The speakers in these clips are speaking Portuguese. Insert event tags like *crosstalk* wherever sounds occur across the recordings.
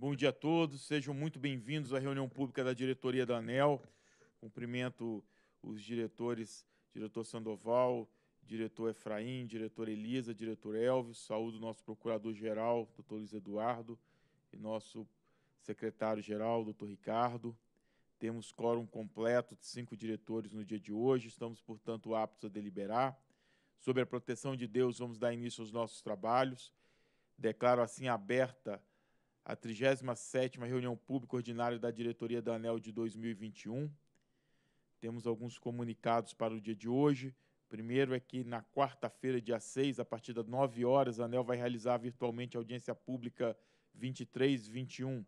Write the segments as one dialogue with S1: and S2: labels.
S1: Bom dia a todos, sejam muito bem-vindos à reunião pública da diretoria da ANEL. Cumprimento os diretores, diretor Sandoval, diretor Efraim, diretor Elisa, diretor Elvis, saúdo nosso procurador-geral, doutor Luiz Eduardo, e nosso secretário-geral, doutor Ricardo. Temos quórum completo de cinco diretores no dia de hoje, estamos, portanto, aptos a deliberar. Sob a proteção de Deus, vamos dar início aos nossos trabalhos. Declaro assim aberta a a 37ª reunião pública ordinária da diretoria da ANEL de 2021. Temos alguns comunicados para o dia de hoje. Primeiro é que na quarta-feira, dia 6, a partir das 9 horas, a ANEL vai realizar virtualmente a audiência pública 2321,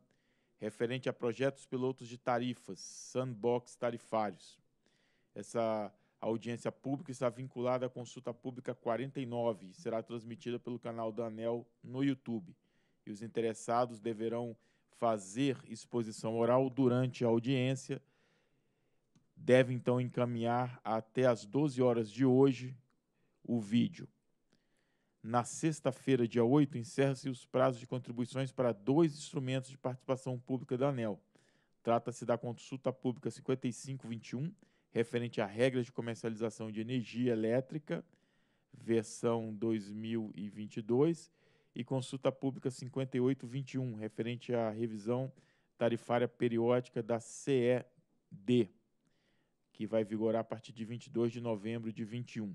S1: referente a projetos pilotos de tarifas, sandbox tarifários. Essa audiência pública está vinculada à consulta pública 49 e será transmitida pelo canal da ANEL no YouTube os interessados deverão fazer exposição oral durante a audiência. Deve então encaminhar até às 12 horas de hoje o vídeo. Na sexta-feira, dia 8, encerra-se os prazos de contribuições para dois instrumentos de participação pública da ANEL. Trata-se da consulta pública 5521, referente à regras de comercialização de energia elétrica, versão 2022, e consulta pública 5821, referente à revisão tarifária periódica da CED, que vai vigorar a partir de 22 de novembro de 21.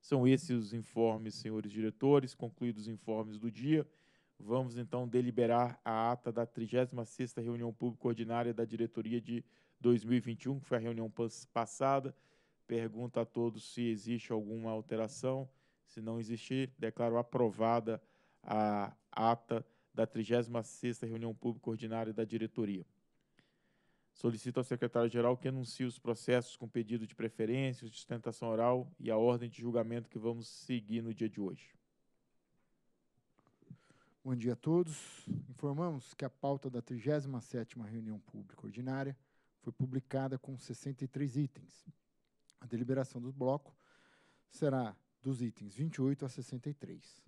S1: São esses os informes, senhores diretores, concluídos os informes do dia. Vamos então deliberar a ata da 36ª reunião pública ordinária da diretoria de 2021, que foi a reunião passada. Pergunta a todos se existe alguma alteração. Se não existir, declaro aprovada a a ata da 36ª reunião pública ordinária da diretoria. Solicito ao secretário-geral que anuncie os processos com pedido de preferência, de sustentação oral e a ordem de julgamento que vamos seguir no dia de hoje.
S2: Bom dia a todos. Informamos que a pauta da 37ª reunião pública ordinária foi publicada com 63 itens. A deliberação do bloco será dos itens 28 a 63.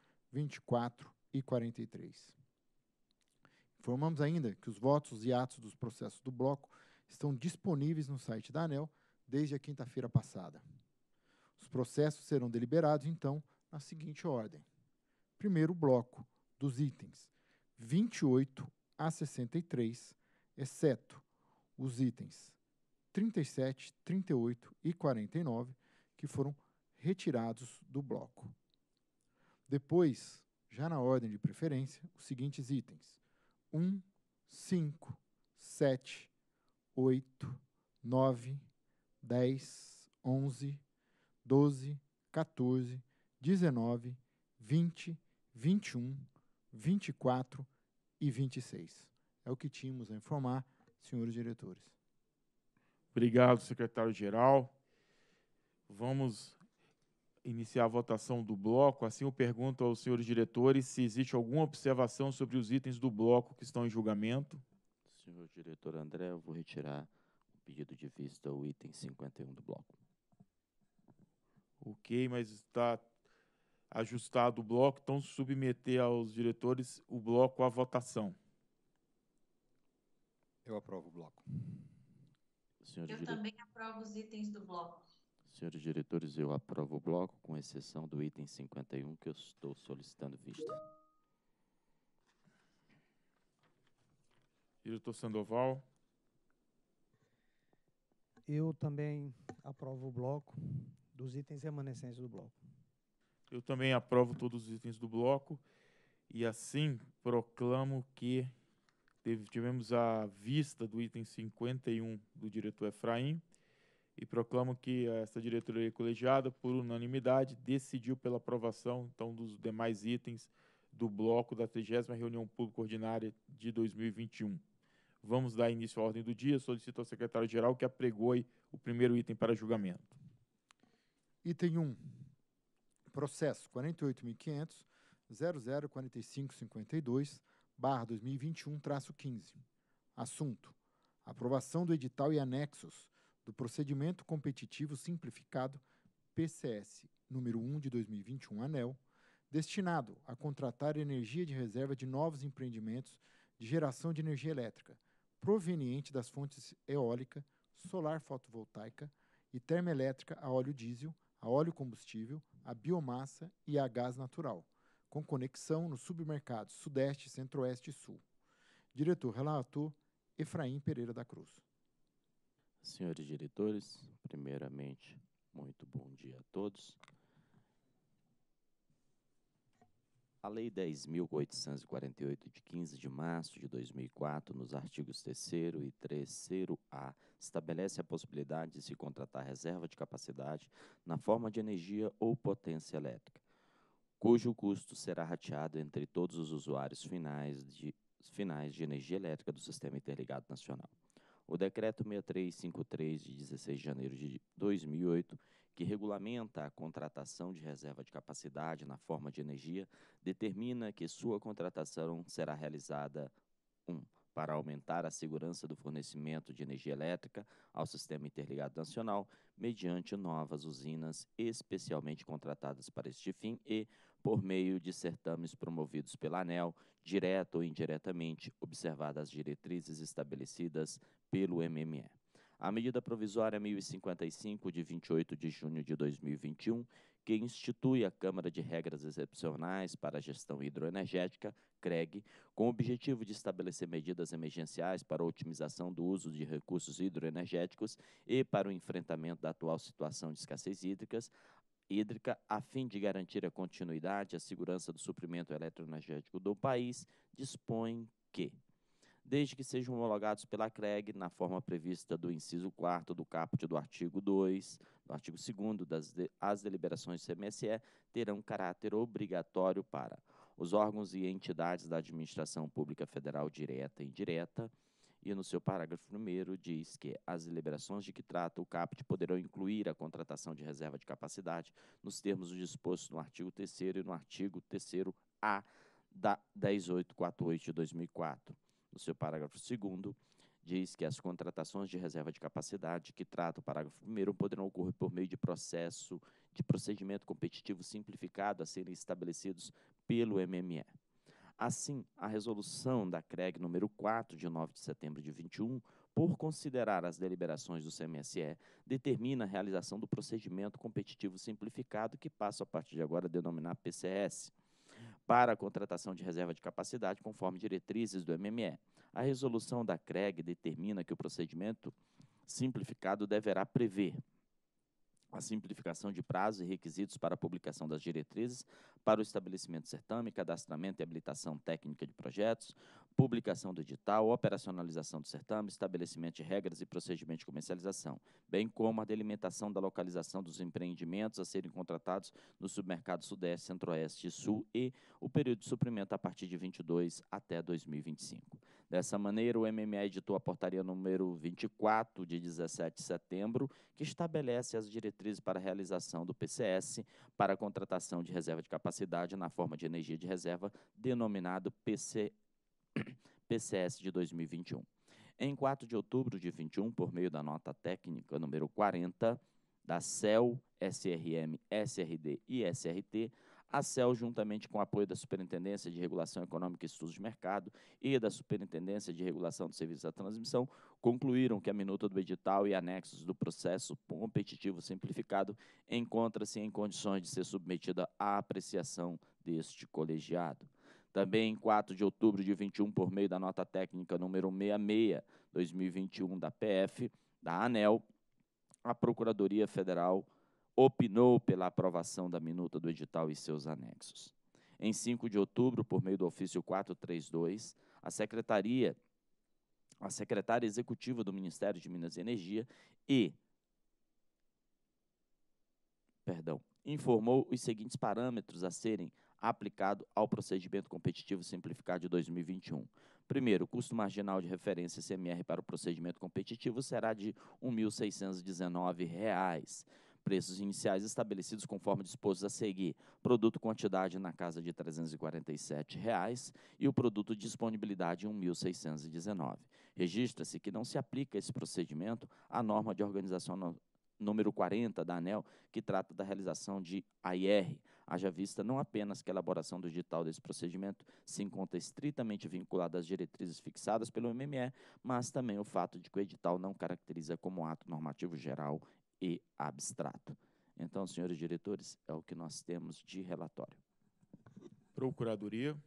S2: 24 e 43. Informamos ainda que os votos e atos dos processos do bloco estão disponíveis no site da ANEL desde a quinta-feira passada. Os processos serão deliberados, então, na seguinte ordem: primeiro bloco dos itens 28 a 63, exceto os itens 37, 38 e 49, que foram retirados do bloco. Depois, já na ordem de preferência, os seguintes itens: 1, 5, 7, 8, 9, 10, 11, 12, 14, 19, 20, 21, 24 e 26. É o que tínhamos a informar, senhores diretores.
S1: Obrigado, secretário-geral. Vamos iniciar a votação do bloco, assim eu pergunto aos senhores diretores se existe alguma observação sobre os itens do bloco que estão em julgamento.
S3: Senhor diretor André, eu vou retirar
S1: o pedido de vista ao item 51 do bloco. Ok, mas está ajustado o bloco, então submeter aos diretores o bloco à votação.
S4: Eu aprovo o bloco.
S1: Senhor eu diretor...
S5: também aprovo os itens do bloco.
S1: Senhores diretores, eu aprovo
S3: o bloco, com exceção do item 51, que eu estou solicitando vista.
S1: Diretor Sandoval.
S6: Eu também aprovo o bloco dos itens remanescentes do bloco.
S1: Eu também aprovo todos os itens do bloco e assim proclamo que tivemos a vista do item 51 do diretor Efraim e proclamo que essa diretoria colegiada, por unanimidade, decidiu pela aprovação então dos demais itens do bloco da 30 reunião pública ordinária de 2021. Vamos dar início à ordem do dia. Solicito ao secretário-geral que apregoe o primeiro item para julgamento.
S2: Item 1. Processo 48.500 barra 2021 traço 15. Assunto: aprovação do edital e anexos do Procedimento Competitivo Simplificado, PCS, número 1 de 2021, ANEL, destinado a contratar energia de reserva de novos empreendimentos de geração de energia elétrica, proveniente das fontes eólica, solar fotovoltaica e termoelétrica a óleo diesel, a óleo combustível, a biomassa e a gás natural, com conexão nos submercados Sudeste, Centro-Oeste e Sul. Diretor relator Efraim Pereira da Cruz.
S3: Senhores diretores, primeiramente,
S2: muito bom dia
S3: a todos. A Lei 10.848, de 15 de março de 2004, nos artigos 3 e 3a, estabelece a possibilidade de se contratar reserva de capacidade na forma de energia ou potência elétrica, cujo custo será rateado entre todos os usuários finais de, finais de energia elétrica do Sistema Interligado Nacional. O Decreto 6353, de 16 de janeiro de 2008, que regulamenta a contratação de reserva de capacidade na forma de energia, determina que sua contratação será realizada 1. Um, para aumentar a segurança do fornecimento de energia elétrica ao Sistema Interligado Nacional, mediante novas usinas especialmente contratadas para este fim, e por meio de certames promovidos pela ANEL, direto ou indiretamente, observadas as diretrizes estabelecidas pelo MME. A medida provisória 1055, de 28 de junho de 2021, que institui a Câmara de Regras Excepcionais para a Gestão Hidroenergética, CREG, com o objetivo de estabelecer medidas emergenciais para a otimização do uso de recursos hidroenergéticos e para o enfrentamento da atual situação de escassez hídricas, hídrica a fim de garantir a continuidade e a segurança do suprimento eletroenergético do país, dispõe que, desde que sejam homologados pela CREG na forma prevista do inciso 4 do caput do artigo 2, do artigo 2 das de, as deliberações do CMSE terão caráter obrigatório para os órgãos e entidades da administração pública federal direta e indireta, e no seu parágrafo 1 diz que as deliberações de que trata o CAPT poderão incluir a contratação de reserva de capacidade nos termos do disposto no artigo 3 e no artigo 3A da 10848 de 2004. No seu parágrafo 2 diz que as contratações de reserva de capacidade que trata o parágrafo 1 poderão ocorrer por meio de processo de procedimento competitivo simplificado a serem estabelecidos pelo MME. Assim, a resolução da CREG número 4, de 9 de setembro de 21, por considerar as deliberações do CMSE, determina a realização do procedimento competitivo simplificado, que passa a partir de agora a denominar PCS, para a contratação de reserva de capacidade conforme diretrizes do MME. A resolução da CREG determina que o procedimento simplificado deverá prever a simplificação de prazos e requisitos para a publicação das diretrizes para o estabelecimento de certame, cadastramento e habilitação técnica de projetos, publicação do edital, operacionalização do certame, estabelecimento de regras e procedimentos de comercialização, bem como a delimitação da localização dos empreendimentos a serem contratados no submercado Sudeste, Centro-Oeste e Sul e o período de suprimento a partir de 22 até 2025. Dessa maneira, o MMA editou a portaria número 24, de 17 de setembro, que estabelece as diretrizes para a realização do PCS para a contratação de reserva de capacidade na forma de energia de reserva, denominado PC... PCS *coughs* de 2021. Em 4 de outubro de 21, por meio da nota técnica número 40 da CEL, SRM, SRD e SRT, a CEL, juntamente com o apoio da Superintendência de Regulação Econômica e Estudos de Mercado e da Superintendência de Regulação dos Serviços da Transmissão, concluíram que a minuta do edital e anexos do processo competitivo simplificado encontra-se em condições de ser submetida à apreciação deste colegiado. Também em 4 de outubro de 21, por meio da nota técnica número 66/2021 da PF, da ANEL, a Procuradoria Federal opinou pela aprovação da minuta do edital e seus anexos. Em 5 de outubro, por meio do ofício 432, a Secretaria, a secretária executiva do Ministério de Minas e Energia e perdão, informou os seguintes parâmetros a serem aplicados ao procedimento competitivo simplificado de 2021. Primeiro, o custo marginal de referência CMR para o procedimento competitivo será de R$ 1.619. Preços iniciais estabelecidos conforme dispostos a seguir. Produto quantidade na casa de R$ 347 reais, e o produto disponibilidade R$ 1.619. Registra-se que não se aplica esse procedimento à norma de organização no número 40 da ANEL, que trata da realização de AIR, haja vista não apenas que a elaboração do digital desse procedimento se encontra estritamente vinculada às diretrizes fixadas pelo MME, mas também o fato de que o edital não caracteriza como ato normativo geral e abstrato. Então, senhores diretores, é o que nós temos de relatório.
S1: Procuradoria.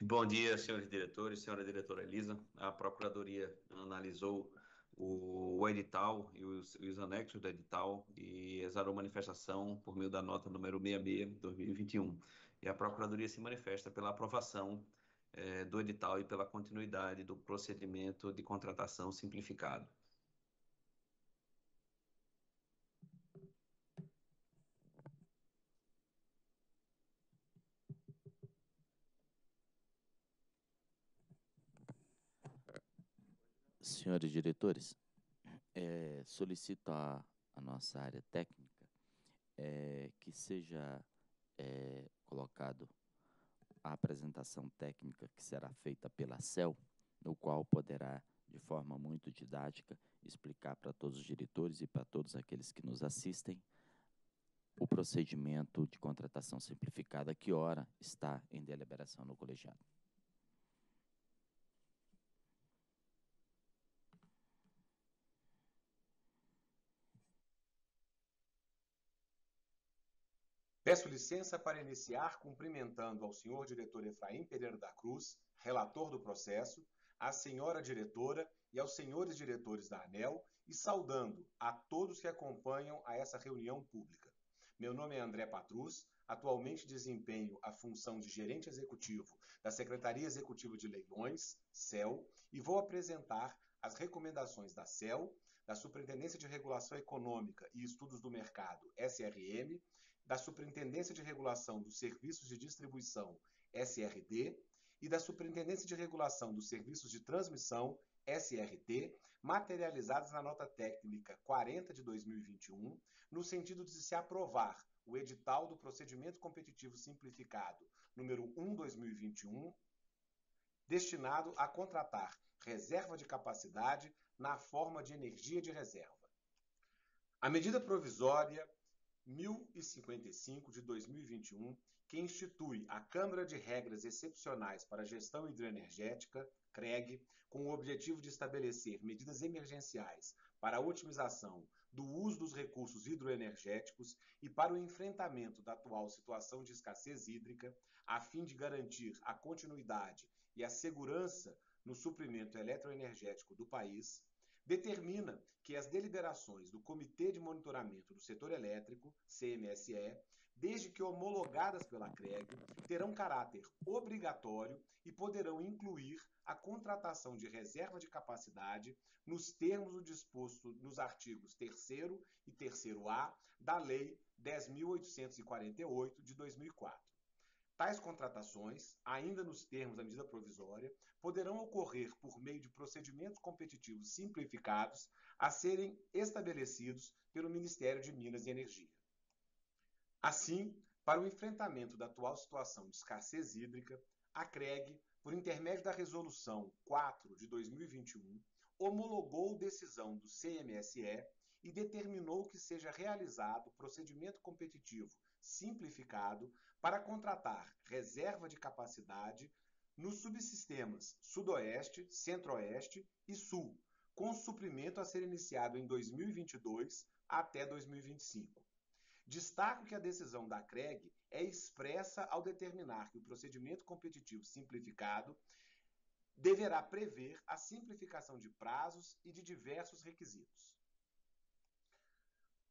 S7: Bom dia, senhores diretores, senhora diretora Elisa. A Procuradoria analisou o, edital e os, anexos do edital e exarou manifestação por meio da nota número 66-2021. E a Procuradoria se manifesta pela aprovação eh, do edital e pela continuidade do procedimento de contratação simplificado.
S3: senhores diretores, é, solicito à nossa área técnica é, que seja é, colocado a apresentação técnica que será feita pela CEL, no qual poderá, de forma muito didática, explicar para todos os diretores e para todos aqueles que nos assistem o procedimento de contratação simplificada que, ora, está em deliberação no colegiado.
S8: Peço licença para iniciar cumprimentando ao senhor diretor Efraim Pereira da Cruz, relator do processo, à senhora diretora e aos senhores diretores da ANEL e saudando a todos que acompanham a essa reunião pública. Meu nome é André Patrus, atualmente desempenho a função de gerente executivo da Secretaria Executiva de Leilões, CEL, e vou apresentar as recomendações da CEL, da Superintendência de Regulação Econômica e Estudos do Mercado, SRM, da Superintendência de Regulação dos Serviços de Distribuição, SRD, e da Superintendência de Regulação dos Serviços de Transmissão, SRT, materializadas na nota técnica 40 de 2021, no sentido de se aprovar o edital do procedimento competitivo simplificado número 1/2021, destinado a contratar reserva de capacidade na forma de energia de reserva. A medida provisória 1055 de 2021, que institui a Câmara de Regras Excepcionais para a Gestão Hidroenergética, CREG, com o objetivo de estabelecer medidas emergenciais para a otimização do uso dos recursos hidroenergéticos e para o enfrentamento da atual situação de escassez hídrica, a fim de garantir a continuidade e a segurança no suprimento eletroenergético do país determina que as deliberações do Comitê de Monitoramento do Setor Elétrico, CMSE, desde que homologadas pela CREG, terão caráter obrigatório e poderão incluir a contratação de reserva de capacidade nos termos do disposto nos artigos 3 e 3A da Lei 10.848 de 2004. Tais contratações, ainda nos termos da medida provisória, poderão ocorrer por meio de procedimentos competitivos simplificados a serem estabelecidos pelo Ministério de Minas e Energia. Assim, para o enfrentamento da atual situação de escassez hídrica, a CREG, por intermédio da Resolução 4 de 2021, homologou decisão do CMSE e determinou que seja realizado procedimento competitivo simplificado para contratar reserva de capacidade nos subsistemas Sudoeste, Centro-Oeste e Sul, com suprimento a ser iniciado em 2022 até 2025. Destaco que a decisão da CREG é expressa ao determinar que o procedimento competitivo simplificado deverá prever a simplificação de prazos e de diversos requisitos.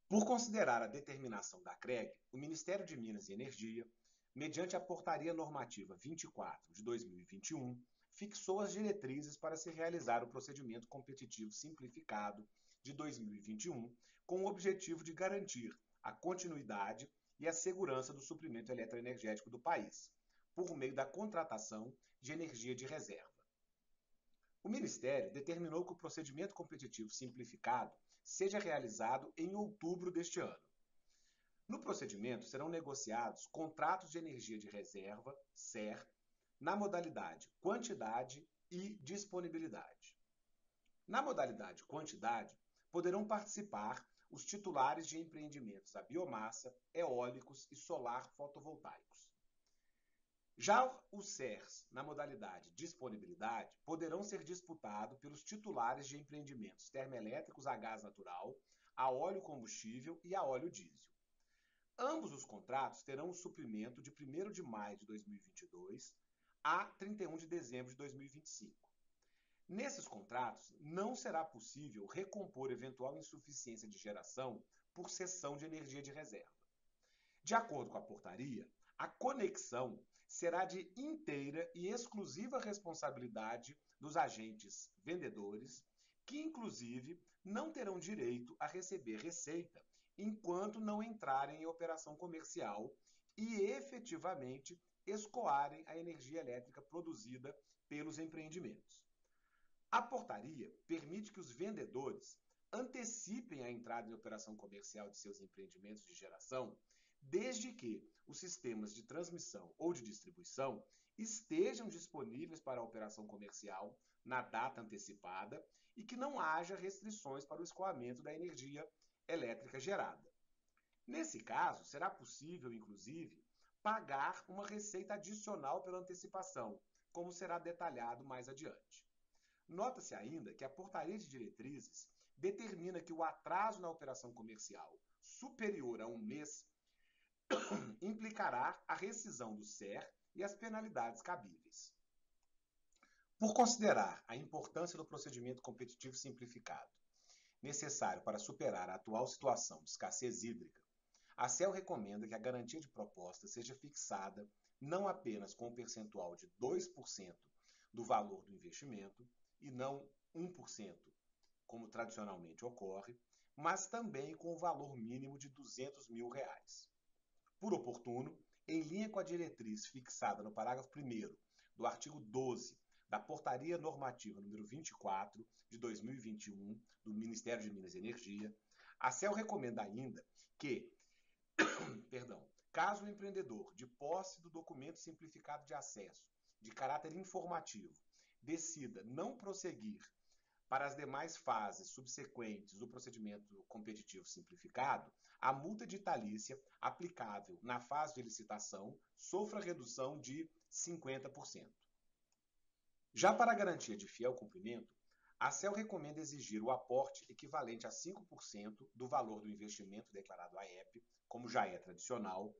S8: Por considerar a determinação da CREG, o Ministério de Minas e Energia, mediante a Portaria Normativa 24 de 2021, fixou as diretrizes para se realizar o procedimento competitivo simplificado de 2021, com o objetivo de garantir a continuidade e a segurança do suprimento eletroenergético do país, por meio da contratação de energia de reserva. O Ministério determinou que o procedimento competitivo simplificado seja realizado em outubro deste ano. No procedimento serão negociados contratos de energia de reserva, SER, na modalidade quantidade e disponibilidade. Na modalidade quantidade, poderão participar os titulares de empreendimentos a biomassa, eólicos e solar fotovoltaicos. Já os SERs, na modalidade disponibilidade, poderão ser disputados pelos titulares de empreendimentos termoelétricos a gás natural, a óleo combustível e a óleo diesel. Ambos os contratos terão o suprimento de 1 de maio de 2022 a 31 de dezembro de 2025. Nesses contratos, não será possível recompor eventual insuficiência de geração por cessão de energia de reserva. De acordo com a portaria, a conexão será de inteira e exclusiva responsabilidade dos agentes vendedores, que inclusive não terão direito a receber receita enquanto não entrarem em operação comercial e efetivamente escoarem a energia elétrica produzida pelos empreendimentos. A portaria permite que os vendedores antecipem a entrada em operação comercial de seus empreendimentos de geração, desde que os sistemas de transmissão ou de distribuição estejam disponíveis para a operação comercial na data antecipada e que não haja restrições para o escoamento da energia elétrica gerada. Nesse caso, será possível, inclusive, pagar uma receita adicional pela antecipação, como será detalhado mais adiante. Nota-se ainda que a Portaria de Diretrizes determina que o atraso na operação comercial superior a um mês *coughs* implicará a rescisão do SER e as penalidades cabíveis. Por considerar a importância do procedimento competitivo simplificado, necessário para superar a atual situação de escassez hídrica, a CEL recomenda que a garantia de proposta seja fixada não apenas com o um percentual de 2% do valor do investimento e não 1%, como tradicionalmente ocorre, mas também com o valor mínimo de 200 mil reais por oportuno, em linha com a diretriz fixada no parágrafo 1 do artigo 12 da Portaria Normativa número 24 de 2021 do Ministério de Minas e Energia, a CEL recomenda ainda que, *coughs* perdão, caso o empreendedor, de posse do documento simplificado de acesso de caráter informativo, decida não prosseguir para as demais fases subsequentes do procedimento competitivo simplificado, a multa de talícia aplicável na fase de licitação sofra redução de 50%. Já para a garantia de fiel cumprimento, a CEL recomenda exigir o aporte equivalente a 5% do valor do investimento declarado à EP, como já é tradicional,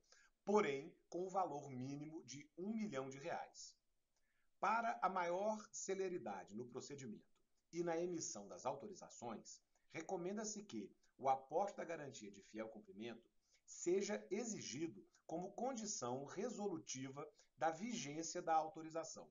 S8: porém com o valor mínimo de R$ 1 milhão de reais. Para a maior celeridade no procedimento, e na emissão das autorizações, recomenda-se que o aporte da garantia de fiel cumprimento seja exigido como condição resolutiva da vigência da autorização.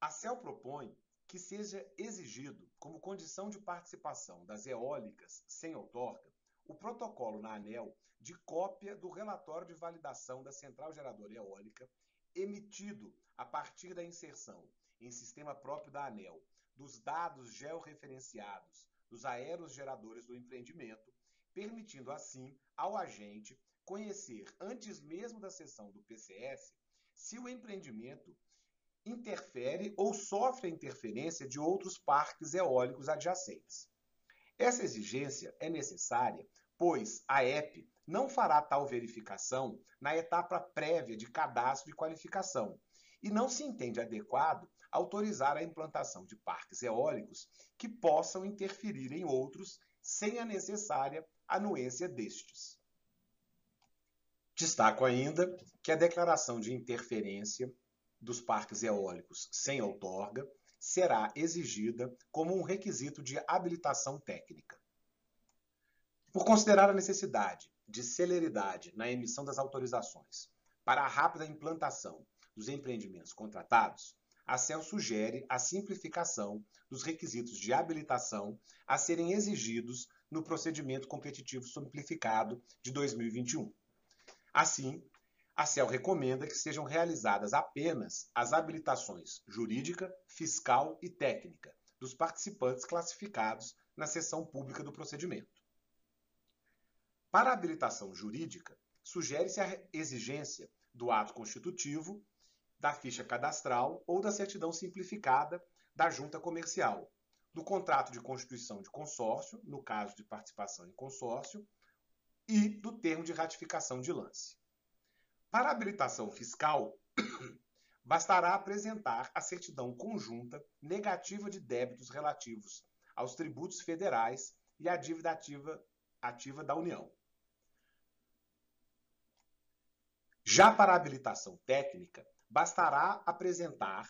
S8: A CEL propõe que seja exigido como condição de participação das eólicas sem outorga o protocolo na ANEL de cópia do relatório de validação da central geradora eólica emitido a partir da inserção em sistema próprio da ANEL, dos dados georreferenciados dos geradores do empreendimento, permitindo assim ao agente conhecer, antes mesmo da sessão do PCS, se o empreendimento interfere ou sofre a interferência de outros parques eólicos adjacentes. Essa exigência é necessária, pois a EP não fará tal verificação na etapa prévia de cadastro e qualificação e não se entende adequado autorizar a implantação de parques eólicos que possam interferir em outros sem a necessária anuência destes. Destaco ainda que a declaração de interferência dos parques eólicos sem outorga será exigida como um requisito de habilitação técnica. Por considerar a necessidade de celeridade na emissão das autorizações para a rápida implantação dos empreendimentos contratados, a CEL sugere a simplificação dos requisitos de habilitação a serem exigidos no procedimento competitivo simplificado de 2021. Assim, a CEL recomenda que sejam realizadas apenas as habilitações jurídica, fiscal e técnica dos participantes classificados na sessão pública do procedimento. Para a habilitação jurídica, sugere-se a exigência do ato constitutivo da ficha cadastral ou da certidão simplificada da junta comercial, do contrato de constituição de consórcio, no caso de participação em consórcio, e do termo de ratificação de lance. Para a habilitação fiscal, *coughs* bastará apresentar a certidão conjunta negativa de débitos relativos aos tributos federais e à dívida ativa, ativa da União. Já para a habilitação técnica, bastará apresentar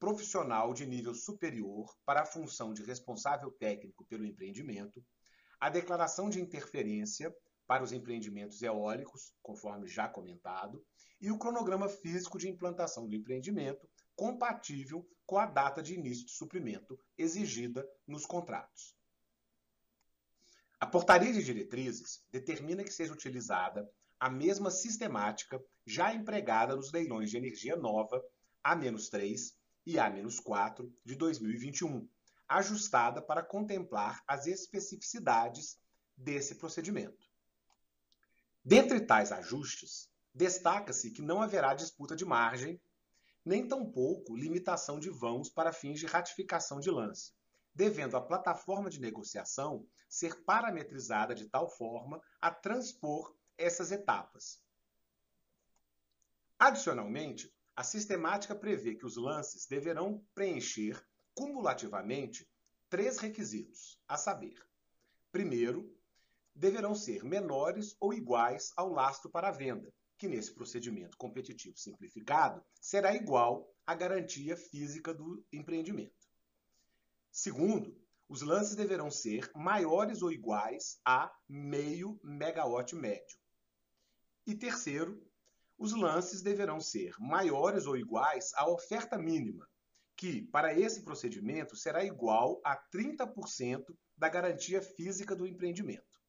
S8: profissional de nível superior para a função de responsável técnico pelo empreendimento, a declaração de interferência para os empreendimentos eólicos, conforme já comentado, e o cronograma físico de implantação do empreendimento, compatível com a data de início de suprimento exigida nos contratos. A portaria de diretrizes determina que seja utilizada a mesma sistemática já empregada nos leilões de energia nova A-3 e A-4 de 2021, ajustada para contemplar as especificidades desse procedimento. Dentre tais ajustes, destaca-se que não haverá disputa de margem, nem tampouco limitação de vãos para fins de ratificação de lance, devendo a plataforma de negociação ser parametrizada de tal forma a transpor essas etapas. Adicionalmente, a sistemática prevê que os lances deverão preencher cumulativamente três requisitos, a saber: primeiro, deverão ser menores ou iguais ao lastro para venda, que nesse procedimento competitivo simplificado será igual à garantia física do empreendimento. Segundo, os lances deverão ser maiores ou iguais a meio megawatt médio. E terceiro, os lances deverão ser maiores ou iguais à oferta mínima, que, para esse procedimento, será igual a 30% da garantia física do empreendimento.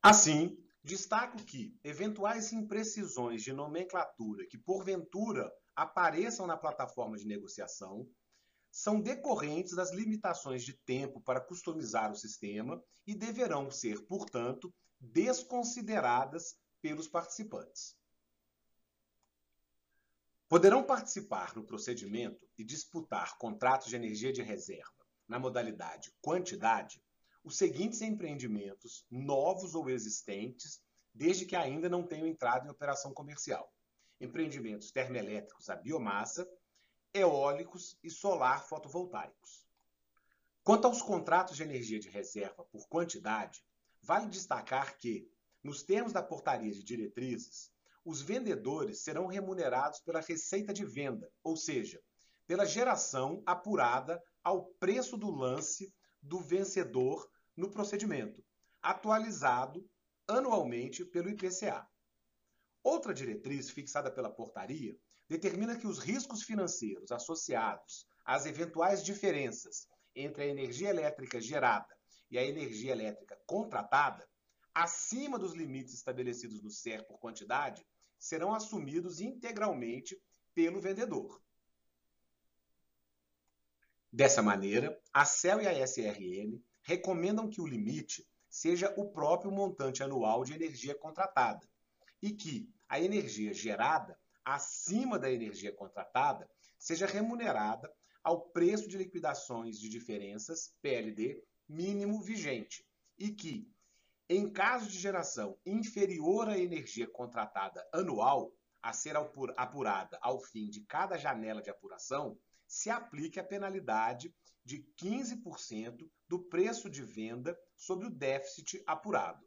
S8: Assim, destaco que eventuais imprecisões de nomenclatura que, porventura, apareçam na plataforma de negociação são decorrentes das limitações de tempo para customizar o sistema e deverão ser, portanto, desconsideradas pelos participantes. Poderão participar no procedimento e disputar contratos de energia de reserva na modalidade quantidade os seguintes empreendimentos, novos ou existentes, desde que ainda não tenham entrado em operação comercial: empreendimentos termoelétricos à biomassa, eólicos e solar fotovoltaicos. Quanto aos contratos de energia de reserva por quantidade, Vale destacar que, nos termos da portaria de diretrizes, os vendedores serão remunerados pela receita de venda, ou seja, pela geração apurada ao preço do lance do vencedor no procedimento, atualizado anualmente pelo IPCA. Outra diretriz fixada pela portaria determina que os riscos financeiros associados às eventuais diferenças entre a energia elétrica gerada e a energia elétrica contratada, acima dos limites estabelecidos no CER por quantidade, serão assumidos integralmente pelo vendedor. Dessa maneira, a CEL e a SRM recomendam que o limite seja o próprio montante anual de energia contratada e que a energia gerada acima da energia contratada seja remunerada ao preço de liquidações de diferenças PLD mínimo vigente e que, em caso de geração inferior à energia contratada anual, a ser apurada ao fim de cada janela de apuração, se aplique a penalidade de 15% do preço de venda sobre o déficit apurado.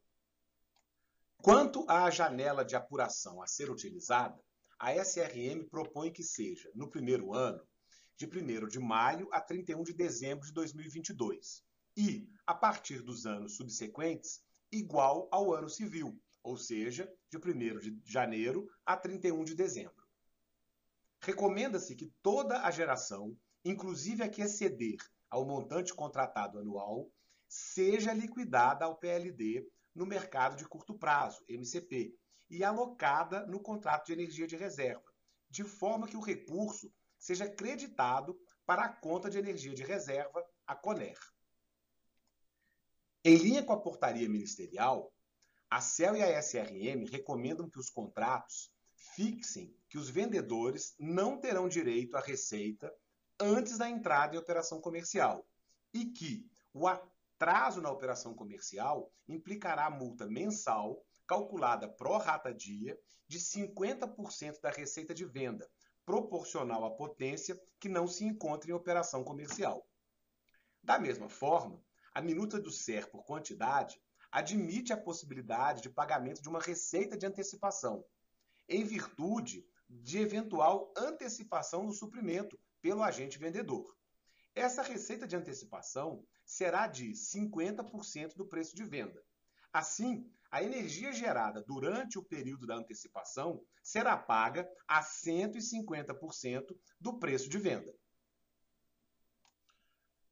S8: Quanto à janela de apuração a ser utilizada, a SRM propõe que seja, no primeiro ano, de 1 de maio a 31 de dezembro de 2022 e, a partir dos anos subsequentes, igual ao ano civil, ou seja, de 1 de janeiro a 31 de dezembro. Recomenda-se que toda a geração, inclusive a que exceder ao montante contratado anual, seja liquidada ao PLD no mercado de curto prazo, MCP, e alocada no contrato de energia de reserva, de forma que o recurso seja creditado para a conta de energia de reserva, a CONER. Em linha com a portaria ministerial, a CEL e a SRM recomendam que os contratos fixem que os vendedores não terão direito à receita antes da entrada em operação comercial e que o atraso na operação comercial implicará multa mensal calculada pró rata dia de 50% da receita de venda, proporcional à potência que não se encontra em operação comercial. Da mesma forma, a minuta do SER por quantidade admite a possibilidade de pagamento de uma receita de antecipação, em virtude de eventual antecipação do suprimento pelo agente vendedor. Essa receita de antecipação será de 50% do preço de venda. Assim, a energia gerada durante o período da antecipação será paga a 150% do preço de venda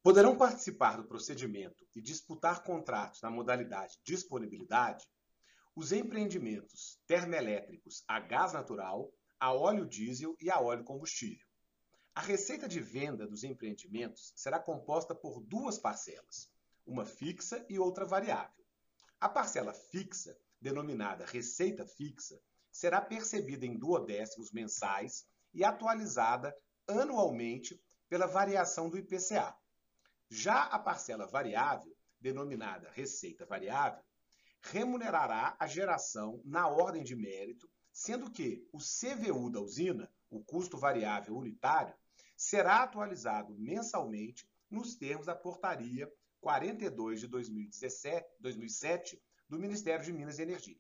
S8: poderão participar do procedimento e disputar contratos na modalidade disponibilidade os empreendimentos termoelétricos a gás natural, a óleo diesel e a óleo combustível. A receita de venda dos empreendimentos será composta por duas parcelas, uma fixa e outra variável. A parcela fixa, denominada receita fixa, será percebida em duodécimos mensais e atualizada anualmente pela variação do IPCA. Já a parcela variável, denominada receita variável, remunerará a geração na ordem de mérito, sendo que o CVU da usina, o custo variável unitário, será atualizado mensalmente nos termos da portaria 42 de 2017, 2007 do Ministério de Minas e Energia.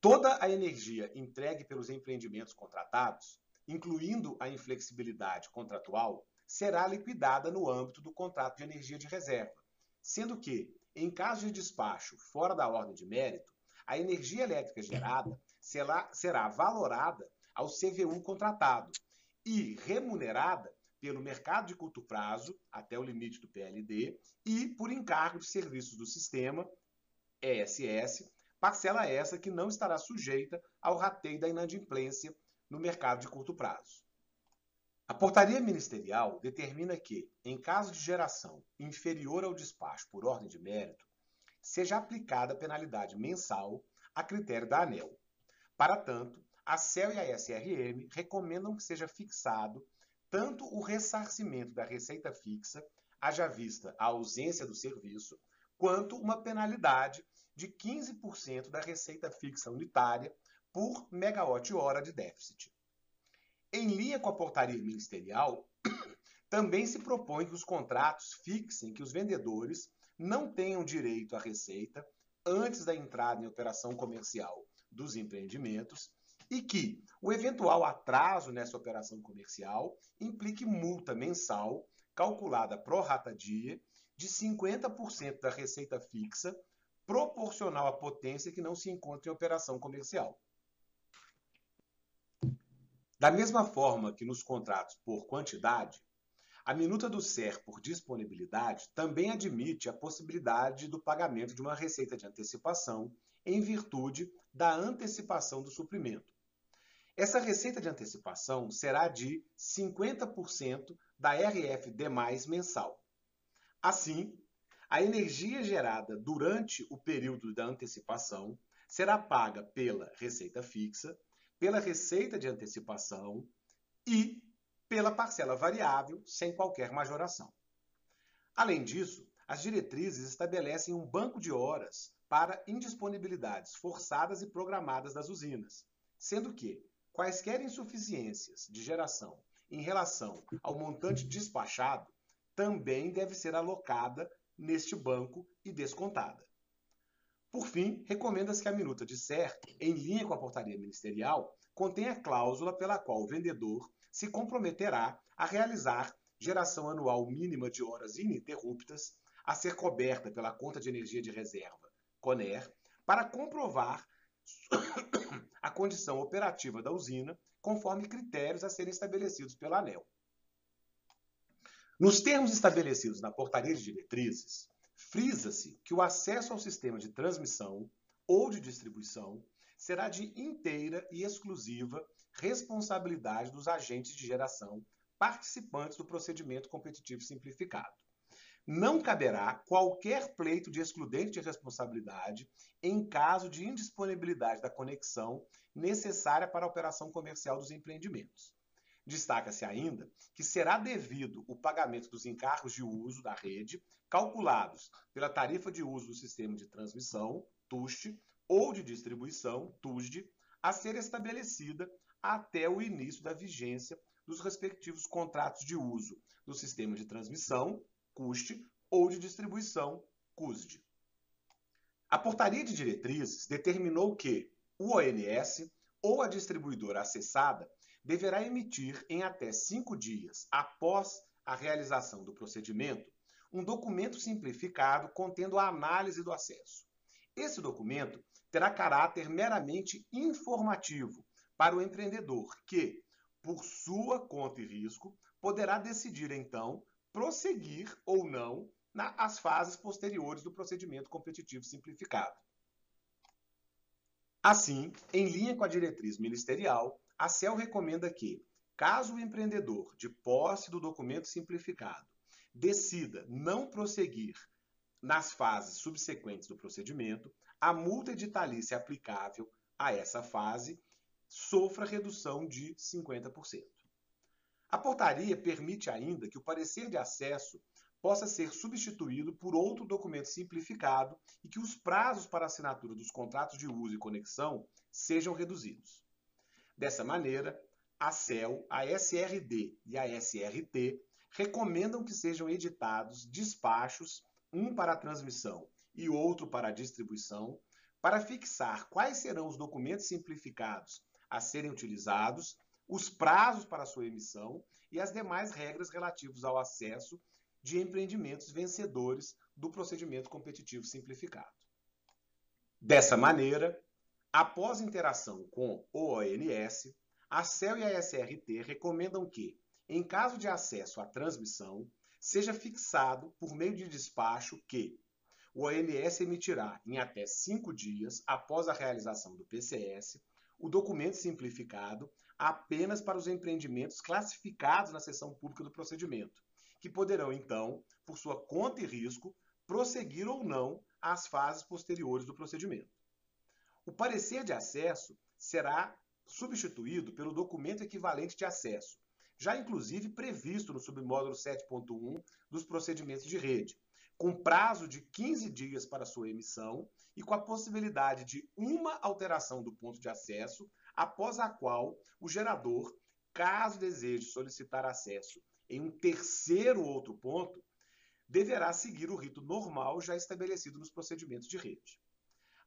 S8: Toda a energia entregue pelos empreendimentos contratados, incluindo a inflexibilidade contratual, será liquidada no âmbito do contrato de energia de reserva, sendo que, em caso de despacho fora da ordem de mérito, a energia elétrica gerada será, será valorada ao CVU contratado e remunerada pelo mercado de curto prazo, até o limite do PLD, e por encargo de serviços do sistema, ESS, parcela essa que não estará sujeita ao rateio da inadimplência no mercado de curto prazo. A portaria ministerial determina que, em caso de geração inferior ao despacho por ordem de mérito, seja aplicada a penalidade mensal a critério da ANEL. Para tanto, a CEL e a SRM recomendam que seja fixado tanto o ressarcimento da receita fixa, haja vista a ausência do serviço, quanto uma penalidade de 15% da receita fixa unitária por megawatt-hora de déficit. Em linha com a portaria ministerial, *coughs* também se propõe que os contratos fixem que os vendedores não tenham direito à receita antes da entrada em operação comercial dos empreendimentos e que o eventual atraso nessa operação comercial implique multa mensal calculada pro rata dia de 50% da receita fixa proporcional à potência que não se encontra em operação comercial. Da mesma forma que nos contratos por quantidade, a minuta do SER por disponibilidade também admite a possibilidade do pagamento de uma receita de antecipação em virtude da antecipação do suprimento. Essa receita de antecipação será de 50% da RF demais mensal. Assim, a energia gerada durante o período da antecipação será paga pela receita fixa pela receita de antecipação e pela parcela variável sem qualquer majoração. Além disso, as diretrizes estabelecem um banco de horas para indisponibilidades forçadas e programadas das usinas, sendo que quaisquer insuficiências de geração em relação ao montante despachado também deve ser alocada neste banco e descontada. Por fim, recomenda-se que a minuta de SER, em linha com a portaria ministerial, contenha cláusula pela qual o vendedor se comprometerá a realizar geração anual mínima de horas ininterruptas a ser coberta pela conta de energia de reserva, CONER, para comprovar *coughs* a condição operativa da usina, conforme critérios a serem estabelecidos pela ANEL. Nos termos estabelecidos na portaria de diretrizes, Frisa-se que o acesso ao sistema de transmissão ou de distribuição será de inteira e exclusiva responsabilidade dos agentes de geração participantes do procedimento competitivo simplificado. Não caberá qualquer pleito de excludente de responsabilidade em caso de indisponibilidade da conexão necessária para a operação comercial dos empreendimentos. Destaca-se ainda que será devido o pagamento dos encargos de uso da rede calculados pela tarifa de uso do sistema de transmissão, TUST, ou de distribuição, TUSD, a ser estabelecida até o início da vigência dos respectivos contratos de uso do sistema de transmissão, CUST, ou de distribuição, CUSD. A portaria de diretrizes determinou que o ONS ou a distribuidora acessada deverá emitir em até cinco dias após a realização do procedimento um documento simplificado contendo a análise do acesso. Esse documento terá caráter meramente informativo para o empreendedor que, por sua conta e risco, poderá decidir então prosseguir ou não nas fases posteriores do procedimento competitivo simplificado. Assim, em linha com a diretriz ministerial, a CEL recomenda que, caso o empreendedor, de posse do documento simplificado, decida não prosseguir nas fases subsequentes do procedimento, a multa editalícia aplicável a essa fase sofra redução de 50%. A portaria permite ainda que o parecer de acesso possa ser substituído por outro documento simplificado e que os prazos para assinatura dos contratos de uso e conexão sejam reduzidos. Dessa maneira, a CEL, a SRD e a SRT recomendam que sejam editados despachos, um para transmissão e outro para distribuição, para fixar quais serão os documentos simplificados a serem utilizados, os prazos para sua emissão e as demais regras relativas ao acesso de empreendimentos vencedores do procedimento competitivo simplificado. Dessa maneira, após interação com o ONS, a CEL e a SRT recomendam que em caso de acesso à transmissão, seja fixado por meio de despacho que o OMS emitirá em até cinco dias após a realização do PCS o documento simplificado apenas para os empreendimentos classificados na seção pública do procedimento, que poderão, então, por sua conta e risco, prosseguir ou não às fases posteriores do procedimento. O parecer de acesso será substituído pelo documento equivalente de acesso, já inclusive previsto no submódulo 7.1 dos procedimentos de rede, com prazo de 15 dias para sua emissão e com a possibilidade de uma alteração do ponto de acesso, após a qual o gerador, caso deseje solicitar acesso em um terceiro outro ponto, deverá seguir o rito normal já estabelecido nos procedimentos de rede.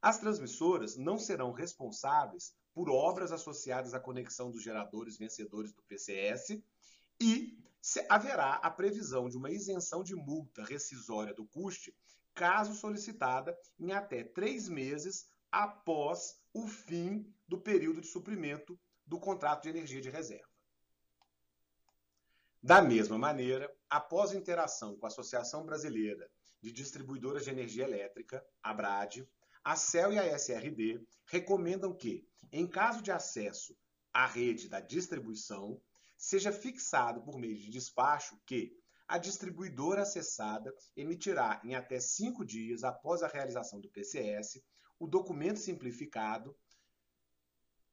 S8: As transmissoras não serão responsáveis por obras associadas à conexão dos geradores vencedores do PCS e haverá a previsão de uma isenção de multa rescisória do custe caso solicitada em até três meses após o fim do período de suprimento do contrato de energia de reserva. Da mesma maneira, após interação com a Associação Brasileira de Distribuidoras de Energia Elétrica, ABRAD, a CEL e a SRD recomendam que, em caso de acesso à rede da distribuição, seja fixado por meio de despacho que a distribuidora acessada emitirá em até cinco dias após a realização do PCS o documento simplificado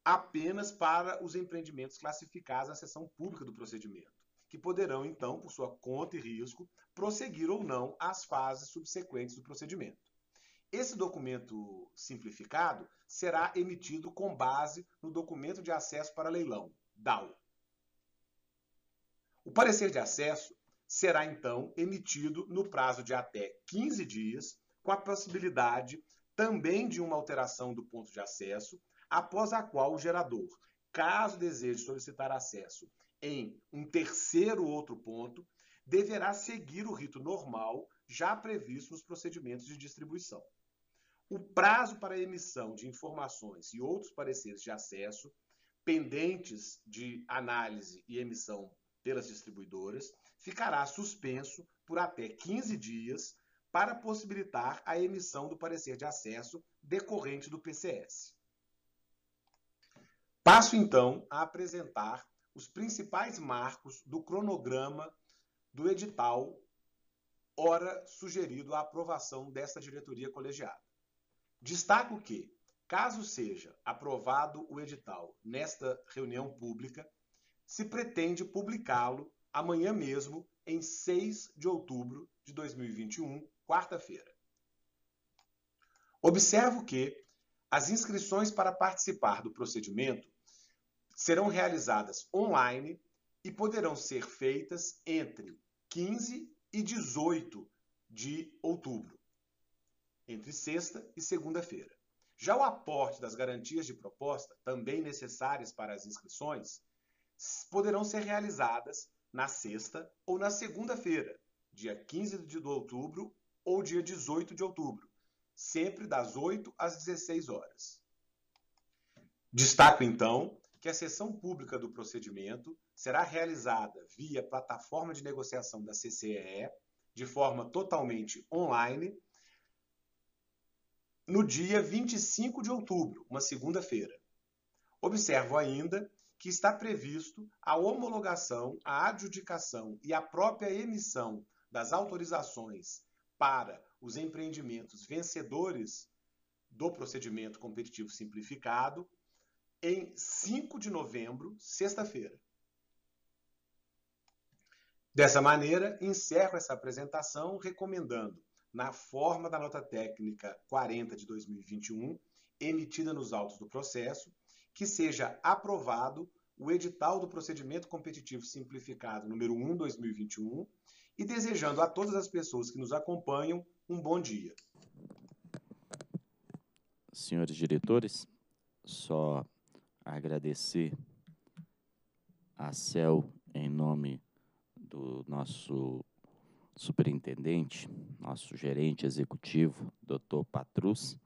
S8: apenas para os empreendimentos classificados à seção pública do procedimento, que poderão, então, por sua conta e risco, prosseguir ou não as fases subsequentes do procedimento. Esse documento simplificado será emitido com base no documento de acesso para leilão, DAO. O parecer de acesso será então emitido no prazo de até 15 dias, com a possibilidade também de uma alteração do ponto de acesso, após a qual o gerador, caso deseje solicitar acesso em um terceiro outro ponto, deverá seguir o rito normal já previsto nos procedimentos de distribuição o prazo para emissão de informações e outros pareceres de acesso pendentes de análise e emissão pelas distribuidoras ficará suspenso por até 15 dias para possibilitar a emissão do parecer de acesso decorrente do PCS. Passo então a apresentar os principais marcos do cronograma do edital, ora sugerido à aprovação desta diretoria colegiada. Destaco que, caso seja aprovado o edital nesta reunião pública, se pretende publicá-lo amanhã mesmo, em 6 de outubro de 2021, quarta-feira. Observo que as inscrições para participar do procedimento serão realizadas online e poderão ser feitas entre 15 e 18 de outubro entre sexta e segunda-feira. Já o aporte das garantias de proposta, também necessárias para as inscrições, poderão ser realizadas na sexta ou na segunda-feira, dia 15 de outubro ou dia 18 de outubro, sempre das 8 às 16 horas. Destaco então que a sessão pública do procedimento será realizada via plataforma de negociação da CCEE, de forma totalmente online no dia 25 de outubro, uma segunda-feira. Observo ainda que está previsto a homologação, a adjudicação e a própria emissão das autorizações para os empreendimentos vencedores do procedimento competitivo simplificado em 5 de novembro, sexta-feira. Dessa maneira, encerro essa apresentação recomendando na forma da nota técnica 40 de 2021, emitida nos autos do processo, que seja aprovado o edital do procedimento competitivo simplificado número 1 2021 e desejando a todas as pessoas que nos acompanham um bom dia.
S3: Senhores diretores, só agradecer a CEL em nome do nosso superintendente, nosso gerente executivo, doutor Patrus,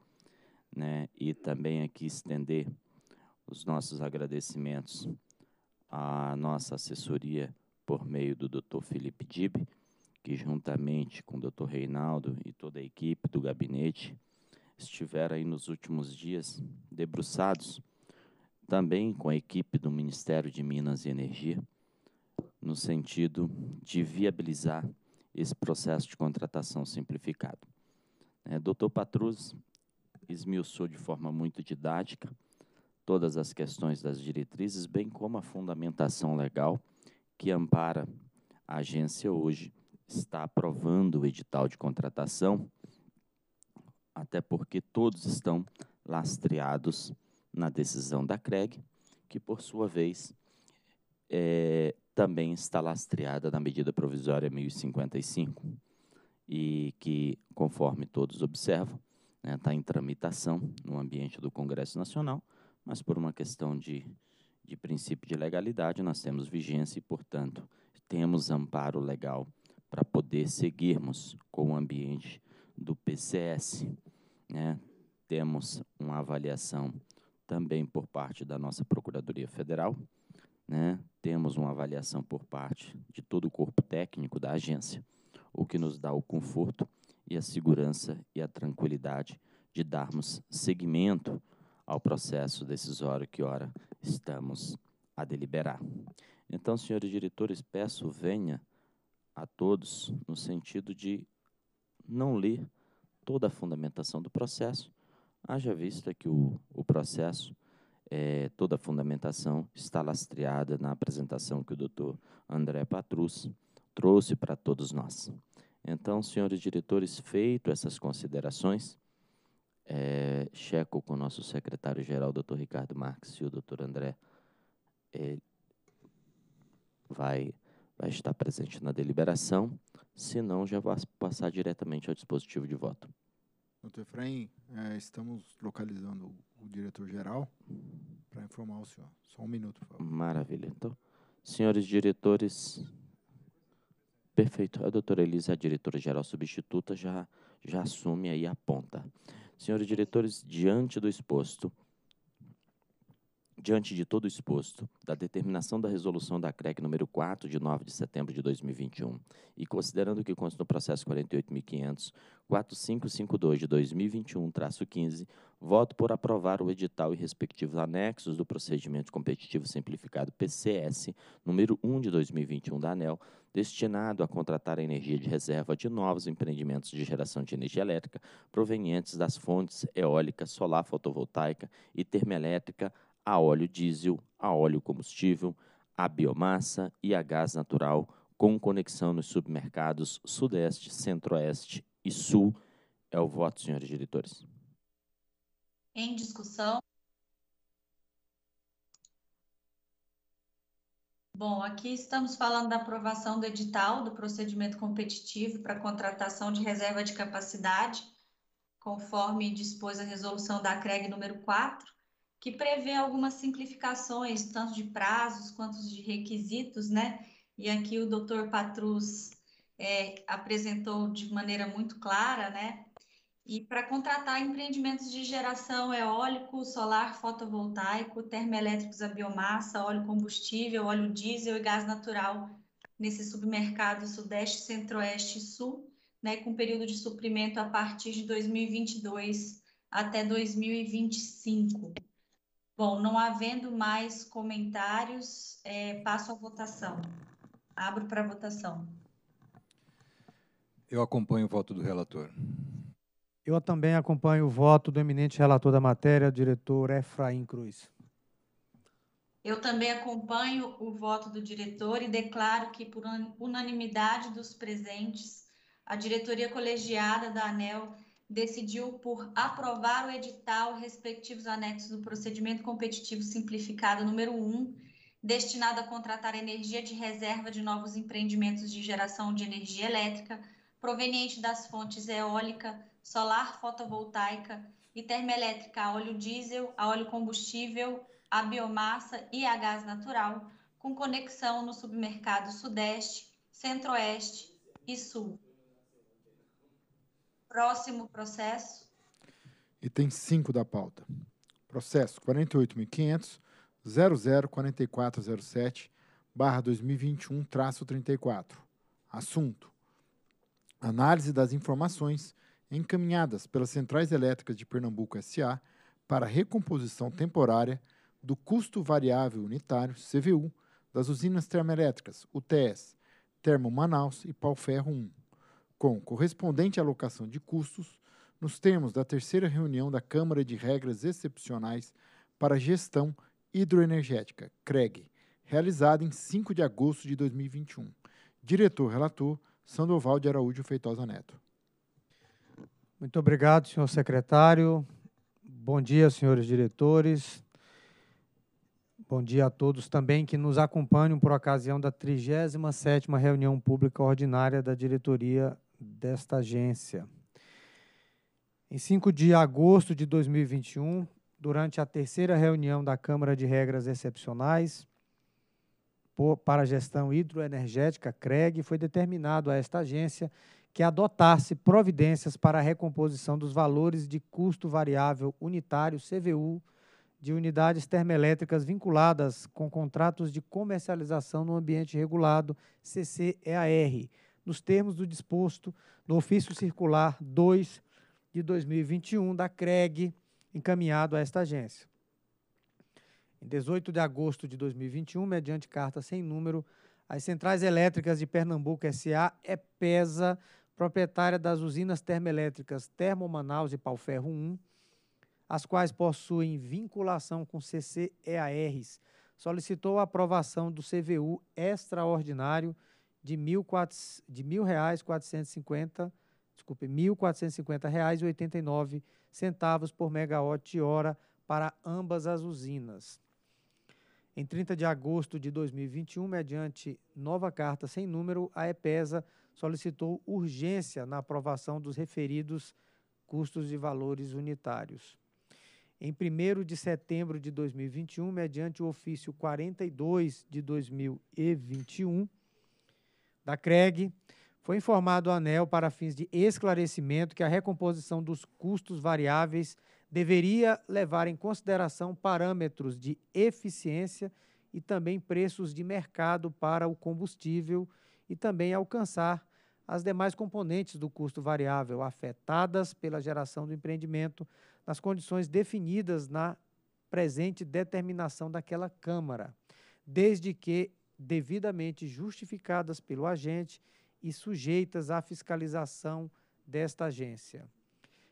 S3: né, e também aqui estender os nossos agradecimentos à nossa assessoria por meio do doutor Felipe Dib, que juntamente com o doutor Reinaldo e toda a equipe do gabinete estiveram aí nos últimos dias debruçados, também com a equipe do Ministério de Minas e Energia, no sentido de viabilizar esse processo de contratação simplificado. É, Dr. Patrus esmiuçou de forma muito didática todas as questões das diretrizes, bem como a fundamentação legal que ampara a agência hoje está aprovando o edital de contratação, até porque todos estão lastreados na decisão da CREG, que por sua vez é, também está lastreada na medida provisória 1055 e que, conforme todos observam, está né, tá em tramitação no ambiente do Congresso Nacional, mas por uma questão de, de princípio de legalidade, nós temos vigência e, portanto, temos amparo legal para poder seguirmos com o ambiente do PCS. Né? Temos uma avaliação também por parte da nossa Procuradoria Federal, né, temos uma avaliação por parte de todo o corpo técnico da agência, o que nos dá o conforto e a segurança e a tranquilidade de darmos seguimento ao processo decisório que ora estamos a deliberar. Então, senhores diretores, peço venha a todos no sentido de não ler toda a fundamentação do processo, haja vista que o, o processo é, toda a fundamentação está lastreada na apresentação que o doutor André Patrus trouxe para todos nós. Então, senhores diretores, feito essas considerações, é, checo com o nosso secretário-geral, doutor Ricardo Marques, e o doutor André é, vai, vai estar presente na deliberação, se não, já vai passar diretamente ao dispositivo de voto.
S2: Doutor Efraim, é, estamos localizando o diretor-geral para informar o senhor. Só um minuto, por favor. Maravilha.
S3: Então, senhores diretores, perfeito. A doutora Elisa, a diretora-geral substituta, já, já assume aí a ponta. Senhores diretores, diante do exposto, Diante de todo o exposto, da determinação da resolução da CREC número 4 de 9 de setembro de 2021 e considerando que consta no processo 48.500, 4552 de 2021, 15, voto por aprovar o edital e respectivos anexos do procedimento competitivo simplificado PCS número 1 de 2021 da ANEL, destinado a contratar a energia de reserva de novos empreendimentos de geração de energia elétrica provenientes das fontes eólica, solar fotovoltaica e termoelétrica a óleo diesel, a óleo combustível, a biomassa e a gás natural, com conexão nos submercados Sudeste, Centro-Oeste e Sul. É o voto, senhores diretores.
S5: Em discussão. Bom, aqui estamos falando da aprovação do edital do procedimento competitivo para contratação de reserva de capacidade, conforme dispôs a resolução da CREG número 4 que prevê algumas simplificações, tanto de prazos quanto de requisitos, né? E aqui o doutor Patrus é, apresentou de maneira muito clara, né? E para contratar empreendimentos de geração é eólico, solar, fotovoltaico, termoelétricos a biomassa, óleo combustível, óleo diesel e gás natural nesse submercado Sudeste, Centro-Oeste e Sul, né, com período de suprimento a partir de 2022 até 2025. Bom, não havendo mais comentários, é, passo à votação. Abro para votação.
S4: Eu acompanho o voto do relator.
S6: Eu também acompanho o voto do eminente relator da matéria, diretor Efraim Cruz.
S4: Eu
S5: também acompanho o voto do diretor e declaro que, por unanimidade dos presentes, a diretoria colegiada da ANEL decidiu por aprovar o edital respectivos anexos do procedimento competitivo simplificado número 1, destinado a contratar energia de reserva de novos empreendimentos de geração de energia elétrica proveniente das fontes eólica, solar fotovoltaica e termoelétrica a óleo diesel, a óleo combustível, a biomassa e a gás natural, com conexão no submercado Sudeste, Centro-Oeste e Sul próximo processo.
S2: Item 5 da pauta. Processo 48.500 barra 2021 traço 34. Assunto. Análise das informações encaminhadas pelas Centrais Elétricas de Pernambuco SA para recomposição temporária do custo variável unitário CVU das usinas termoelétricas UTS, Termo Manaus e Pau Ferro 1 com correspondente alocação de custos, nos termos da terceira reunião da Câmara de Regras Excepcionais para Gestão Hidroenergética, CREG, realizada em 5 de agosto de 2021. Diretor relator Sandoval de Araújo Feitosa Neto.
S6: Muito obrigado, senhor secretário. Bom dia, senhores diretores. Bom dia a todos também que nos acompanham por ocasião da 37ª reunião pública ordinária da diretoria desta agência. Em 5 de agosto de 2021, durante a terceira reunião da Câmara de Regras Excepcionais para a Gestão Hidroenergética, CREG, foi determinado a esta agência que adotasse providências para a recomposição dos valores de custo variável unitário, CVU, de unidades termoelétricas vinculadas com contratos de comercialização no ambiente regulado, CCEAR, nos termos do disposto no ofício circular 2 de 2021 da CREG, encaminhado a esta agência. Em 18 de agosto de 2021, mediante carta sem número, as Centrais Elétricas de Pernambuco S.A. é PESA, proprietária das usinas termoelétricas Termo Manaus e Palferro 1, as quais possuem vinculação com CCEARs, solicitou a aprovação do CVU extraordinário de mil, quatro, de mil reais 450, desculpe, mil reais e 89 centavos por megawatt hora para ambas as usinas. Em 30 de agosto de 2021, mediante nova carta sem número, a EPESA solicitou urgência na aprovação dos referidos custos e valores unitários. Em 1 de setembro de 2021, mediante o ofício 42 de 2021, da CREG, foi informado ao ANEL para fins de esclarecimento que a recomposição dos custos variáveis deveria levar em consideração parâmetros de eficiência e também preços de mercado para o combustível e também alcançar as demais componentes do custo variável afetadas pela geração do empreendimento nas condições definidas na presente determinação daquela Câmara, desde que devidamente justificadas pelo agente e sujeitas à fiscalização desta agência.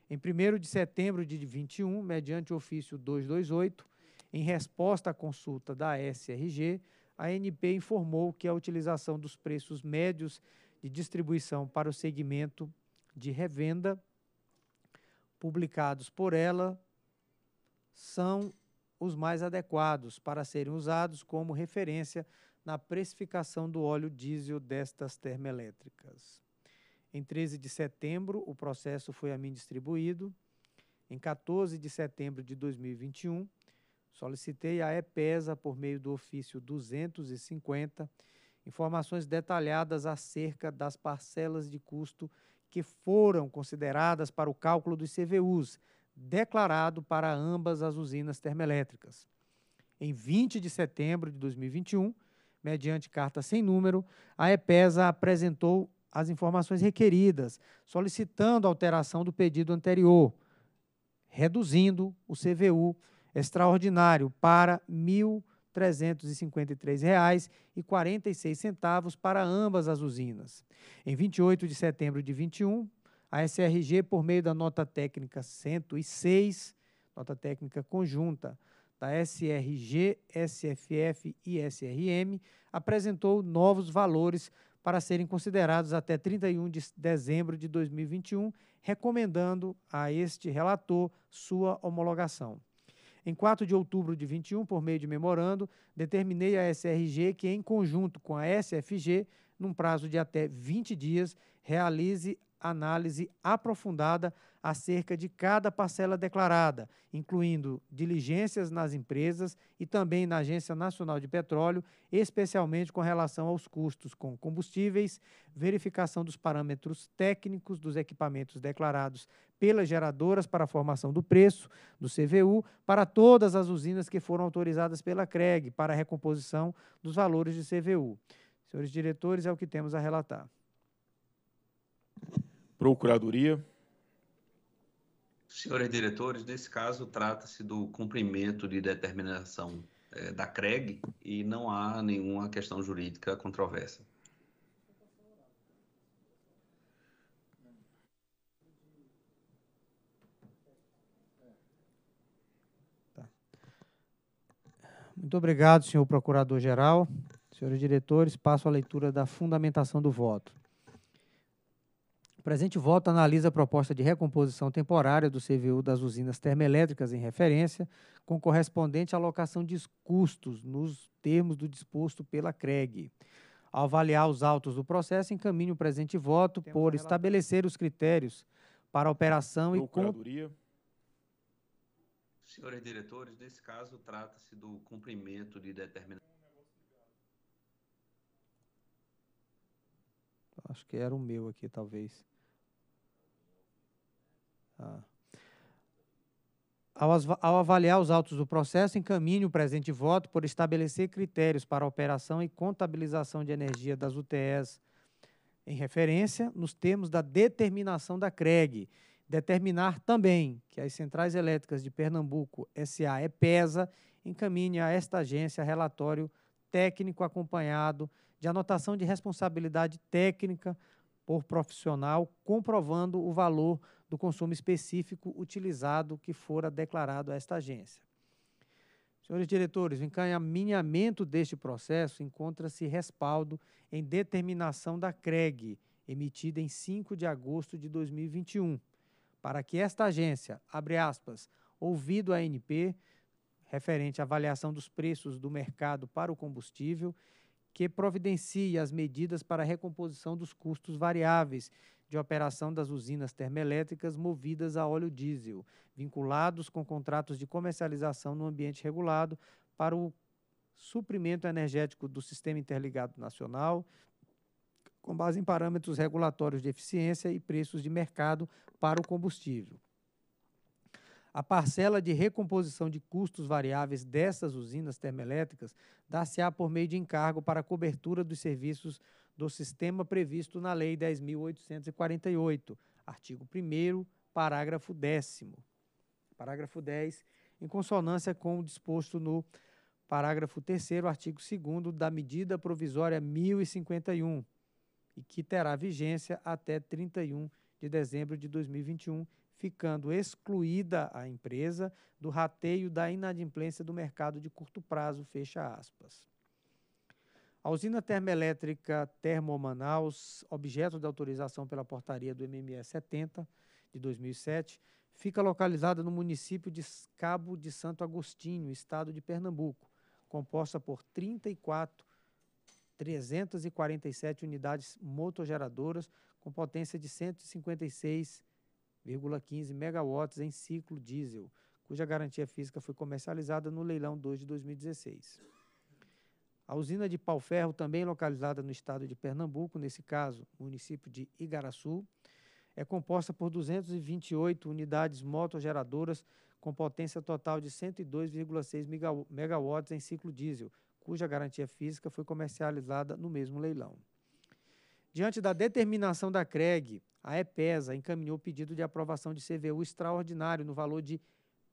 S6: Em 1 de setembro de 21, mediante ofício 228, em resposta à consulta da SRG, a ANP informou que a utilização dos preços médios de distribuição para o segmento de revenda publicados por ela são os mais adequados para serem usados como referência na precificação do óleo diesel destas termoelétricas. Em 13 de setembro, o processo foi a mim distribuído. Em 14 de setembro de 2021, solicitei à EPESA, por meio do ofício 250, informações detalhadas acerca das parcelas de custo que foram consideradas para o cálculo dos CVUs, declarado para ambas as usinas termoelétricas. Em 20 de setembro de 2021, mediante carta sem número, a EPESA apresentou as informações requeridas, solicitando alteração do pedido anterior, reduzindo o CVU extraordinário para R$ 1.353,46 para ambas as usinas. Em 28 de setembro de 21, a SRG, por meio da nota técnica 106, nota técnica conjunta da SRG, SFF e SRM, apresentou novos valores para serem considerados até 31 de dezembro de 2021, recomendando a este relator sua homologação. Em 4 de outubro de 21, por meio de memorando, determinei à SRG que, em conjunto com a SFG, num prazo de até 20 dias, realize análise aprofundada acerca de cada parcela declarada, incluindo diligências nas empresas e também na Agência Nacional de Petróleo, especialmente com relação aos custos com combustíveis, verificação dos parâmetros técnicos dos equipamentos declarados pelas geradoras para a formação do preço do CVU para todas as usinas que foram autorizadas pela CREG para a recomposição dos valores de CVU. Senhores diretores, é o que temos a relatar.
S7: Procuradoria. Senhores diretores, nesse caso trata-se do cumprimento de determinação é, da CREG e não há nenhuma questão jurídica controversa.
S6: Tá. Muito obrigado, senhor procurador-geral. Senhores diretores, passo a leitura da fundamentação do voto. O presente voto analisa a proposta de recomposição temporária do CVU das usinas termoelétricas em referência, com correspondente alocação de custos nos termos do disposto pela CREG. Ao avaliar os autos do processo, encaminhe o presente voto Temos por estabelecer os critérios para operação e... Procuradoria.
S7: Senhores diretores, nesse caso trata-se do cumprimento de determinado.
S6: Acho que era o meu aqui, talvez. Ah. Ao, ao, avaliar os autos do processo, encaminhe o presente voto por estabelecer critérios para operação e contabilização de energia das UTS em referência, nos termos da determinação da CREG. Determinar também que as Centrais Elétricas de Pernambuco, SA é PESA, encaminhe a esta agência relatório técnico acompanhado de anotação de responsabilidade técnica por profissional, comprovando o valor do consumo específico utilizado que fora declarado a esta agência. Senhores diretores, o encaminhamento deste processo encontra-se respaldo em determinação da CREG, emitida em 5 de agosto de 2021, para que esta agência, abre aspas, ouvido a ANP, referente à avaliação dos preços do mercado para o combustível que providencie as medidas para a recomposição dos custos variáveis de operação das usinas termoelétricas movidas a óleo diesel, vinculados com contratos de comercialização no ambiente regulado para o suprimento energético do Sistema Interligado Nacional, com base em parâmetros regulatórios de eficiência e preços de mercado para o combustível. A parcela de recomposição de custos variáveis dessas usinas termoelétricas dar-se-á por meio de encargo para a cobertura dos serviços do sistema previsto na Lei 10.848, artigo 1 parágrafo 10 Parágrafo 10, em consonância com o disposto no parágrafo 3 artigo 2 da medida provisória 1051, e que terá vigência até 31 de dezembro de 2021 ficando excluída a empresa do rateio da inadimplência do mercado de curto prazo, fecha aspas. A usina termoelétrica Termo Manaus, objeto de autorização pela portaria do MME 70 de 2007, fica localizada no município de Cabo de Santo Agostinho, estado de Pernambuco, composta por 34 347 unidades motogeradoras com potência de 156 1,15 megawatts em ciclo diesel, cuja garantia física foi comercializada no leilão 2 de 2016. A usina de pau-ferro, também localizada no estado de Pernambuco, nesse caso, município de Igaraçu, é composta por 228 unidades motogeradoras com potência total de 102,6 megawatts em ciclo diesel, cuja garantia física foi comercializada no mesmo leilão. Diante da determinação da CREG a EPESA encaminhou o pedido de aprovação de CVU extraordinário no valor de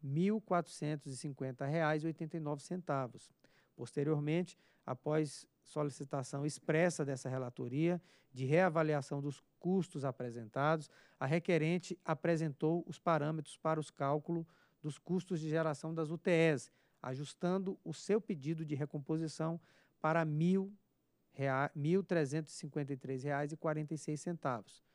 S6: R$ 1.450,89. Posteriormente, após solicitação expressa dessa relatoria de reavaliação dos custos apresentados, a requerente apresentou os parâmetros para os cálculos dos custos de geração das UTEs, ajustando o seu pedido de recomposição para R$ 1.353,46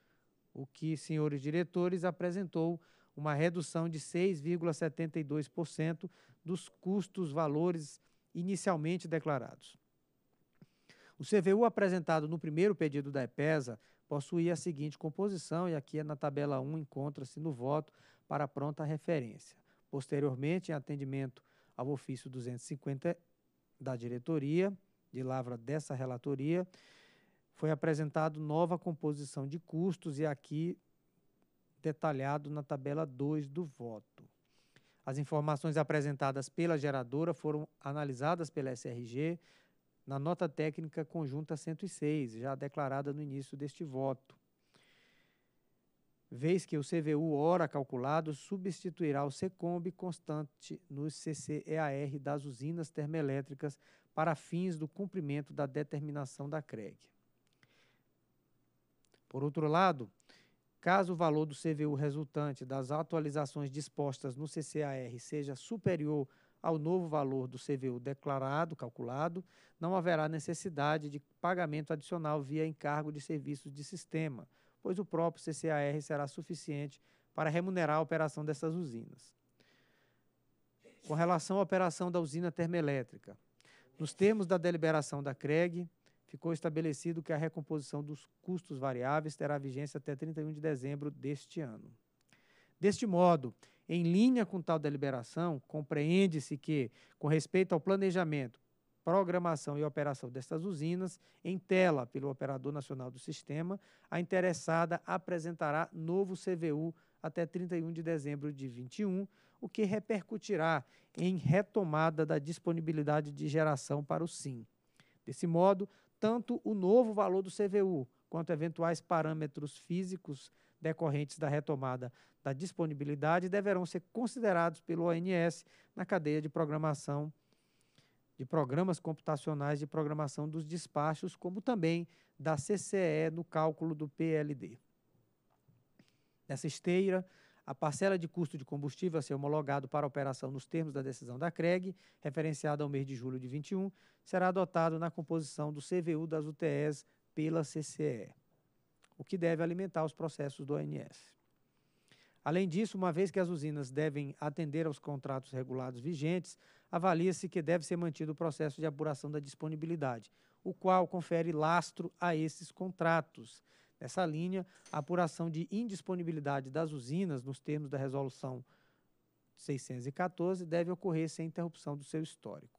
S6: o que, senhores diretores, apresentou uma redução de 6,72% dos custos valores inicialmente declarados. O CVU apresentado no primeiro pedido da EPESA possuía a seguinte composição, e aqui é na tabela 1 encontra-se no voto para pronta referência. Posteriormente, em atendimento ao ofício 250 da diretoria, de lavra dessa relatoria, foi apresentado nova composição de custos e aqui detalhado na tabela 2 do voto. As informações apresentadas pela geradora foram analisadas pela SRG na nota técnica conjunta 106, já declarada no início deste voto. Vez que o CVU hora calculado substituirá o CECOMB constante nos CCEAR das usinas termoelétricas para fins do cumprimento da determinação da CREG. Por outro lado, caso o valor do CVU resultante das atualizações dispostas no CCAR seja superior ao novo valor do CVU declarado, calculado, não haverá necessidade de pagamento adicional via encargo de serviços de sistema, pois o próprio CCAR será suficiente para remunerar a operação dessas usinas. Com relação à operação da usina termoelétrica, nos termos da deliberação da CREG, ficou estabelecido que a recomposição dos custos variáveis terá vigência até 31 de dezembro deste ano. Deste modo, em linha com tal deliberação, compreende-se que, com respeito ao planejamento, programação e operação destas usinas, em tela pelo Operador Nacional do Sistema, a interessada apresentará novo CVU até 31 de dezembro de 21, o que repercutirá em retomada da disponibilidade de geração para o SIM. Desse modo, tanto o novo valor do CVU quanto eventuais parâmetros físicos decorrentes da retomada da disponibilidade deverão ser considerados pelo ONS na cadeia de programação de programas computacionais de programação dos despachos, como também da CCE no cálculo do PLD. Nessa esteira, a parcela de custo de combustível a ser homologado para operação nos termos da decisão da CREG, referenciada ao mês de julho de 21, será adotado na composição do CVU das UTEs pela CCE, o que deve alimentar os processos do ONS. Além disso, uma vez que as usinas devem atender aos contratos regulados vigentes, avalia-se que deve ser mantido o processo de apuração da disponibilidade, o qual confere lastro a esses contratos Nessa linha, a apuração de indisponibilidade das usinas, nos termos da resolução 614, deve ocorrer sem interrupção do seu histórico.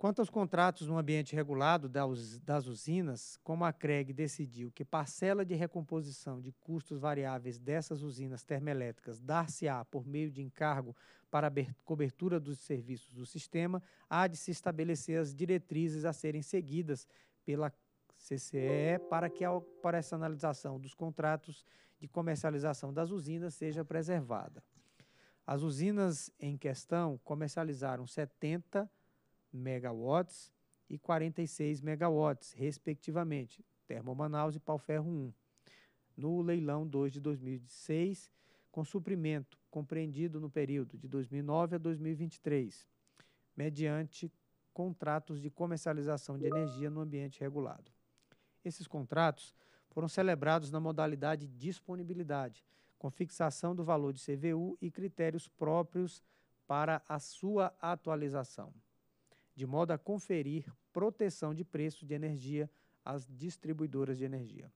S6: Quanto aos contratos no ambiente regulado das usinas, como a CREG decidiu que parcela de recomposição de custos variáveis dessas usinas termoelétricas dar-se-á por meio de encargo para a cobertura dos serviços do sistema, há de se estabelecer as diretrizes a serem seguidas pela CCE para que a operacionalização dos contratos de comercialização das usinas seja preservada. As usinas em questão comercializaram 70 megawatts e 46 megawatts, respectivamente, Termo Manaus e Palferro 1, no leilão 2 de 2006, com suprimento compreendido no período de 2009 a 2023, mediante contratos de comercialização de energia no ambiente regulado. Esses contratos foram celebrados na modalidade disponibilidade, com fixação do valor de CVU e critérios próprios para a sua atualização de modo a conferir proteção de preço de energia às distribuidoras de energia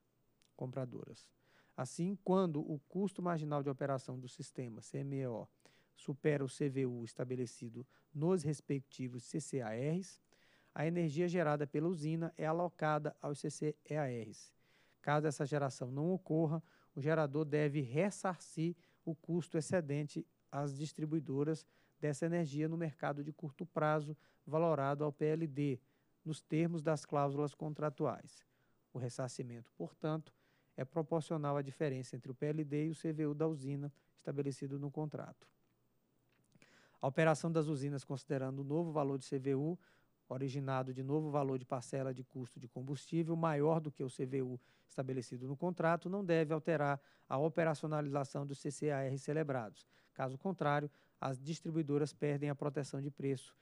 S6: compradoras. Assim, quando o custo marginal de operação do sistema CMEO supera o CVU estabelecido nos respectivos CCARs, a energia gerada pela usina é alocada aos CCEARs. Caso essa geração não ocorra, o gerador deve ressarcir o custo excedente às distribuidoras dessa energia no mercado de curto prazo valorado ao PLD, nos termos das cláusulas contratuais. O ressarcimento, portanto, é proporcional à diferença entre o PLD e o CVU da usina estabelecido no contrato. A operação das usinas considerando o novo valor de CVU, originado de novo valor de parcela de custo de combustível maior do que o CVU estabelecido no contrato, não deve alterar a operacionalização dos CCAR celebrados. Caso contrário, as distribuidoras perdem a proteção de preço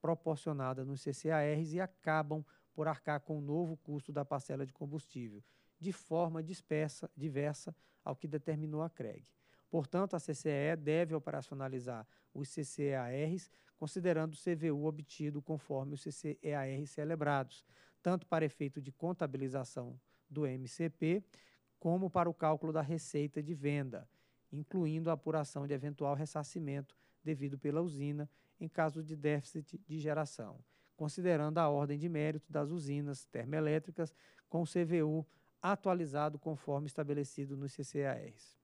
S6: proporcionada nos CCARs e acabam por arcar com o novo custo da parcela de combustível, de forma dispersa, diversa ao que determinou a CREG. Portanto, a CCE deve operacionalizar os CCARs, considerando o CVU obtido conforme os CCARs celebrados, tanto para efeito de contabilização do MCP, como para o cálculo da receita de venda incluindo a apuração de eventual ressarcimento devido pela usina em caso de déficit de geração, considerando a ordem de mérito das usinas termoelétricas com o CVU atualizado conforme estabelecido nos CCARs.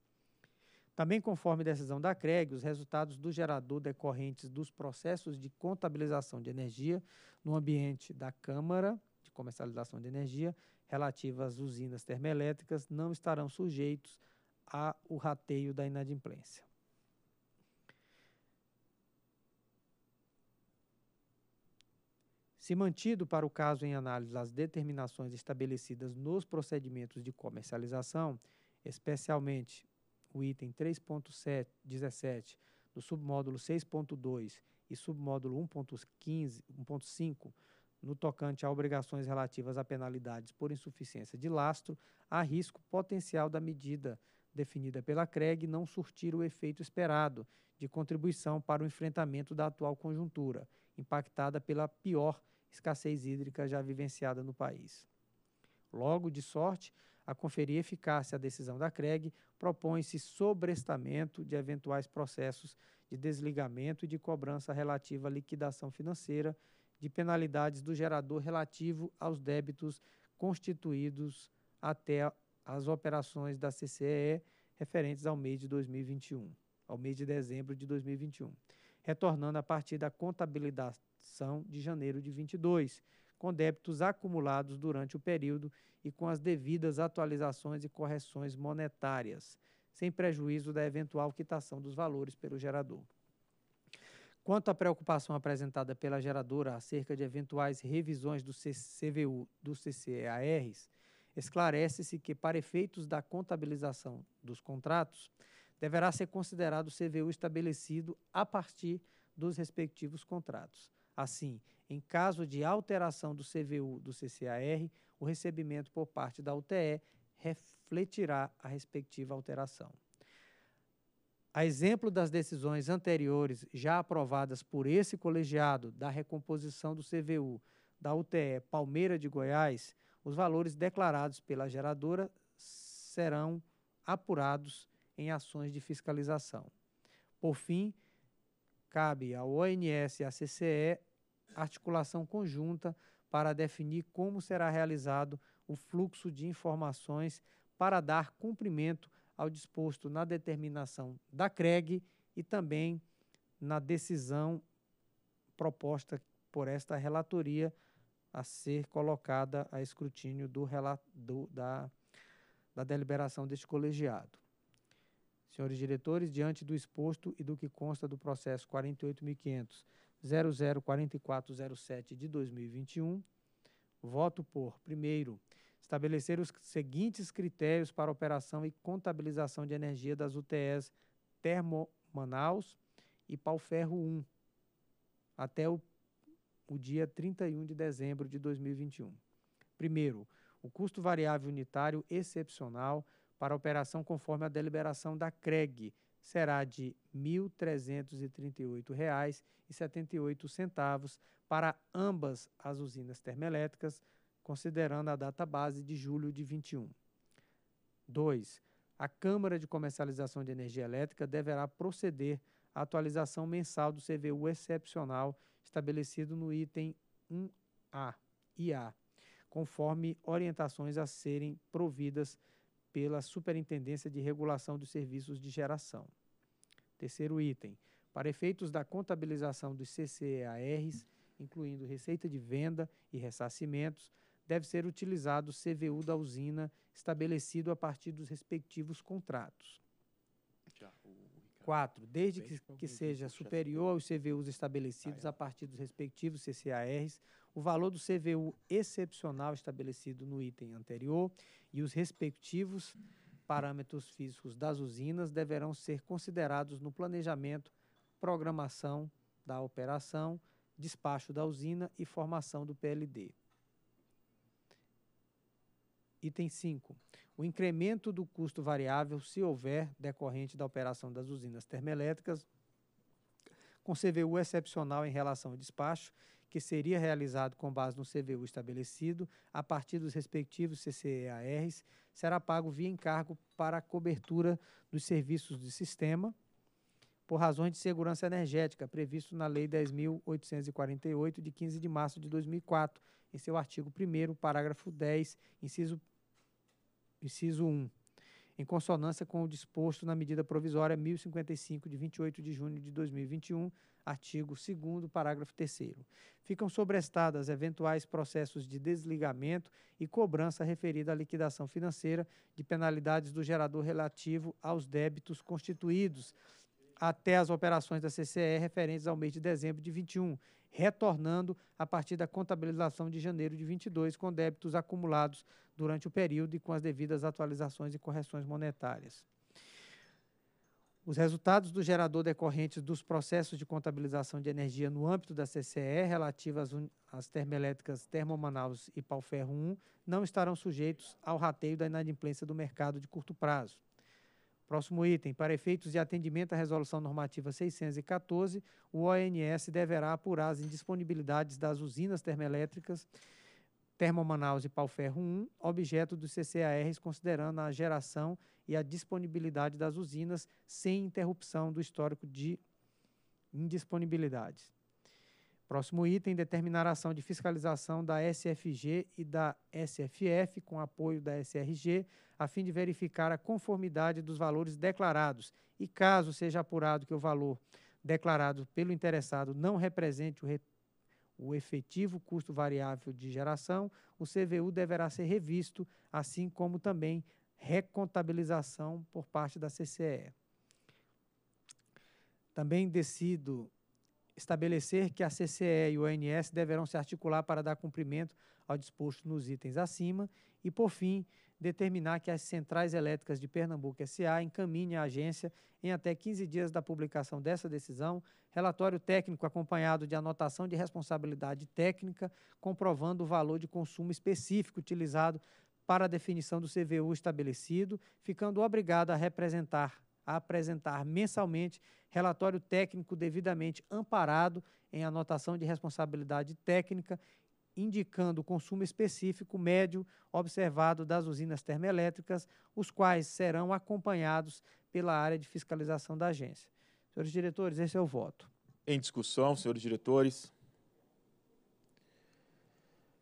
S6: Também conforme decisão da CREG, os resultados do gerador decorrentes dos processos de contabilização de energia no ambiente da Câmara de Comercialização de Energia, relativa às usinas termoelétricas, não estarão sujeitos a o rateio da inadimplência. Se mantido para o caso em análise as determinações estabelecidas nos procedimentos de comercialização, especialmente o item 3.17 do submódulo 6.2 e submódulo 1.5 no tocante a obrigações relativas a penalidades por insuficiência de lastro, há risco potencial da medida definida pela CREG não surtir o efeito esperado de contribuição para o enfrentamento da atual conjuntura, impactada pela pior escassez hídrica já vivenciada no país. Logo, de sorte, a conferir eficácia à decisão da CREG, propõe-se sobrestamento de eventuais processos de desligamento e de cobrança relativa à liquidação financeira de penalidades do gerador relativo aos débitos constituídos até as operações da CCE referentes ao mês de 2021, ao mês de dezembro de 2021, retornando a partir da contabilização de janeiro de 22, com débitos acumulados durante o período e com as devidas atualizações e correções monetárias, sem prejuízo da eventual quitação dos valores pelo gerador. Quanto à preocupação apresentada pela geradora acerca de eventuais revisões do CCVU, do CCEARs esclarece-se que, para efeitos da contabilização dos contratos, deverá ser considerado o CVU estabelecido a partir dos respectivos contratos. Assim, em caso de alteração do CVU do CCAR, o recebimento por parte da UTE refletirá a respectiva alteração. A exemplo das decisões anteriores já aprovadas por esse colegiado da recomposição do CVU da UTE Palmeira de Goiás, os valores declarados pela geradora serão apurados em ações de fiscalização. Por fim, cabe ao ONS e à CCE articulação conjunta para definir como será realizado o fluxo de informações para dar cumprimento ao disposto na determinação da CREG e também na decisão proposta por esta relatoria a ser colocada a escrutínio do, do, da, da deliberação deste colegiado. Senhores diretores, diante do exposto e do que consta do processo 48.500.004407 de 2021, voto por, primeiro, estabelecer os seguintes critérios para operação e contabilização de energia das UTS Termo Manaus e Palferro 1 até o o dia 31 de dezembro de 2021. Primeiro, o custo variável unitário excepcional para a operação conforme a deliberação da CREG será de R$ 1.338,78 para ambas as usinas termoelétricas, considerando a data base de julho de 21. 2. A Câmara de Comercialização de Energia Elétrica deverá proceder atualização mensal do CVU excepcional estabelecido no item 1A, e a, conforme orientações a serem providas pela Superintendência de Regulação dos Serviços de Geração. Terceiro item, para efeitos da contabilização dos CCEARs, incluindo receita de venda e ressarcimentos, deve ser utilizado o CVU da usina estabelecido a partir dos respectivos contratos. Já, o 4, desde que, que seja superior aos CVUs estabelecidos a partir dos respectivos CCARs, o valor do CVU excepcional estabelecido no item anterior e os respectivos parâmetros físicos das usinas deverão ser considerados no planejamento, programação da operação, despacho da usina e formação do PLD. Item 5. O incremento do custo variável, se houver, decorrente da operação das usinas termoelétricas, com CVU excepcional em relação ao despacho, que seria realizado com base no CVU estabelecido, a partir dos respectivos CCEARs, será pago via encargo para a cobertura dos serviços de sistema, por razões de segurança energética, previsto na Lei 10.848, de 15 de março de 2004, em seu artigo 1 parágrafo 10, inciso, inciso 1, em consonância com o disposto na medida provisória 1055 de 28 de junho de 2021, artigo 2 parágrafo 3 Ficam sobrestadas eventuais processos de desligamento e cobrança referida à liquidação financeira de penalidades do gerador relativo aos débitos constituídos até as operações da CCE referentes ao mês de dezembro de 21, retornando a partir da contabilização de janeiro de 22, com débitos acumulados durante o período e com as devidas atualizações e correções monetárias. Os resultados do gerador decorrentes dos processos de contabilização de energia no âmbito da CCE, relativas às termoelétricas Termomanaus e Palferro 1, não estarão sujeitos ao rateio da inadimplência do mercado de curto prazo. Próximo item. Para efeitos de atendimento à Resolução Normativa 614, o ONS deverá apurar as indisponibilidades das usinas termoelétricas Termo Manaus e Palferro 1, objeto dos CCARs, considerando a geração e a disponibilidade das usinas sem interrupção do histórico de indisponibilidades. Próximo item, determinar a ação de fiscalização da SFG e da SFF, com apoio da SRG, a fim de verificar a conformidade dos valores declarados e, caso seja apurado que o valor declarado pelo interessado não represente o, re... o efetivo custo variável de geração, o CVU deverá ser revisto, assim como também recontabilização por parte da CCE. Também decido estabelecer que a CCE e o ANS deverão se articular para dar cumprimento ao disposto nos itens acima e, por fim, determinar que as centrais elétricas de Pernambuco SA encaminhem à agência, em até 15 dias da publicação dessa decisão, relatório técnico acompanhado de anotação de responsabilidade técnica, comprovando o valor de consumo específico utilizado para a definição do CVU estabelecido, ficando obrigado a representar a apresentar mensalmente relatório técnico devidamente amparado em anotação de responsabilidade técnica, indicando o consumo específico médio observado das usinas termoelétricas, os quais serão acompanhados pela área de fiscalização da agência. Senhores diretores, esse é o voto.
S1: Em discussão, senhores diretores.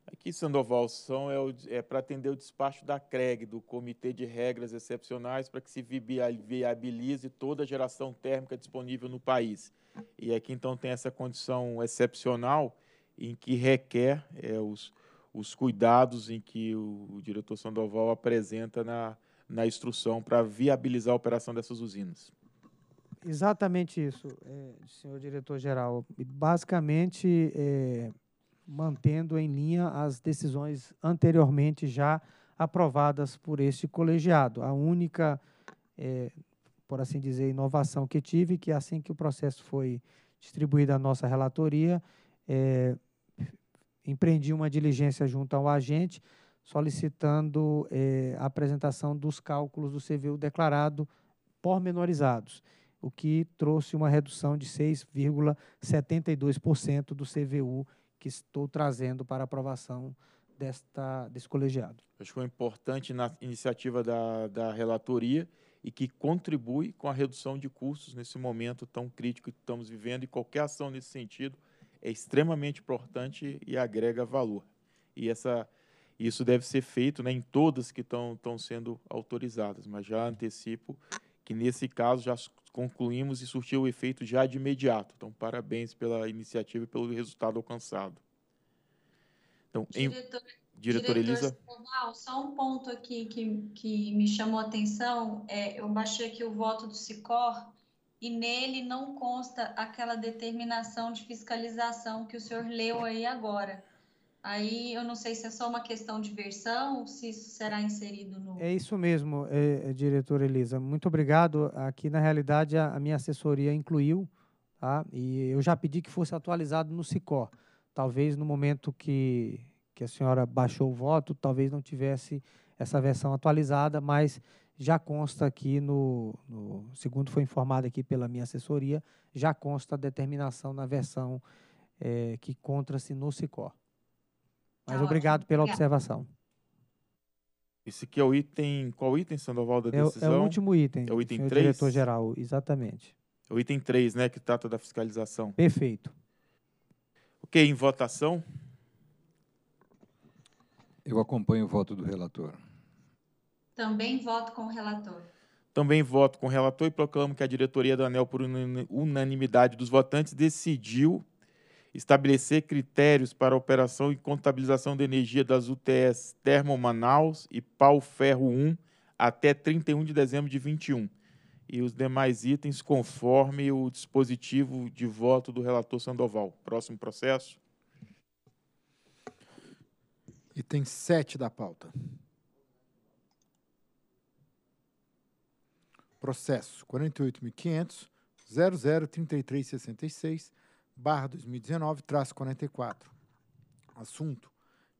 S1: Aqui, Sandoval, são é, é para atender o despacho da CREG, do Comitê de Regras Excepcionais, para que se viabilize toda a geração térmica disponível no país. E aqui, então, tem essa condição excepcional em que requer é, os, os cuidados em que o, o diretor Sandoval apresenta na, na instrução para viabilizar a operação dessas
S6: usinas. Exatamente isso, é, senhor diretor-geral. Basicamente, é, mantendo em linha as decisões anteriormente já aprovadas por este colegiado. A única, é, por assim dizer, inovação que tive, que assim que o processo foi distribuído à nossa relatoria, é, empreendi uma diligência junto ao agente, solicitando é, a apresentação dos cálculos do CVU declarado pormenorizados, o que trouxe uma redução de 6,72% do CVU que estou trazendo para aprovação desta, desse colegiado.
S1: Acho que foi importante na iniciativa da, da relatoria e que contribui com a redução de custos nesse momento tão crítico que estamos vivendo e qualquer ação nesse sentido é extremamente importante e agrega valor. E essa, isso deve ser feito né, em todas que estão sendo autorizadas, mas já antecipo que, nesse caso, já concluímos e surtiu o efeito já de imediato. Então, parabéns pela iniciativa e pelo resultado alcançado. Então, diretor, em... diretor Elisa.
S5: só um ponto aqui que, que me chamou a atenção. É, eu baixei aqui o voto do SICOR e nele não consta aquela determinação de fiscalização que o senhor leu aí agora. Aí eu não sei se é só uma questão de versão, se isso será inserido no.
S6: É isso mesmo, é, é diretora Elisa. Muito obrigado. Aqui, na realidade, a, a, minha assessoria incluiu, tá? e eu já pedi que fosse atualizado no SICOR. Talvez no momento que, que a senhora baixou o voto, talvez não tivesse essa versão atualizada, mas já consta aqui no, no segundo foi informado aqui pela minha assessoria, já consta a determinação na versão é, que contra-se no SICOR. Mas tá obrigado ótimo. pela Obrigada. observação.
S1: Esse aqui é o item. Qual item, Sandoval, da decisão? É, é o é último item. É o item 3? diretor-geral,
S6: exatamente.
S1: É o item 3, né, que trata da fiscalização. Perfeito. Ok, em votação.
S6: Eu acompanho o
S1: voto do relator.
S5: Também voto com o relator.
S1: Também voto com o relator e proclamo que a diretoria da ANEL, por unanimidade dos votantes, decidiu estabelecer critérios para operação e contabilização de energia das UTS Termo Manaus e Pau Ferro 1 até 31 de dezembro de 21 e os demais itens conforme o dispositivo de voto do relator Sandoval. Próximo processo.
S2: Item 7 da pauta. Processo 48.500.003366 barra 2019-44. Assunto: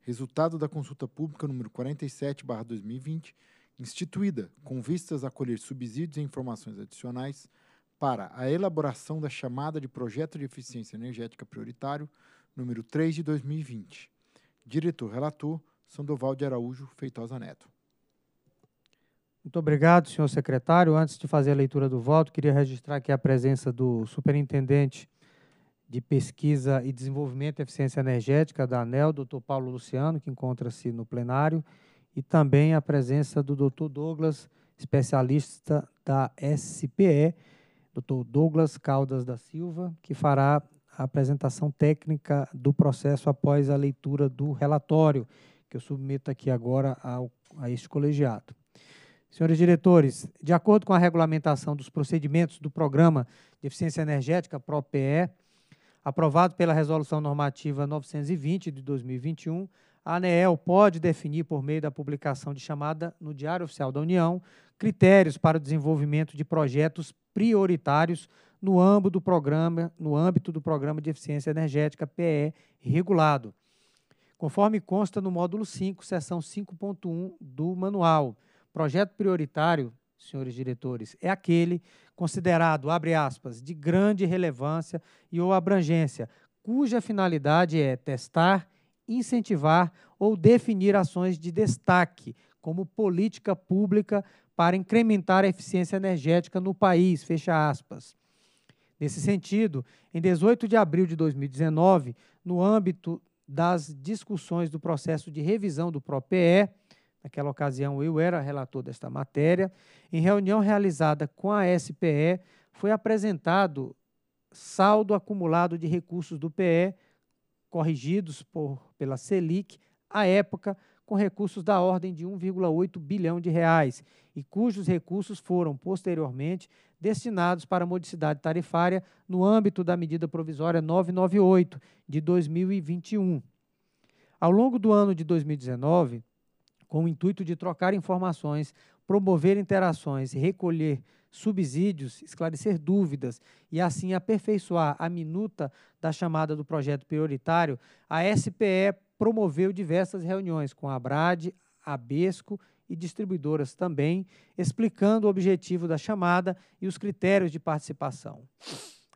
S2: Resultado da consulta pública número 47 barra 2020, instituída com vistas a colher subsídios e informações adicionais para a elaboração da chamada de Projeto de Eficiência Energética Prioritário número 3 de 2020. Diretor relator Sandoval de Araújo Feitosa Neto.
S6: Muito obrigado, senhor secretário. Antes de fazer a leitura do voto, queria registrar aqui a presença do superintendente de Pesquisa e Desenvolvimento e Eficiência Energética da ANEL, doutor Paulo Luciano, que encontra-se no plenário, e também a presença do doutor Douglas, especialista da SPE, doutor Douglas Caldas da Silva, que fará a apresentação técnica do processo após a leitura do relatório, que eu submeto aqui agora ao, a este colegiado. Senhores diretores, de acordo com a regulamentação dos procedimentos do Programa de Eficiência Energética, PROPE, aprovado pela Resolução Normativa 920 de 2021, a ANEEL pode definir, por meio da publicação de chamada no Diário Oficial da União, critérios para o desenvolvimento de projetos prioritários no âmbito do programa, no âmbito do programa de eficiência energética PE regulado, conforme consta no módulo 5, seção 5.1 do manual. Projeto prioritário senhores diretores, é aquele considerado, abre aspas, de grande relevância e ou abrangência, cuja finalidade é testar, incentivar ou definir ações de destaque como política pública para incrementar a eficiência energética no país, fecha aspas. Nesse sentido, em 18 de abril de 2019, no âmbito das discussões do processo de revisão do PROPE, Naquela ocasião, eu era relator desta matéria. Em reunião realizada com a SPE, foi apresentado saldo acumulado de recursos do PE, corrigidos por, pela Selic, à época, com recursos da ordem de 1,8 bilhão de reais e cujos recursos foram posteriormente destinados para a modicidade tarifária no âmbito da medida provisória 998 de 2021. Ao longo do ano de 2019, com o intuito de trocar informações, promover interações, recolher subsídios, esclarecer dúvidas e assim aperfeiçoar a minuta da chamada do projeto prioritário, a SPE promoveu diversas reuniões com a Brad, a Besco e distribuidoras também, explicando o objetivo da chamada e os critérios de participação.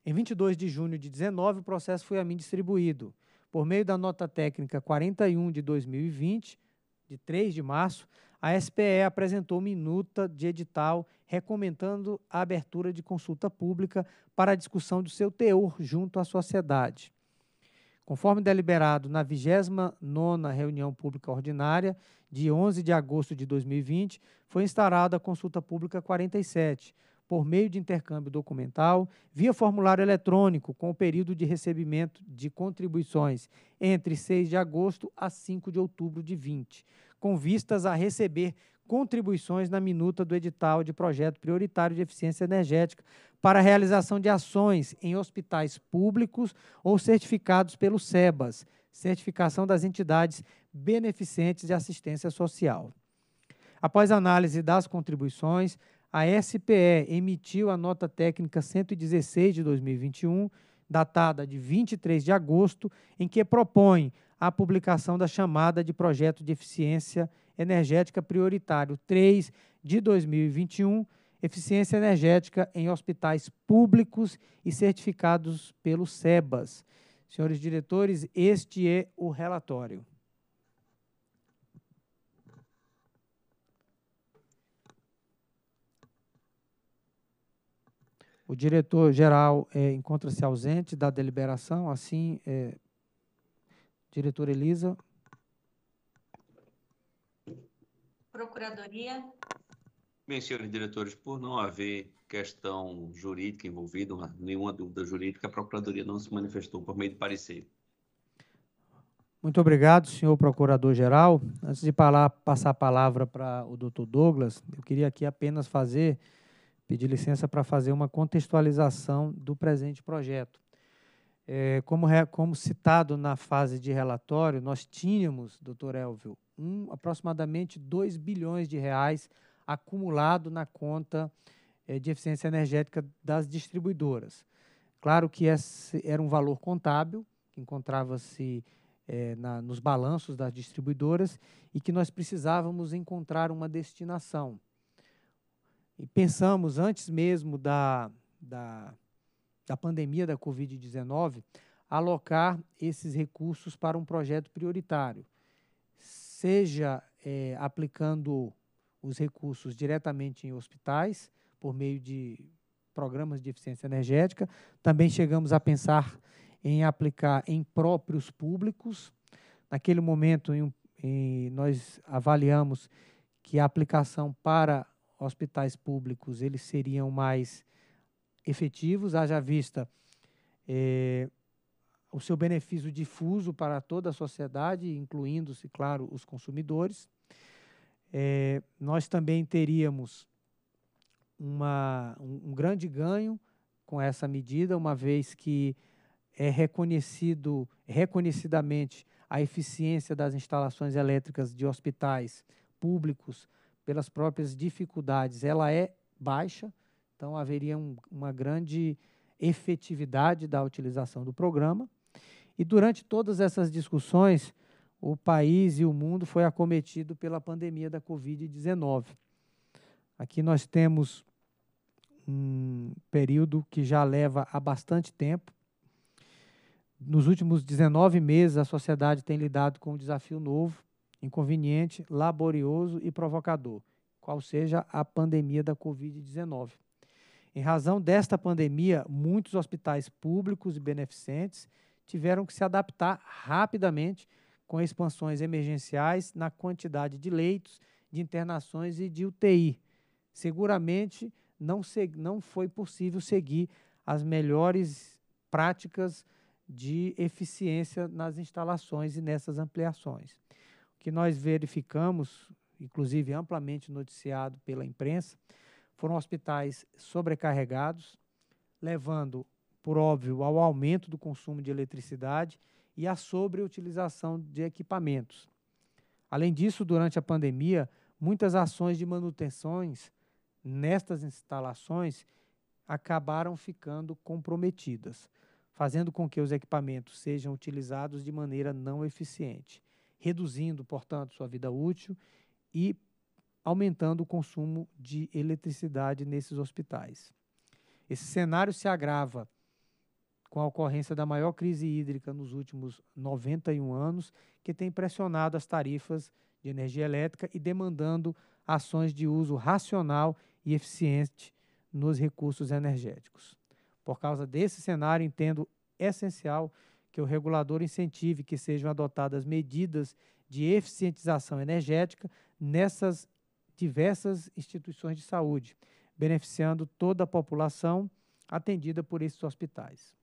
S6: Em 22 de junho de 19, o processo foi a mim distribuído. Por meio da nota técnica 41 de 2020, de 3 de março, a SPE apresentou minuta de edital recomendando a abertura de consulta pública para a discussão do seu teor junto à sociedade. Conforme deliberado na 29ª reunião pública ordinária de 11 de agosto de 2020, foi instaurada a consulta pública 47, por meio de intercâmbio documental, via formulário eletrônico, com o período de recebimento de contribuições entre 6 de agosto a 5 de outubro de 20, com vistas a receber contribuições na minuta do edital de projeto prioritário de eficiência energética para a realização de ações em hospitais públicos ou certificados pelo SEBAS, certificação das entidades beneficentes de assistência social. Após análise das contribuições, a SPE emitiu a nota técnica 116 de 2021, datada de 23 de agosto, em que propõe a publicação da chamada de Projeto de Eficiência Energética Prioritário 3 de 2021, Eficiência Energética em Hospitais Públicos e certificados pelo SEBAS. Senhores diretores, este é o relatório. O diretor-geral é, encontra-se ausente da deliberação, assim, é, diretor Elisa.
S5: Procuradoria.
S7: Bem, senhores diretores, por não haver questão jurídica envolvida, nenhuma dúvida jurídica, a Procuradoria não se manifestou por meio de parecer.
S6: Muito obrigado, senhor Procurador-Geral. Antes de passar a palavra para o doutor Douglas, eu queria aqui apenas fazer pedir licença para fazer uma contextualização do presente projeto. É, como, como, citado na fase de relatório, nós tínhamos, doutor Elvio, um, aproximadamente 2 bilhões de reais acumulado na conta é, de eficiência energética das distribuidoras. Claro que esse era um valor contábil, que encontrava-se é, nos balanços das distribuidoras, e que nós precisávamos encontrar uma destinação e pensamos antes mesmo da, da, da pandemia da Covid-19, alocar esses recursos para um projeto prioritário, seja é, aplicando os recursos diretamente em hospitais, por meio de programas de eficiência energética, também chegamos a pensar em aplicar em próprios públicos. Naquele momento, em, em, nós avaliamos que a aplicação para hospitais públicos eles seriam mais efetivos, haja vista eh, o seu benefício difuso para toda a sociedade, incluindo-se, claro, os consumidores. Eh, nós também teríamos uma, um, um grande ganho com essa medida, uma vez que é reconhecido reconhecidamente a eficiência das instalações elétricas de hospitais públicos pelas próprias dificuldades, ela é baixa, então haveria um, uma grande efetividade da utilização do programa. E durante todas essas discussões, o país e o mundo foi acometido pela pandemia da Covid-19. Aqui nós temos um período que já leva há bastante tempo. Nos últimos 19 meses, a sociedade tem lidado com um desafio novo, inconveniente, laborioso e provocador, qual seja a pandemia da Covid-19. Em razão desta pandemia, muitos hospitais públicos e beneficentes tiveram que se adaptar rapidamente com expansões emergenciais na quantidade de leitos, de internações e de UTI. Seguramente não, se, não foi possível seguir as melhores práticas de eficiência nas instalações e nessas ampliações que nós verificamos, inclusive amplamente noticiado pela imprensa, foram hospitais sobrecarregados, levando, por óbvio, ao aumento do consumo de eletricidade e à sobreutilização de equipamentos. Além disso, durante a pandemia, muitas ações de manutenções nestas instalações acabaram ficando comprometidas, fazendo com que os equipamentos sejam utilizados de maneira não eficiente reduzindo, portanto, sua vida útil e aumentando o consumo de eletricidade nesses hospitais. Esse cenário se agrava com a ocorrência da maior crise hídrica nos últimos 91 anos, que tem pressionado as tarifas de energia elétrica e demandando ações de uso racional e eficiente nos recursos energéticos. Por causa desse cenário, entendo essencial que o regulador incentive que sejam adotadas medidas de eficientização energética nessas diversas instituições de saúde, beneficiando toda a população atendida por esses hospitais.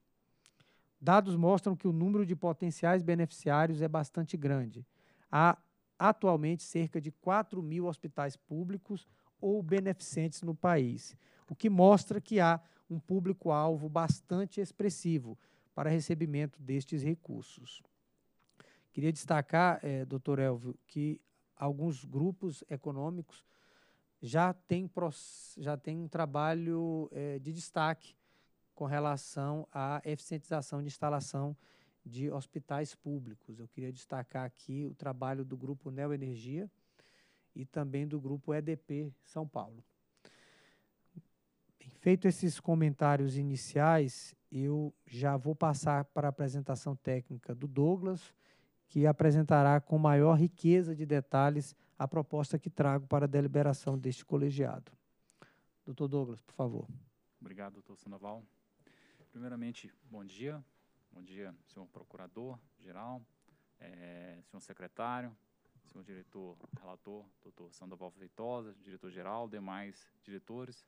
S6: Dados mostram que o número de potenciais beneficiários é bastante grande. Há atualmente cerca de 4 mil hospitais públicos ou beneficentes no país, o que mostra que há um público-alvo bastante expressivo, para recebimento destes recursos. Queria destacar, é, doutor Elvio, que alguns grupos econômicos já têm, já têm um trabalho é, de destaque com relação à eficientização de instalação de hospitais públicos. Eu queria destacar aqui o trabalho do grupo Neoenergia e também do grupo EDP São Paulo. feito esses comentários iniciais, eu já vou passar para a apresentação técnica do Douglas, que apresentará com maior riqueza de detalhes a proposta que trago para a deliberação deste colegiado. Doutor Douglas, por favor.
S9: Obrigado, doutor Sandoval. Primeiramente, bom dia. Bom dia, senhor procurador-geral, é, eh, senhor secretário, senhor diretor, relator, doutor Sandoval Feitosa, diretor-geral, demais diretores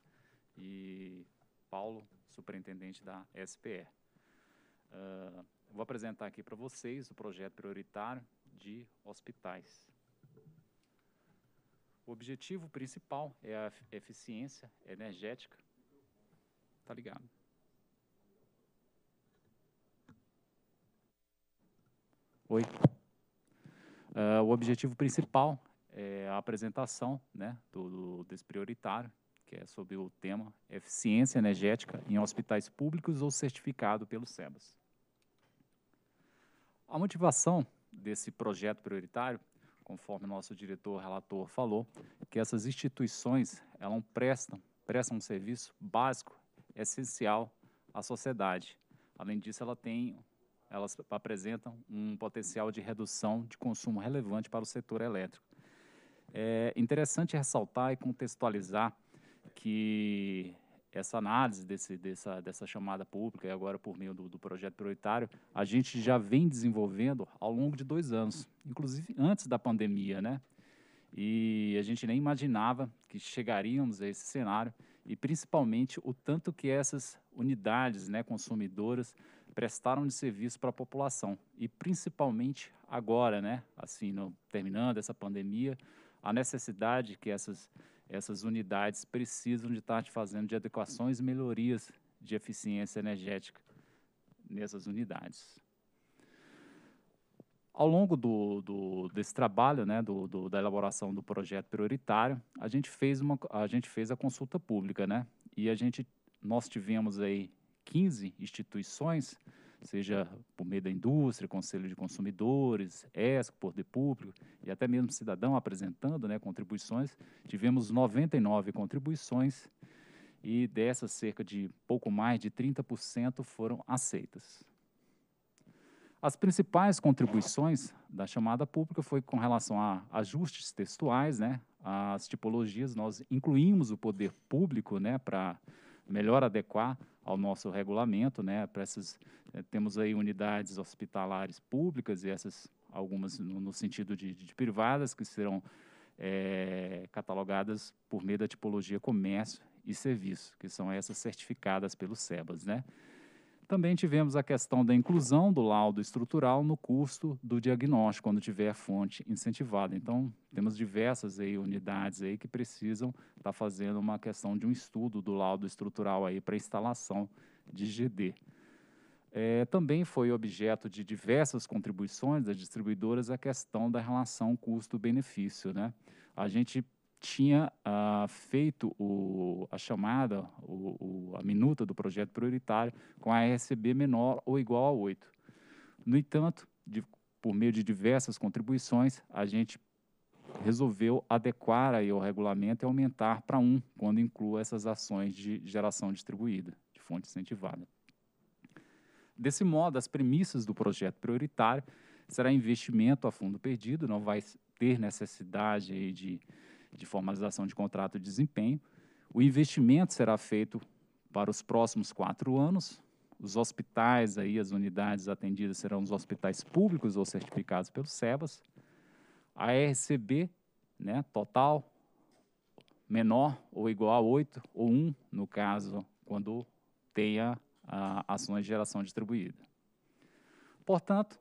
S9: e Paulo, superintendente da SPE. Uh, ah, vou apresentar aqui para vocês o projeto prioritário de hospitais. O objetivo principal é a eficiência energética. Tá ligado? Oi. Uh, o objetivo principal é a apresentação né, do, do desse prioritário que é sobre o tema Eficiência é Energética em Hospitais Públicos ou Certificado pelo SEBAS. A motivação desse projeto prioritário, conforme nosso diretor relator falou, é que essas instituições elas prestam, prestam um serviço básico, essencial à sociedade. Além disso, ela tem, elas apresentam um potencial de redução de consumo relevante para o setor elétrico. É interessante ressaltar e contextualizar que essa análise desse, dessa, dessa chamada pública, e agora por meio do, do, projeto prioritário, a gente já vem desenvolvendo ao longo de dois anos, inclusive antes da pandemia, né? E a gente nem imaginava que chegaríamos a esse cenário e principalmente o tanto que essas unidades né, consumidoras prestaram de serviço para a população. E principalmente agora, né? Assim, no, terminando essa pandemia, a necessidade que essas essas unidades precisam de estar fazendo de adequações e melhorias de eficiência energética nessas unidades. Ao longo do, do, desse trabalho, né, do, do, da elaboração do projeto prioritário, a gente fez, uma, a, gente fez a consulta pública, né, e a gente, nós tivemos aí 15 instituições seja por meio da indústria, conselho de consumidores, ESC, poder público e até mesmo cidadão apresentando né, contribuições. Tivemos 99 contribuições e dessas cerca de pouco mais de 30% foram aceitas. As principais contribuições da chamada pública foi com relação a ajustes textuais, né? As tipologias nós incluímos o poder público, né, para melhor adequar ao nosso regulamento, né? Para essas eh, temos aí unidades hospitalares públicas e essas algumas no, no sentido de, de, privadas que serão é, catalogadas por meio da tipologia comércio e serviço, que são essas certificadas pelo SEBAS, né? Também tivemos a questão da inclusão do laudo estrutural no custo do diagnóstico, quando tiver fonte incentivada. Então, temos diversas aí, unidades aí que precisam estar tá fazendo uma questão de um estudo do laudo estrutural para instalação de GD. É, também foi objeto de diversas contribuições das distribuidoras a questão da relação custo-benefício. Né? A gente tinha ah, feito o, a chamada, o, o, a minuta do projeto prioritário com a RSB menor ou igual a 8. No entanto, de, por meio de diversas contribuições, a gente resolveu adequar aí o regulamento e aumentar para 1, quando inclua essas ações de geração distribuída, de fonte incentivada. Desse modo, as premissas do projeto prioritário será investimento a fundo perdido, não vai ter necessidade aí de de formalização de contrato de desempenho. O investimento será feito para os próximos quatro anos. Os hospitais, aí, as unidades atendidas serão os hospitais públicos ou certificados pelo SEBAS. A RCB, né, total, menor ou igual a 8 ou 1, no caso, quando tenha a, ações de geração distribuída. Portanto,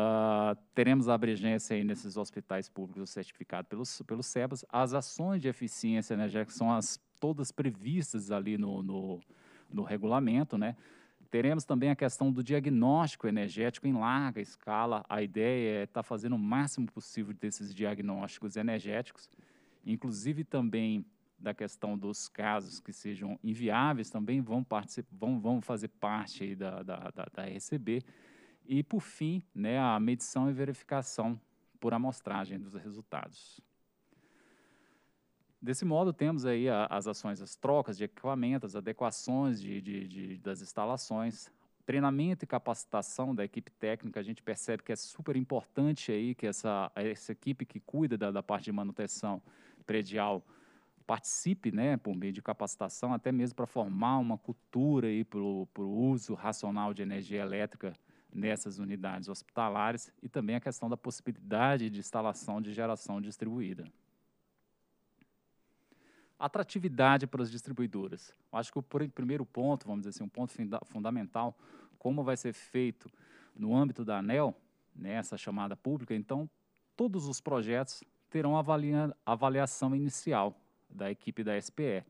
S9: ah, teremos a abrangência aí nesses hospitais públicos certificados pelos, pelos SEBAS. As ações de eficiência energética são as, todas previstas ali no, no, no regulamento, né? Teremos também a questão do diagnóstico energético em larga escala. A ideia é estar tá fazendo o máximo possível desses diagnósticos energéticos, inclusive também da questão dos casos que sejam inviáveis, também vão, vão, vão fazer parte da, da, da, da receber e, por fim, né, a medição e verificação por amostragem dos resultados. Desse modo, temos aí a, as ações, as trocas de equipamentos, adequações de, de, de, das instalações, treinamento e capacitação da equipe técnica. A gente percebe que é super importante aí que essa, essa equipe que cuida da, da parte de manutenção predial participe, né, por meio de capacitação, até mesmo para formar uma cultura aí para o uso racional de energia elétrica nessas unidades hospitalares e também a questão da possibilidade de instalação de geração distribuída. Atratividade para as distribuidoras. Eu acho que o primeiro ponto, vamos dizer assim, um ponto funda fundamental, como vai ser feito no âmbito da ANEL, nessa né, chamada pública, então todos os projetos terão avalia avaliação inicial da equipe da SPE.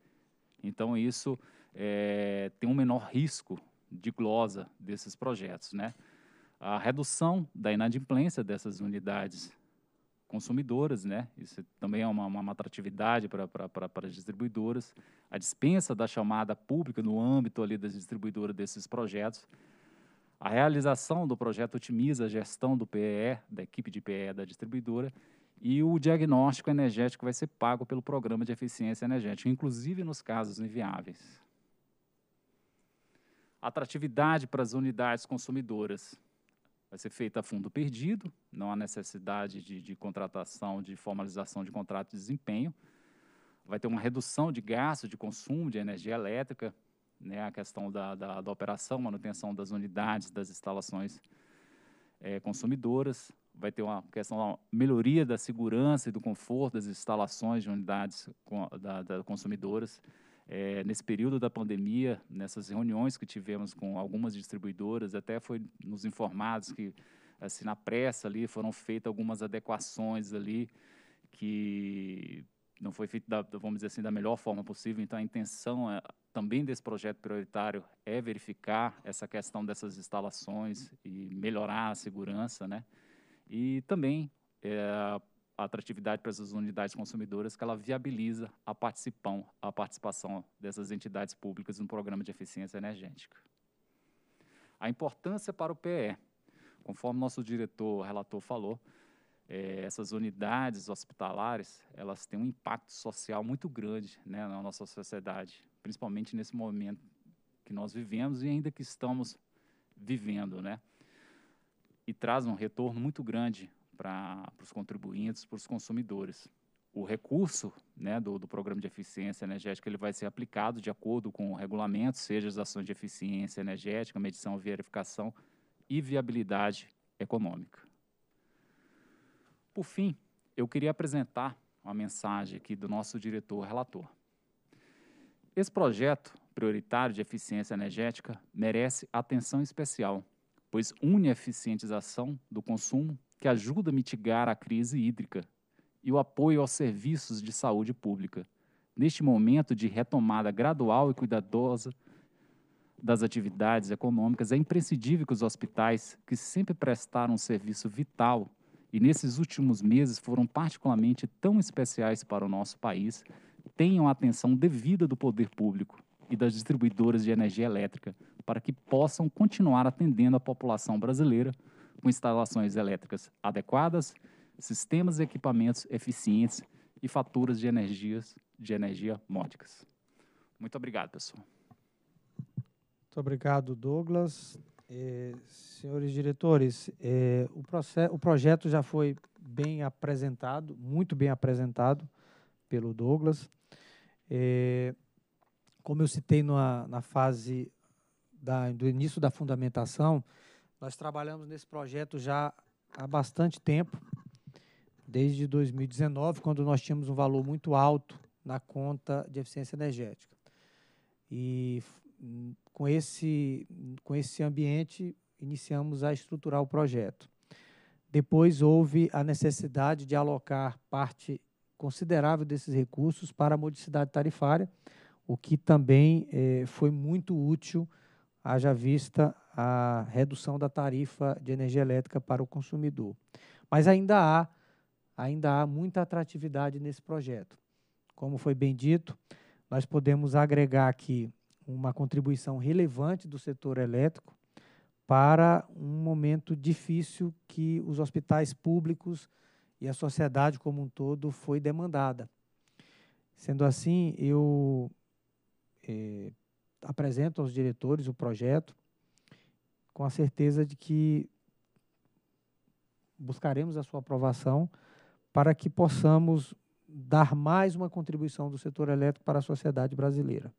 S9: Então isso é, tem um menor risco de glosa desses projetos, né? a redução da inadimplência dessas unidades consumidoras, né? Isso também é uma, uma atratividade para as distribuidoras. A dispensa da chamada pública no âmbito ali das distribuidoras desses projetos. A realização do projeto otimiza a gestão do PE, da equipe de PE da distribuidora, e o diagnóstico energético vai ser pago pelo programa de eficiência energética, inclusive nos casos inviáveis. Atratividade para as unidades consumidoras vai ser feita a fundo perdido, não há necessidade de, de contratação, de formalização de contrato de desempenho. Vai ter uma redução de gasto de consumo de energia elétrica, né, a questão da, da, da operação, manutenção das unidades, das instalações é, consumidoras. Vai ter uma questão da melhoria da segurança e do conforto das instalações de unidades com, da, da consumidoras. É, nesse período da pandemia, nessas reuniões que tivemos com algumas distribuidoras, até foi nos informados que, assim, na pressa ali, foram feitas algumas adequações ali que não foi feito, da, vamos dizer assim, da melhor forma possível. Então, a intenção é, também desse projeto prioritário é verificar essa questão dessas instalações e melhorar a segurança, né? E também é, atratividade para essas unidades consumidoras que ela viabiliza a participação, a participação dessas entidades públicas no programa de eficiência energética. A importância para o PE, conforme nosso diretor, relator falou, é, essas unidades hospitalares, elas têm um impacto social muito grande né, na nossa sociedade, principalmente nesse momento que nós vivemos e ainda que estamos vivendo, né? E traz um retorno muito grande para os contribuintes, para os consumidores. O recurso né, do, do, programa de eficiência energética ele vai ser aplicado de acordo com o regulamento, seja as ações de eficiência energética, medição, verificação e viabilidade econômica. Por fim, eu queria apresentar uma mensagem aqui do nosso diretor relator. Esse projeto prioritário de eficiência energética merece atenção especial, pois une a eficientização do consumo que ajuda a mitigar a crise hídrica, e o apoio aos serviços de saúde pública, neste momento de retomada gradual e cuidadosa das atividades econômicas, é imprescindível que os hospitais, que sempre prestaram um serviço vital e nesses últimos meses foram particularmente tão especiais para o nosso país, tenham a atenção devida do poder público e das distribuidoras de energia elétrica para que possam continuar atendendo a população brasileira com instalações elétricas adequadas, sistemas e equipamentos eficientes e faturas de, energias, de energia módicas. Muito obrigado, pessoal.
S6: Muito obrigado, Douglas. senhores diretores, é, o, o projeto já foi bem apresentado, muito bem apresentado pelo Douglas. É, como eu citei na, na fase da, do início da fundamentação, nós trabalhamos nesse projeto já há bastante tempo, desde 2019, quando nós tínhamos um valor muito alto na conta de eficiência energética. E com esse, com esse ambiente, iniciamos a estruturar o projeto. Depois houve a necessidade de alocar parte considerável desses recursos para a modicidade tarifária, o que também eh, foi muito útil, haja vista a redução da tarifa de energia elétrica para o consumidor. Mas ainda há, ainda há muita atratividade nesse projeto. Como foi bem dito, nós podemos agregar aqui uma contribuição relevante do setor elétrico para um momento difícil que os hospitais públicos e a sociedade como um todo foi demandada. Sendo assim, eu eh, apresento aos diretores o projeto com a certeza de que buscaremos a sua aprovação para que possamos dar mais uma contribuição do setor elétrico para a sociedade brasileira.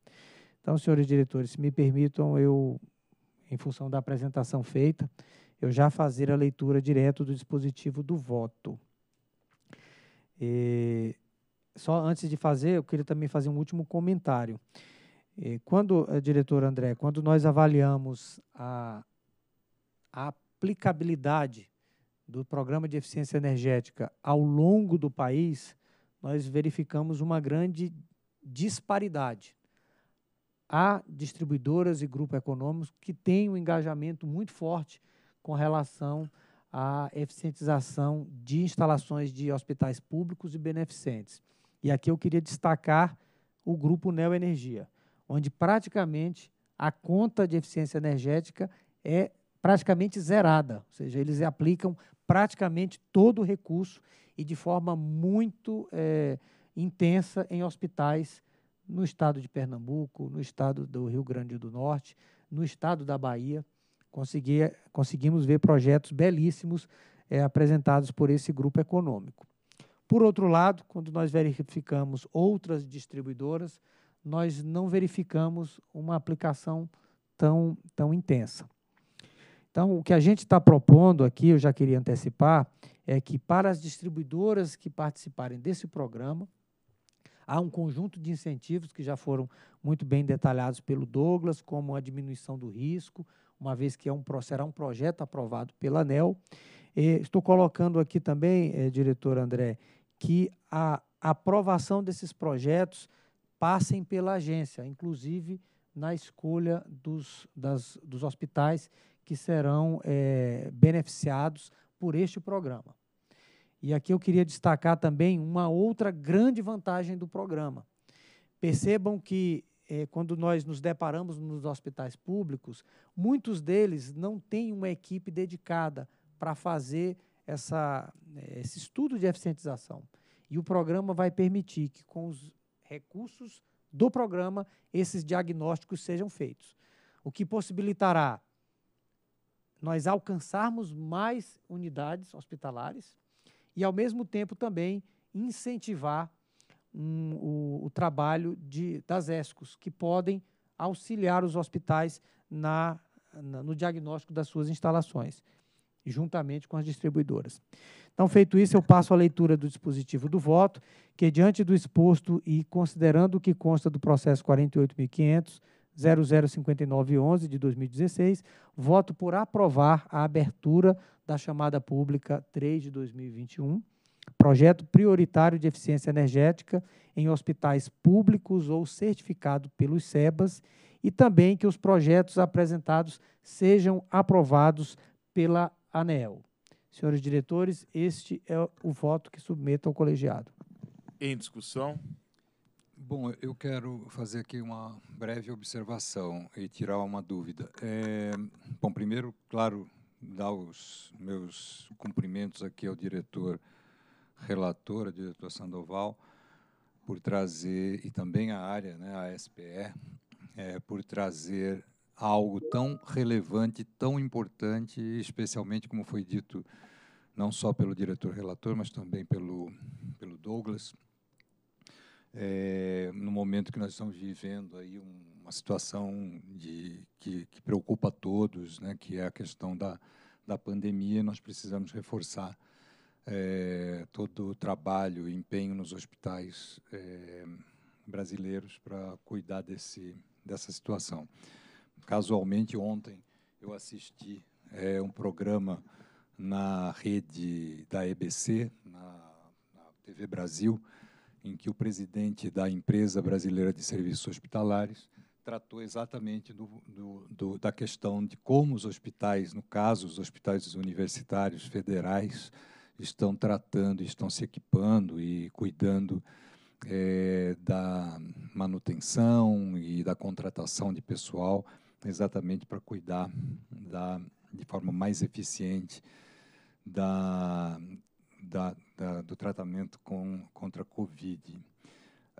S6: Então, senhores diretores, se me permitam, eu, em função da apresentação feita, eu já fazer a leitura direto do dispositivo do voto. E, só antes de fazer, eu queria também fazer um último comentário. E, quando, eh, diretor André, quando nós avaliamos a, a aplicabilidade do programa de eficiência energética ao longo do país, nós verificamos uma grande disparidade. Há distribuidoras e grupos econômicos que têm um engajamento muito forte com relação à eficientização de instalações de hospitais públicos e beneficentes. E aqui eu queria destacar o grupo Neo Energia, onde praticamente a conta de eficiência energética é praticamente zerada, ou seja, eles aplicam praticamente todo o recurso e de forma muito é, intensa em hospitais no estado de Pernambuco, no estado do Rio Grande do Norte, no estado da Bahia. Consegui, conseguimos ver projetos belíssimos é, apresentados por esse grupo econômico. Por outro lado, quando nós verificamos outras distribuidoras, nós não verificamos uma aplicação tão, tão intensa. Então, o que a gente está propondo aqui, eu já queria antecipar, é que para as distribuidoras que participarem desse programa, há um conjunto de incentivos que já foram muito bem detalhados pelo Douglas, como a diminuição do risco, uma vez que é um, será um projeto aprovado pela ANEL. E estou colocando aqui também, eh, diretor André, que a aprovação desses projetos passem pela agência, inclusive na escolha dos, das, dos hospitais que serão é, beneficiados por este programa. E aqui eu queria destacar também uma outra grande vantagem do programa. Percebam que é, quando nós nos deparamos nos hospitais públicos, muitos deles não têm uma equipe dedicada para fazer essa, é, esse estudo de eficientização. E o programa vai permitir que, com os recursos do programa, esses diagnósticos sejam feitos, o que possibilitará nós alcançarmos mais unidades hospitalares e, ao mesmo tempo, também incentivar um, o, o, trabalho de, das ESCOs, que podem auxiliar os hospitais na, na, no diagnóstico das suas instalações, juntamente com as distribuidoras. Então, feito isso, eu passo a leitura do dispositivo do voto, que, diante do exposto e considerando o que consta do processo 48.500, 005911 de 2016, voto por aprovar a abertura da chamada pública 3 de 2021, projeto prioritário de eficiência energética em hospitais públicos ou certificado pelos SEBAS e também que os projetos apresentados sejam aprovados pela ANEEL. Senhores diretores, este é o voto que submeto ao colegiado.
S4: Em discussão. Bom, eu quero fazer aqui uma breve observação e tirar uma dúvida. É, bom, primeiro, claro, dar os meus cumprimentos aqui ao diretor relator, a diretora Sandoval, por trazer, e também a área, né, a SPE, é, eh, por trazer algo tão relevante, tão importante, especialmente, como foi dito, não só pelo diretor relator, mas também pelo, pelo Douglas, é, no momento que nós estamos vivendo aí uma situação de, que, que preocupa a todos, né, que é a questão da, da pandemia, nós precisamos reforçar é, todo o trabalho e empenho nos hospitais é, brasileiros para cuidar desse, dessa situação. Casualmente, ontem eu assisti é, um programa na rede da EBC, na, na TV Brasil, em que o presidente da empresa brasileira de serviços hospitalares tratou exatamente do, do, do, da questão de como os hospitais, no caso, os hospitais universitários federais, estão tratando, estão se equipando e cuidando é, da manutenção e da contratação de pessoal, exatamente para cuidar da, de forma mais eficiente da da, da, do tratamento com, contra a Covid.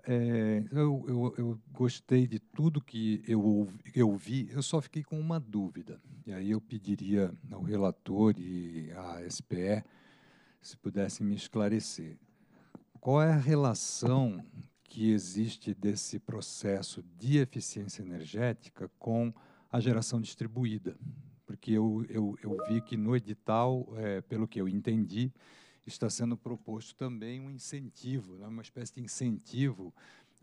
S4: É, eu, eu, eu, gostei de tudo que eu, eu vi, eu só fiquei com uma dúvida. E aí eu pediria ao relator e à SPE se pudessem me esclarecer. Qual é a relação que existe desse processo de eficiência energética com a geração distribuída? Porque eu, eu, eu vi que no edital, é, pelo que eu entendi, está sendo proposto também um incentivo, né, uma espécie de incentivo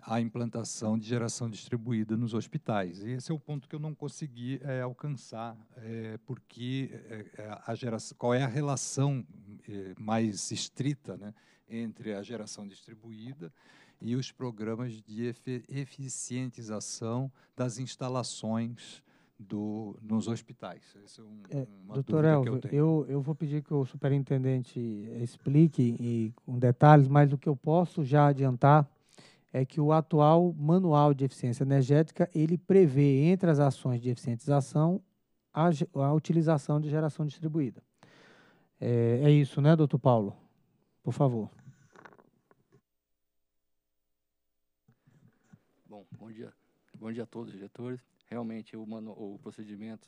S4: à implantação de geração distribuída nos hospitais. E esse é o ponto que eu não consegui é, alcançar, é, porque eh, a geração, qual é a relação mais estrita né, entre a geração distribuída e os programas de eficientização das instalações do, nos hospitais. é um, é, doutor Elvio, eu,
S6: eu, eu, vou pedir que o superintendente explique e, com detalhes, mas o que eu posso já adiantar é que o atual manual de eficiência energética, ele prevê, entre as ações de eficientização, a, a utilização de geração distribuída. É, é isso, né, doutor Paulo? Por favor.
S10: Bom, bom dia. Bom dia a todos, diretores realmente o, mano, o procedimento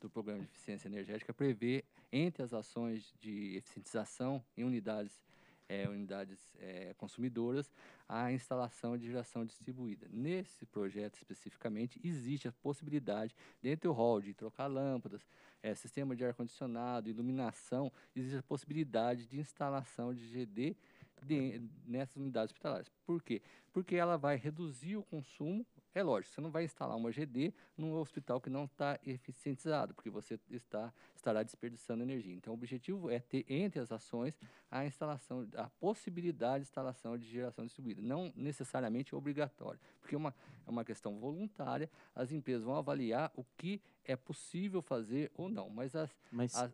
S10: do Programa de Eficiência Energética prevê, entre as ações de eficientização em unidades, é, unidades é, consumidoras, a instalação de geração distribuída. Nesse projeto especificamente, existe a possibilidade, dentro do hall, de trocar lâmpadas, é, sistema de ar-condicionado, iluminação, existe a possibilidade de instalação de GD de, nessas unidades hospitalares. Por quê? Porque ela vai reduzir o consumo é lógico, você não vai instalar uma GD num hospital que não está eficientizado, porque você está, estará desperdiçando energia. Então, o objetivo é ter entre as ações a instalação, a possibilidade de instalação de geração distribuída, não necessariamente obrigatório, porque é uma, é uma questão voluntária, as empresas vão avaliar o que é possível fazer ou não. Mas as. Mas, as...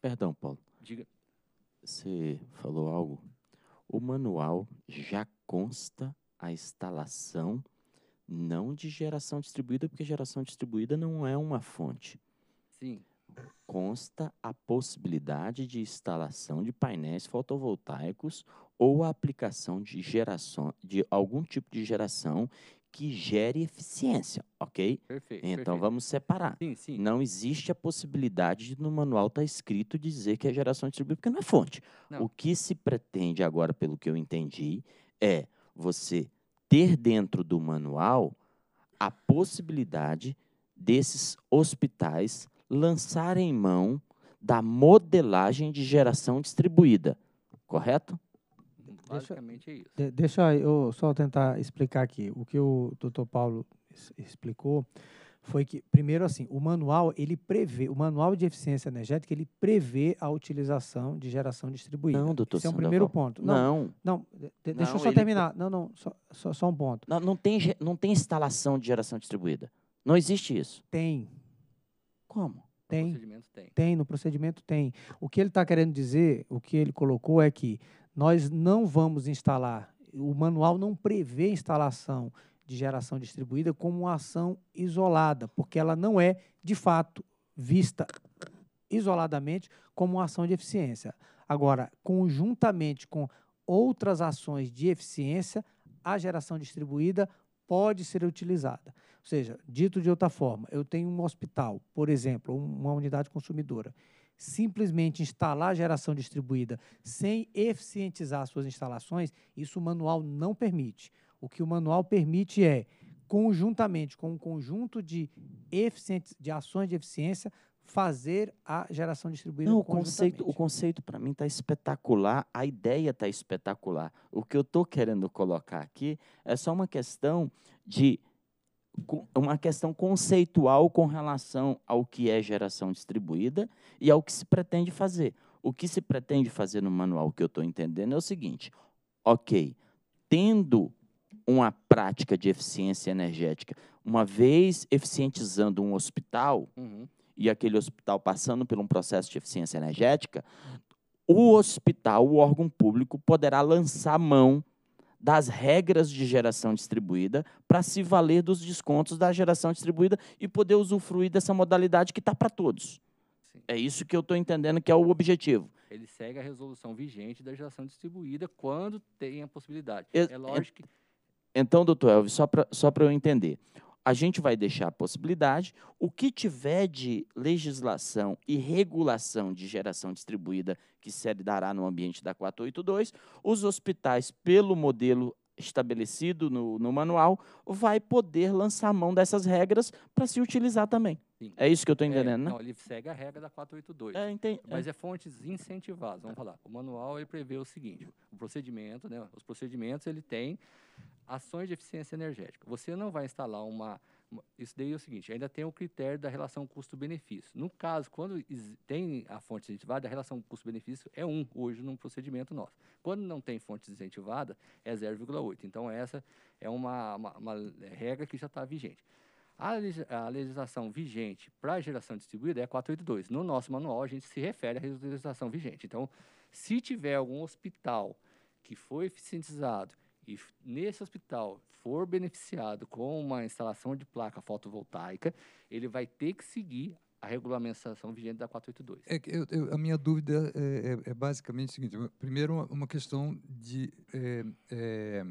S10: Perdão, Paulo. Diga.
S3: Você falou algo. O manual já consta a instalação não de geração distribuída, porque geração distribuída não é uma fonte. Sim. Consta a possibilidade de instalação de painéis fotovoltaicos ou a aplicação de geração de algum tipo de geração que gere eficiência, ok? Perfeito. Então perfeito. vamos separar. Sim, sim. Não existe a possibilidade de no manual estar tá escrito dizer que é geração distribuída, porque não é fonte. Não. O que se pretende agora, pelo que eu entendi, é você ter dentro do manual a possibilidade desses hospitais lançarem mão da modelagem de geração distribuída, correto?
S10: Basicamente é isso.
S6: De, deixa eu só tentar explicar aqui. O que o doutor Paulo explicou foi que, primeiro assim, o manual, ele prevê, o manual de eficiência energética, ele prevê a utilização de geração distribuída. Não, doutor Esse é um primeiro ponto. Não. Não, não de, deixa não, eu só ele... terminar. Não, não, só, só, só um ponto.
S3: Não, não, tem, não tem instalação de geração distribuída. Não existe
S6: isso. Tem. Como? Tem. No tem. tem, no procedimento tem. O que ele está querendo dizer, o que ele colocou é que nós não vamos instalar, o manual não prevê instalação de geração distribuída como uma ação isolada, porque ela não é, de fato, vista isoladamente como uma ação de eficiência. Agora, conjuntamente com outras ações de eficiência, a geração distribuída pode ser utilizada. Ou seja, dito de outra forma, eu tenho um hospital, por exemplo, uma unidade consumidora. Simplesmente instalar geração distribuída sem eficientizar suas instalações, isso o manual não permite o que o manual permite é, conjuntamente com um conjunto de, de ações de eficiência, fazer a geração distribuída Não, o conceito o
S3: conceito para mim está espetacular a ideia está espetacular o que eu estou querendo colocar aqui é só uma questão de uma questão conceitual com relação ao que é geração distribuída e ao que se pretende fazer o que se pretende fazer no manual que eu estou entendendo é o seguinte ok tendo uma prática de eficiência energética. Uma vez eficientizando um hospital, uhum. e aquele hospital passando por um processo de eficiência energética, o hospital, o órgão público, poderá lançar mão das regras de geração distribuída para se valer dos descontos da geração distribuída e poder usufruir dessa modalidade que está para todos. Sim. É isso que eu estou entendendo que é o objetivo.
S10: Ele segue a resolução vigente da geração distribuída quando tem a possibilidade. Eu, é lógico que
S3: então, doutor Elvis, só para só eu entender, a gente vai deixar a possibilidade, o que tiver de legislação e regulação de geração distribuída que se dará no ambiente da 482, os hospitais, pelo modelo estabelecido no, no manual, vai poder lançar mão dessas regras para se utilizar também. Sim. É isso que eu estou é, entendendo, é, né? Não,
S10: ele segue a regra da 482. É, entendi, é. mas é. é. fontes incentivadas, vamos falar. O manual ele prevê o seguinte, o procedimento, né, os procedimentos, ele tem ações de eficiência energética. Você não vai instalar uma... Isso daí é o seguinte, ainda tem o critério da relação custo-benefício. No caso, quando tem a fonte incentivada, a relação custo-benefício é 1 hoje num procedimento nosso. Quando não tem fonte incentivada, é 0,8. Então, essa é uma, uma, uma regra que já está vigente. A legislação vigente para geração distribuída é 482. No nosso manual, a gente se refere à legislação vigente. Então, se tiver algum hospital que foi eficientizado e nesse hospital for beneficiado com uma instalação de placa fotovoltaica, ele vai ter que seguir a regulamentação vigente da 482. É, eu,
S4: eu, a minha dúvida é, é, é, basicamente o seguinte: primeiro, uma questão de, é, é,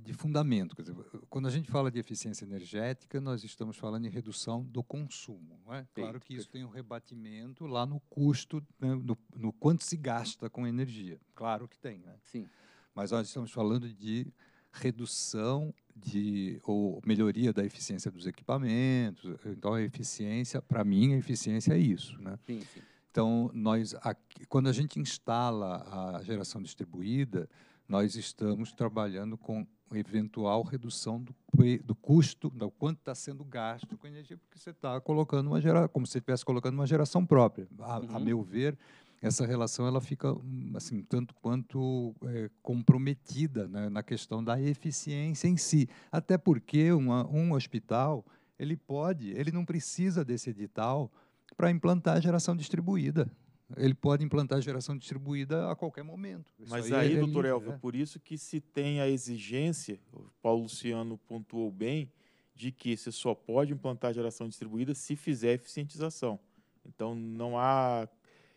S4: de fundamento. Dizer, quando a gente fala de eficiência energética, nós estamos falando em redução do consumo. Não é? Claro que isso tem um rebatimento lá no custo, né, no, no, quanto se gasta com energia. Claro que tem. Né? Sim. Mas nós estamos falando de redução de ou melhoria da eficiência dos equipamentos. Então, a eficiência, para mim, a eficiência é isso, né? Sim, sim. Então, nós aqui, quando a gente instala a geração distribuída, nós estamos trabalhando com eventual redução do, do custo, do quanto está sendo gasto com energia, porque você está colocando uma geração, como se estivesse colocando uma geração própria. A, uhum. a meu ver, essa relação ela fica hum, assim tanto quanto é, comprometida né, na questão da eficiência em si, até porque uma, um hospital ele pode, ele não precisa desse edital para implantar a geração distribuída. Ele pode implantar a geração distribuída a qualquer momento. Isso Mas aí, é aí é doutor Elvio é.
S1: por isso que se tem a exigência, o Paulo Luciano pontuou bem, de que você só pode implantar a geração distribuída se fizer eficientização. Então não há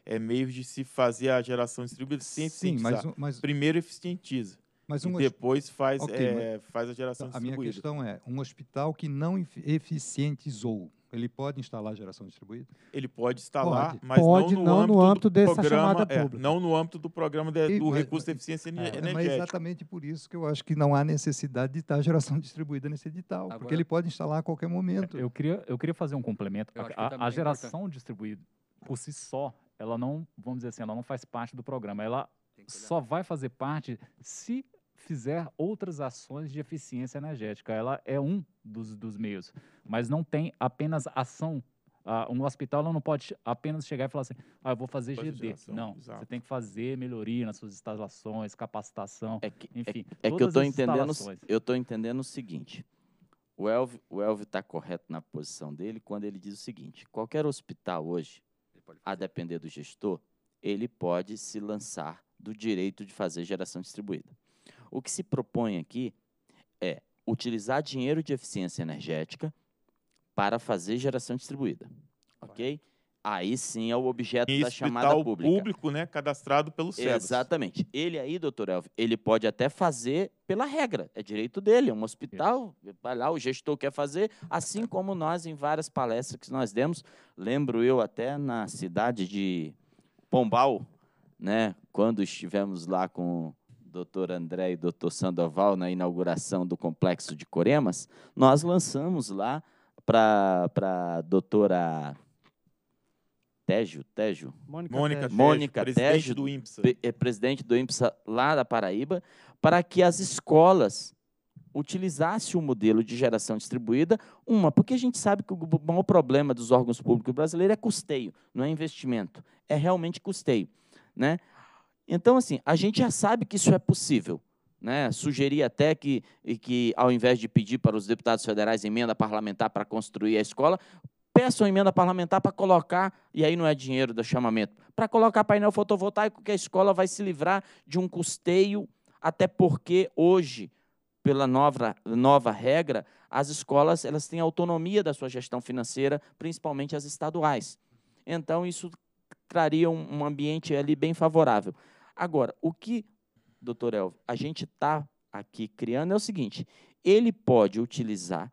S1: é meio de se fazer a geração distribuída sem Sim, mas, mas, Primeiro eficientiza. Mas um e depois faz, okay, é, mas... faz a geração então, distribuída. A minha questão
S4: é, um hospital que não eficientizou, ele pode instalar geração distribuída? Ele pode instalar, pode. mas pode, não, no, não âmbito no âmbito
S6: dessa
S1: programa, chamada é, pública. É, não no âmbito do programa de, do recurso de eficiência é, energética. Mas é
S4: exatamente por isso que eu acho que não há necessidade de estar geração *laughs* distribuída nesse edital, Agora, porque ele pode instalar a qualquer momento. É, eu queria,
S9: eu queria fazer um complemento. A, a, geração distribuída por si só, ela não, vamos dizer assim, ela não faz parte do programa. Ela só vai fazer parte se fizer outras ações de eficiência energética. Ela é um dos, dos meios, mas não tem apenas ação. Ah, um hospital não pode apenas chegar e falar assim, ah, eu vou fazer Depois GD. Geração, não, exato. você tem que fazer melhoria nas suas instalações, capacitação, é que, é enfim. É, é que eu estou entendendo,
S3: eu estou entendendo o seguinte. O Elvio está correto na posição dele quando ele diz o seguinte: qualquer hospital hoje a depender do gestor, ele pode se lançar do direito de fazer geração distribuída. O que se propõe aqui é utilizar dinheiro de eficiência energética para fazer geração distribuída, ok? Aí sim é o objeto e da chamada pública.
S1: público, né, cadastrado pelo SEBRAS.
S3: Exatamente. Ele aí, doutor Elvio, ele pode até fazer pela regra, é direito dele, é um hospital, vai lá, o gestor quer fazer, assim como nós em várias palestras que nós demos, lembro eu até na cidade de Pombal, né, quando estivemos lá com doutor André e doutor Sandoval na inauguração do complexo de Coremas, nós lançamos lá para a doutora Tégio, Tégio,
S7: Mônica, Mônica Mônica
S3: presidente do IMPSA. É presidente do IMPSA lá da Paraíba, para que as escolas utilizassem o modelo de geração distribuída, uma, porque a gente sabe que o maior problema dos órgãos públicos brasileiros é custeio, não é investimento, é realmente custeio, né? Então, assim, a gente já sabe que isso é possível, né, sugeri até que, que, ao invés de pedir para os deputados federais emenda parlamentar para construir a escola, peçam emenda parlamentar para colocar, e aí não é dinheiro do chamamento, para colocar painel fotovoltaico que a escola vai se livrar de um custeio, até porque hoje, pela nova, nova regra, as escolas elas têm autonomia da sua gestão financeira, principalmente as estaduais. Então, isso traria um, um ambiente ali bem favorável. Agora, o que, doutor Elvio, a gente está aqui criando é o seguinte, ele pode utilizar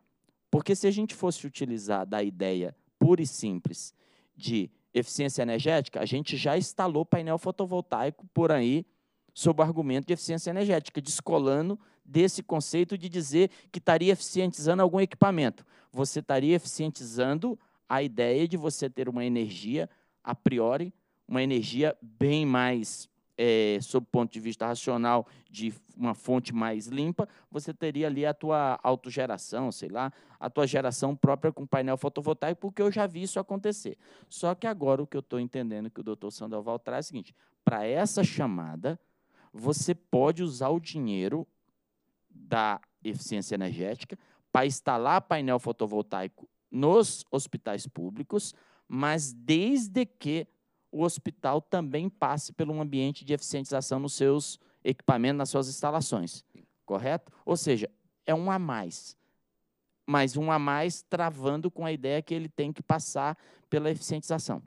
S3: porque se a gente fosse utilizar da ideia pura e simples de eficiência energética, a gente já instalou painel fotovoltaico por aí sob o argumento de eficiência energética, descolando desse conceito de dizer que estaria eficientizando algum equipamento. Você estaria eficientizando a ideia de você ter uma energia a priori, uma energia bem mais é, sob o ponto de vista racional, de uma fonte mais limpa, você teria ali a tua autogeração, sei lá, a tua geração própria com painel fotovoltaico, porque eu já vi isso acontecer. Só que agora o que eu estou entendendo que o doutor Sandoval traz é o seguinte, para essa chamada, você pode usar o dinheiro da eficiência energética para instalar painel fotovoltaico nos hospitais públicos, mas desde que o hospital também passe por um ambiente de eficientização nos seus equipamentos, nas suas instalações. Correto? Ou seja, é um a mais. Mas um a mais travando com a ideia que ele tem que passar pela eficientização.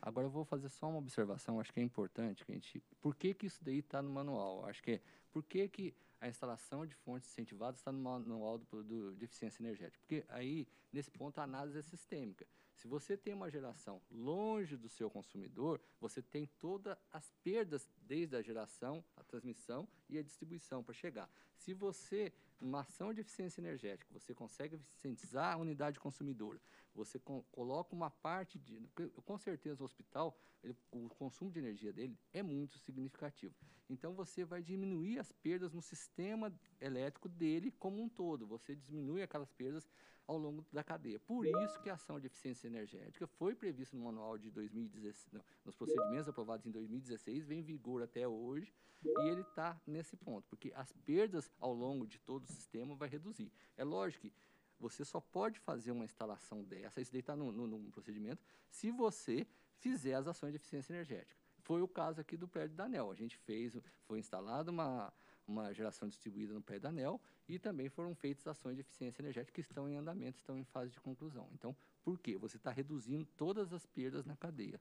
S10: Agora eu vou fazer só uma observação, acho que é importante que a gente. Por que, que isso daí está no manual? Acho que é, por que, que a instalação de fontes incentivadas está no manual do, do, de eficiência energética? Porque aí, nesse ponto, a análise é sistêmica. Se você tem uma geração longe do seu consumidor, você tem todas as perdas desde a geração, a transmissão e a distribuição para chegar. Se você, uma ação de eficiência energética, você consegue eficientizar a unidade consumidora, você co coloca uma parte de... Com certeza, o hospital, ele, o consumo de energia dele é muito significativo. Então, você vai diminuir as perdas no sistema elétrico dele como um todo. Você diminui aquelas perdas ao longo da cadeia. Por isso que a ação de eficiência energética foi prevista no manual de 2016, não, nos procedimentos aprovados em 2016, vem em vigor até hoje, e ele está nesse ponto, porque as perdas ao longo de todo o sistema vai reduzir. É lógico que você só pode fazer uma instalação dessa, isso daí está no, procedimento, se você fizer as ações de eficiência energética. Foi o caso aqui do prédio da ANEL. A gente fez, foi instalada uma, uma geração distribuída no pé da ANEL, e também foram feitas ações de eficiência energética que estão em andamento, estão em fase de conclusão. Então, por quê? Você está reduzindo todas as perdas na cadeia.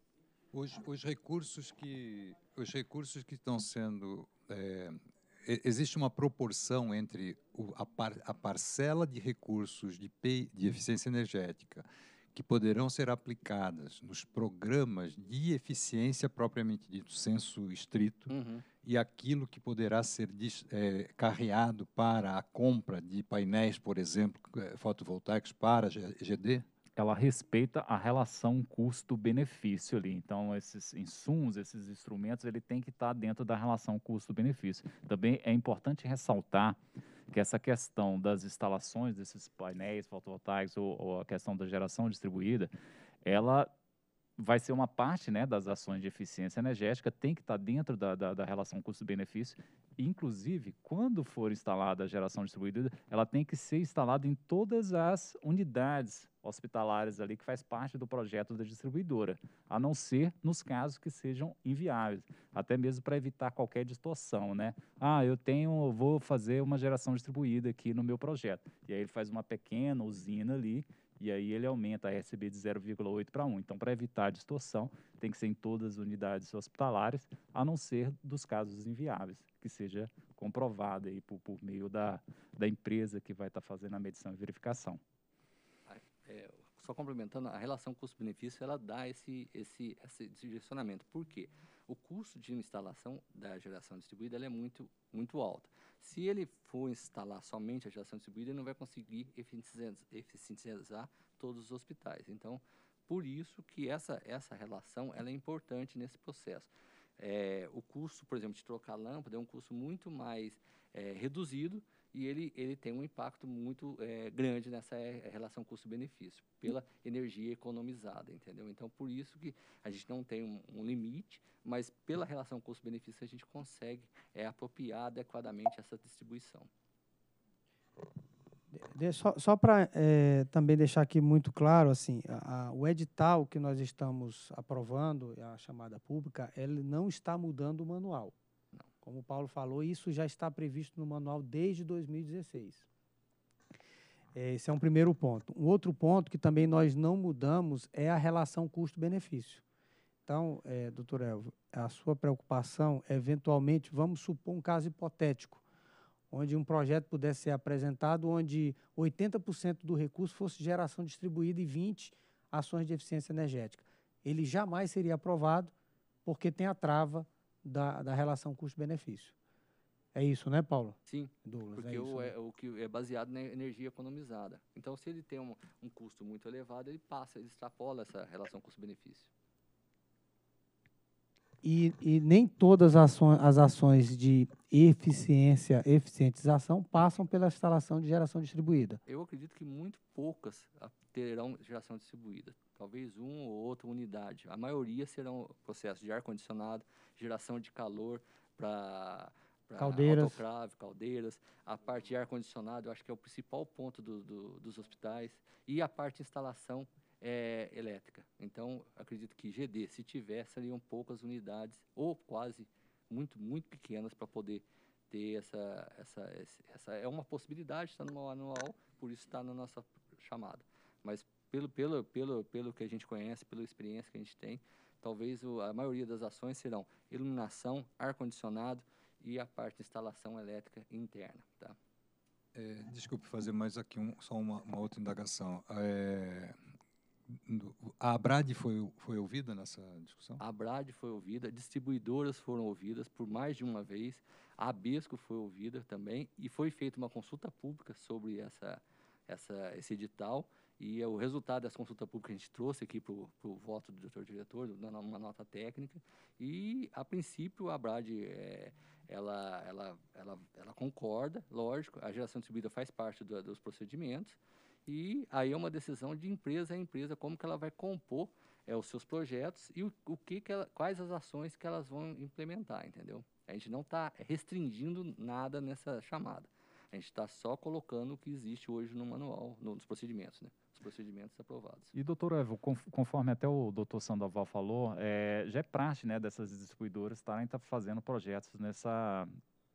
S4: Os, os, recursos, que, os recursos que estão sendo. É, existe uma proporção entre a, par, a parcela de recursos de, PI, de eficiência energética que poderão ser aplicadas nos programas de eficiência propriamente dito, senso estrito, uhum. e aquilo que poderá ser é, carreado para a compra de painéis, por exemplo, é, fotovoltaicos para GD?
S9: Ela respeita a relação custo-benefício ali. Então, esses insumos, esses instrumentos, ele tem que estar tá dentro da relação custo-benefício. Também é importante ressaltar que essa questão das instalações desses painéis fotovoltaicos ou, ou a questão da geração distribuída, ela vai ser uma parte né, das ações de eficiência energética, tem que estar tá dentro da, da, da relação custo-benefício. Inclusive, quando for instalada a geração distribuída, ela tem que ser instalada em todas as unidades hospitalares ali que faz parte do projeto da distribuidora, a não ser nos casos que sejam inviáveis, até mesmo para evitar qualquer distorção, né? Ah, eu tenho, eu vou fazer uma geração distribuída aqui no meu projeto. E aí ele faz uma pequena usina ali e aí ele aumenta a RCB de 0,8 para 1. Então, para evitar a distorção, tem que ser em todas as unidades hospitalares, a não ser dos casos inviáveis, que seja comprovada aí por, por, meio da, da empresa que vai estar tá fazendo a medição e verificação.
S10: Ah, é, só complementando, a relação custo-benefício, ela dá esse, esse, esse direcionamento. Por quê? Porque o custo de instalação da geração distribuída é muito, muito alto. Se ele for instalar somente a geração distribuída, ele não vai conseguir eficientizar todos os hospitais. Então, por isso que essa, essa relação ela é importante nesse processo. É, o custo, por exemplo, de trocar a lâmpada é um custo muito mais é, reduzido e ele, ele tem um impacto muito é, grande nessa é, relação custo-benefício, pela energia economizada, entendeu? Então, por isso que a gente não tem um, um limite, mas pela relação custo-benefício a gente consegue é, apropriar adequadamente essa distribuição.
S6: De, só, só para é, também deixar aqui muito claro, assim, a, a, o edital que nós estamos aprovando, a chamada pública, ele não está mudando o manual. Como o Paulo falou, isso já está previsto no manual desde 2016. É, esse é um primeiro ponto. Um outro ponto que também nós não mudamos é a relação custo-benefício. Então, é, doutor Elvo, a sua preocupação, eventualmente, vamos supor um caso hipotético, onde um projeto pudesse ser apresentado onde 80% do recurso fosse geração distribuída e 20 ações de eficiência energética. Ele jamais seria aprovado porque tem a trava da, da relação custo-benefício. É isso, né, Paulo? Sim. Douglas, porque é isso, o, né?
S10: é, o que é baseado na energia economizada. Então, se ele tem um, um custo muito elevado, ele passa, ele extrapola essa relação custo-benefício.
S6: E, e, nem todas as ações, as ações de eficiência, eficientização, passam pela instalação de geração distribuída.
S10: Eu acredito que muito poucas terão geração distribuída talvez um ou outra unidade. A maioria serão processos de ar-condicionado, geração de calor para caldeiras. autocrave, caldeiras, a parte de ar-condicionado, eu acho que é o principal ponto do, do, dos hospitais, e a parte de instalação é, elétrica. Então, acredito que GD, se tiver, seriam poucas unidades, ou quase muito, muito pequenas, para poder ter essa, essa, essa, É uma possibilidade, está no manual, por isso está na nossa chamada. Mas pelo, pelo, pelo, pelo que a gente conhece, pela experiência que a gente tem, talvez o, a maioria das ações serão iluminação, ar-condicionado e a parte de instalação elétrica interna. Tá?
S4: É, desculpe fazer mais aqui um, só uma, uma outra indagação. É, a Abrad foi, foi ouvida nessa discussão? A Abrad foi ouvida,
S10: distribuidoras foram ouvidas por mais de uma vez, a Abesco foi ouvida também e foi feita uma consulta pública sobre essa, essa, esse edital e é o resultado dessa consulta pública que a gente trouxe aqui para o voto do doutor diretor, numa nota técnica, e a princípio a Brad é, eh, ela, ela, ela, ela concorda, lógico, a geração distribuída faz parte do, dos procedimentos, e aí é uma decisão de empresa a empresa, como que ela vai compor é, os seus projetos e o, o que, que ela, quais as ações que elas vão implementar, entendeu? A gente não está restringindo nada nessa chamada. A gente está só colocando o que existe hoje no manual, nos procedimentos, né? procedimentos aprovados.
S9: E, doutor Evo, conforme até o doutor Sandoval falou, é, já é praxe né, dessas distribuidoras estarem tá fazendo projetos nessa,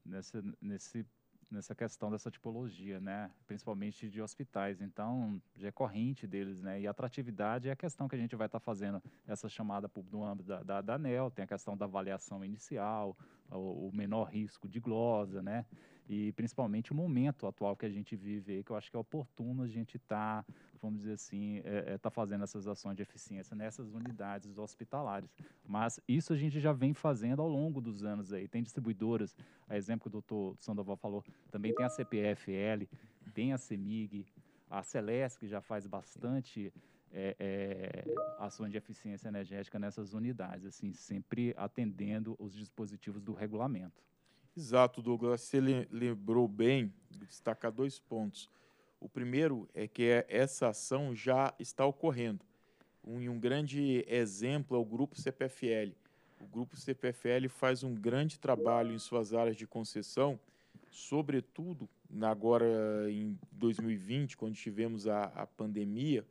S9: nessa, nesse, nessa questão dessa tipologia, né, principalmente de hospitais. Então, já é corrente deles. Né, e a atratividade é a questão que a gente vai estar tá fazendo essa chamada no âmbito da, da, da ANEL, tem a questão da avaliação inicial, o, o menor risco de glosa, né? e principalmente o momento atual que a gente vive, que eu acho que é oportuno a gente estar, tá, vamos dizer assim, estar é, é, tá fazendo essas ações de eficiência nessas unidades hospitalares. Mas isso a gente já vem fazendo ao longo dos anos aí. Tem distribuidoras, a exemplo que o doutor Sandoval falou, também tem a CPFL, tem a CEMIG, a Celesc, que já faz bastante é, é, ações de eficiência energética nessas unidades, assim, sempre atendendo
S1: os dispositivos do regulamento. Exato, Douglas. Você lembrou bem, destacar dois pontos. O primeiro é que é, essa ação já está ocorrendo. Um, um grande exemplo é o Grupo CPFL. O Grupo CPFL faz um grande trabalho em suas áreas de concessão, sobretudo agora em 2020, quando tivemos a, a pandemia,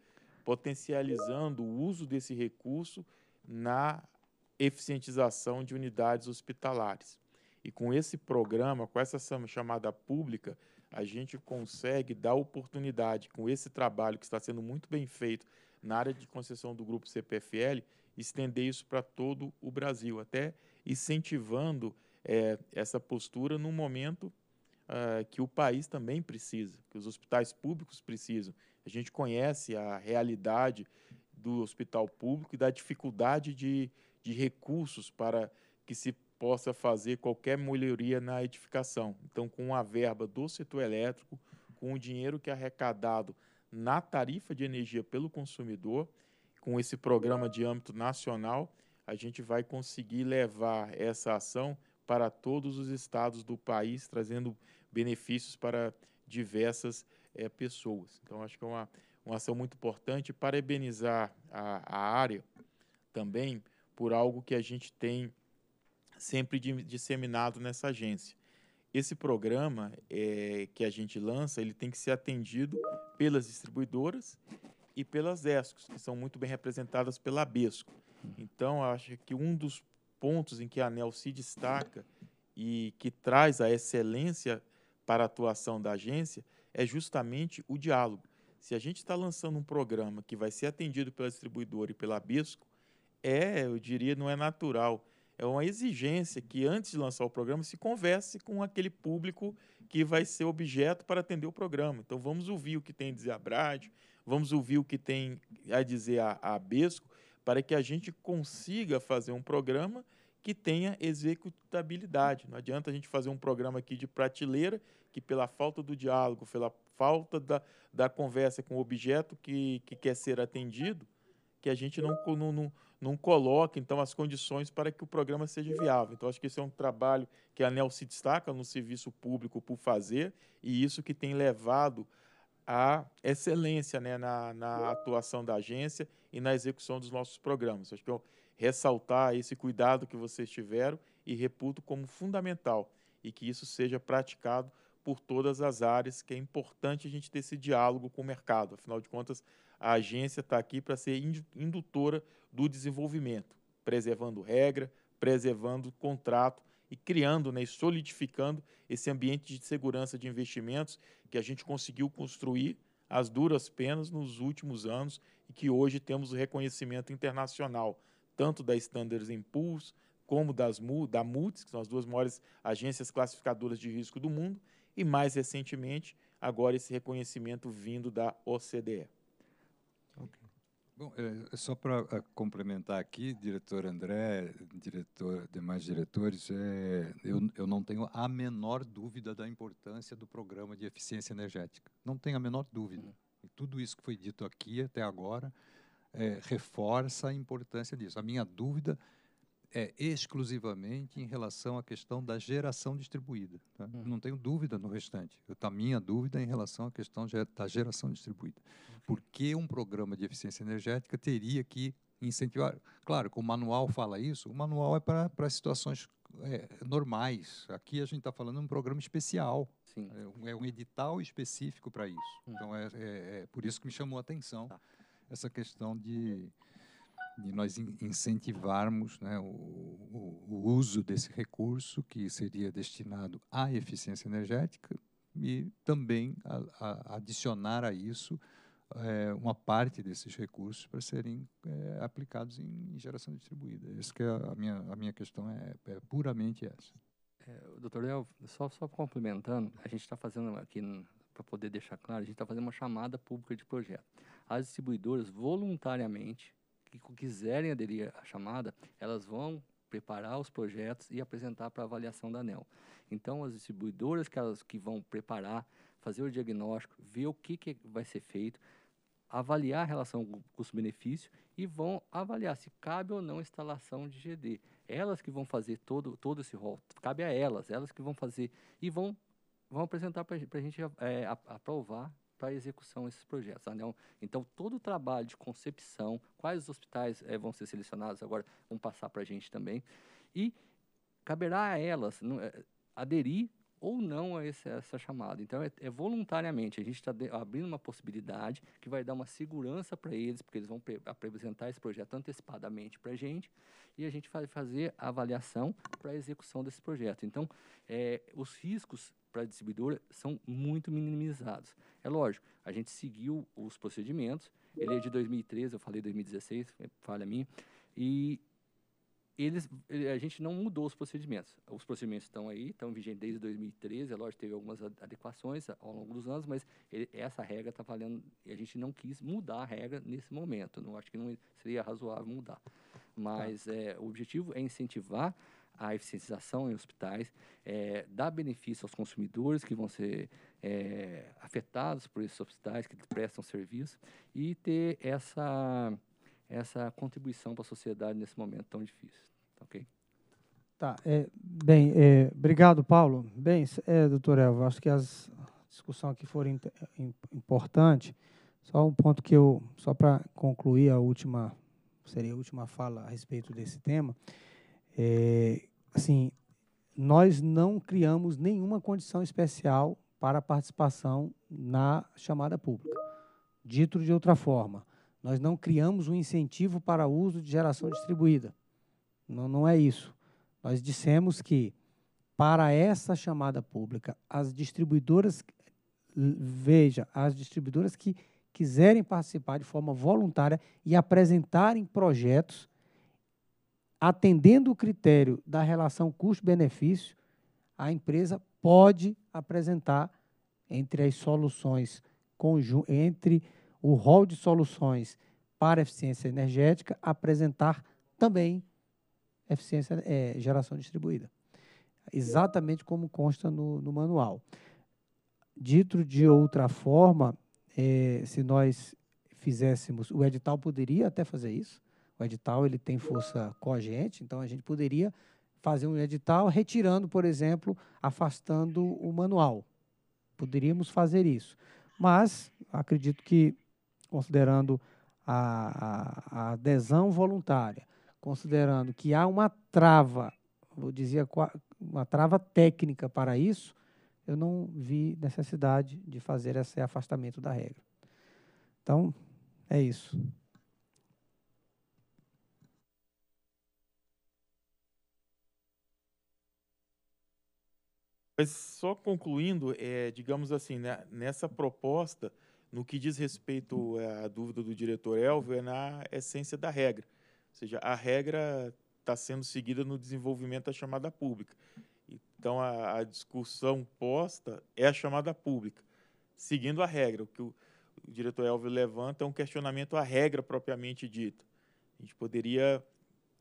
S1: potencializando o uso desse recurso na eficientização de unidades hospitalares. E com esse programa, com essa chamada pública, a gente consegue dar oportunidade, com esse trabalho que está sendo muito bem feito na área de concessão do grupo CPFL, estender isso para todo o Brasil, até incentivando é, essa postura num momento uh, que o país também precisa, que os hospitais públicos precisam. A gente conhece a realidade do hospital público e da dificuldade de, de recursos para que se possa fazer qualquer melhoria na edificação. Então, com a verba do setor elétrico, com o dinheiro que é arrecadado na tarifa de energia pelo consumidor, com esse programa de âmbito nacional, a gente vai conseguir levar essa ação para todos os estados do país, trazendo benefícios para diversas é, pessoas. Então, acho que é uma, uma ação muito importante. Parabenizar a, a área também por algo que a gente tem sempre disseminado nessa agência. Esse programa é, que a gente lança, ele tem que ser atendido pelas distribuidoras e pelas ESCOs, que são muito bem representadas pela Besco. Então, acho que um dos pontos em que a ANEL se destaca e que traz a excelência para a atuação da agência é justamente o diálogo. Se a gente está lançando um programa que vai ser atendido pela distribuidora e pela Besco, é, eu diria, não é natural é uma exigência que antes de lançar o programa se converse com aquele público que vai ser objeto para atender o programa. Então vamos ouvir o que tem a dizer a Brad, vamos ouvir o que tem a dizer a, a Besco, para que a gente consiga fazer um programa que tenha executabilidade. Não adianta a gente fazer um programa aqui de prateleira que, pela falta do diálogo, pela falta da, da conversa com o objeto que, que quer ser atendido, que a gente não, não, não, não coloca, então, as condições para que o programa seja viável. Então, acho que esse é um trabalho que a ANEL se destaca no serviço público por fazer e isso que tem levado à excelência né, na, na atuação da agência e na execução dos nossos programas. Acho que eu ressaltar esse cuidado que vocês tiveram e reputo como fundamental e que isso seja praticado por todas as áreas, que é importante a gente ter esse diálogo com o mercado. Afinal de contas, a agência está aqui para ser indutora do desenvolvimento, preservando regra, preservando contrato e criando, né, solidificando esse ambiente de segurança de investimentos que a gente conseguiu construir às duras penas nos últimos anos e que hoje temos o reconhecimento internacional, tanto da Standards Poor's como das, da Moody's, que são as duas maiores agências classificadoras de risco do mundo, e mais recentemente, agora esse reconhecimento vindo da OCDE.
S4: Bom, é, é só para é, complementar aqui, diretor André, diretor, demais diretores, é, eu, eu não tenho a menor dúvida da importância do programa de eficiência energética. Não tenho a menor dúvida. Hum. E tudo isso que foi dito aqui até agora é, reforça a importância disso. A minha dúvida é exclusivamente em relação à questão da geração distribuída. Tá? Uhum. Não tenho dúvida no restante. Eu, a minha dúvida é em relação à questão da geração distribuída. Uhum. Por que um programa de eficiência energética teria que incentivar? Claro, que o manual fala isso, o manual é para situações é, normais. Aqui a gente está falando de um programa especial. É um, é, um edital específico para isso. Uhum. Então é, é, é, por isso que me chamou a atenção tá. essa questão de de nós incentivarmos né, o, o, o, uso desse recurso que seria destinado à eficiência energética e também a, a adicionar a isso é, uma parte desses recursos para serem é, aplicados em, em, geração distribuída. Isso que é a minha, a minha questão é, é puramente essa. É, doutor Léo, só, só complementando, a gente está fazendo aqui
S10: para poder deixar claro, a gente está fazendo uma chamada pública de projeto. As distribuidoras voluntariamente que quiserem aderir à chamada, elas vão preparar os projetos e apresentar para avaliação da ANEL. Então, as distribuidoras que, elas, que vão preparar, fazer o diagnóstico, ver o que, que vai ser feito, avaliar a relação custo-benefício e vão avaliar se cabe ou não instalação de GD. Elas que vão fazer todo, todo esse rol, cabe a elas, elas que vão fazer e vão, vão apresentar para é, a gente aprovar para a execução desses projetos. Tá, né? então, então, todo o trabalho de concepção, quais os hospitais é, vão ser selecionados agora, vão passar para a gente também. E caberá a elas não, é, aderir ou não a esse, essa chamada. Então, é, é voluntariamente. A gente está abrindo uma possibilidade que vai dar uma segurança para eles, porque eles vão apresentar esse projeto antecipadamente para a gente, e a gente vai fazer a avaliação para a execução desse projeto. Então, é, os riscos para a distribuidora são muito minimizados. É lógico, a gente seguiu os procedimentos, ele é de 2013, eu falei 2016, é falha minha, e eles, a gente não mudou os procedimentos. Os procedimentos estão aí, estão vigentes desde 2013, é lógico, teve algumas adequações ao longo dos anos, mas ele, essa regra está valendo, a gente não quis mudar a regra nesse momento, não acho que não seria razoável mudar. Mas tá. é, o objetivo é incentivar a eficientização em hospitais, é, dar benefício aos consumidores que vão ser é, afetados por esses hospitais que prestam serviço e ter essa, essa contribuição para a sociedade nesse momento tão difícil. Tá ok?
S6: Tá. É, bem, é, obrigado, Paulo. Bem, é, doutor Elva, acho que as discussão aqui foi importante. Só um ponto que eu, só para concluir a última, seria a última fala a respeito desse tema, é, assim, nós não criamos nenhuma condição especial para a participação na chamada pública. Dito de outra forma, nós não criamos um incentivo para o uso de geração distribuída. Não, não é isso. Nós dissemos que, para essa chamada pública, as distribuidoras, veja, as distribuidoras que quiserem participar de forma voluntária e apresentarem projetos atendendo o critério da relação custo-benefício, a empresa pode apresentar entre as soluções entre o rol de soluções para eficiência energética, apresentar também eficiência é, geração distribuída, exatamente como consta no, no manual. Dito de outra forma, é, se nós fizéssemos, o edital poderia até fazer isso, edital ele tem força cogente, então a gente poderia fazer um edital retirando, por exemplo, afastando o manual. Poderíamos fazer isso. Mas acredito que, considerando a, a, a adesão voluntária, considerando que há uma trava, vou dizer, uma trava técnica para isso, eu não vi necessidade de fazer esse afastamento da regra. Então, é isso.
S1: Mas só concluindo, é, digamos assim, né, nessa proposta, no que diz respeito à dúvida do diretor Elvio, é na essência da regra. Ou seja, a regra está sendo seguida no desenvolvimento da chamada pública. Então, a, a, discussão posta é a chamada pública, seguindo a regra. O que o, o diretor Elvio levanta é um questionamento à regra propriamente dita. A gente poderia,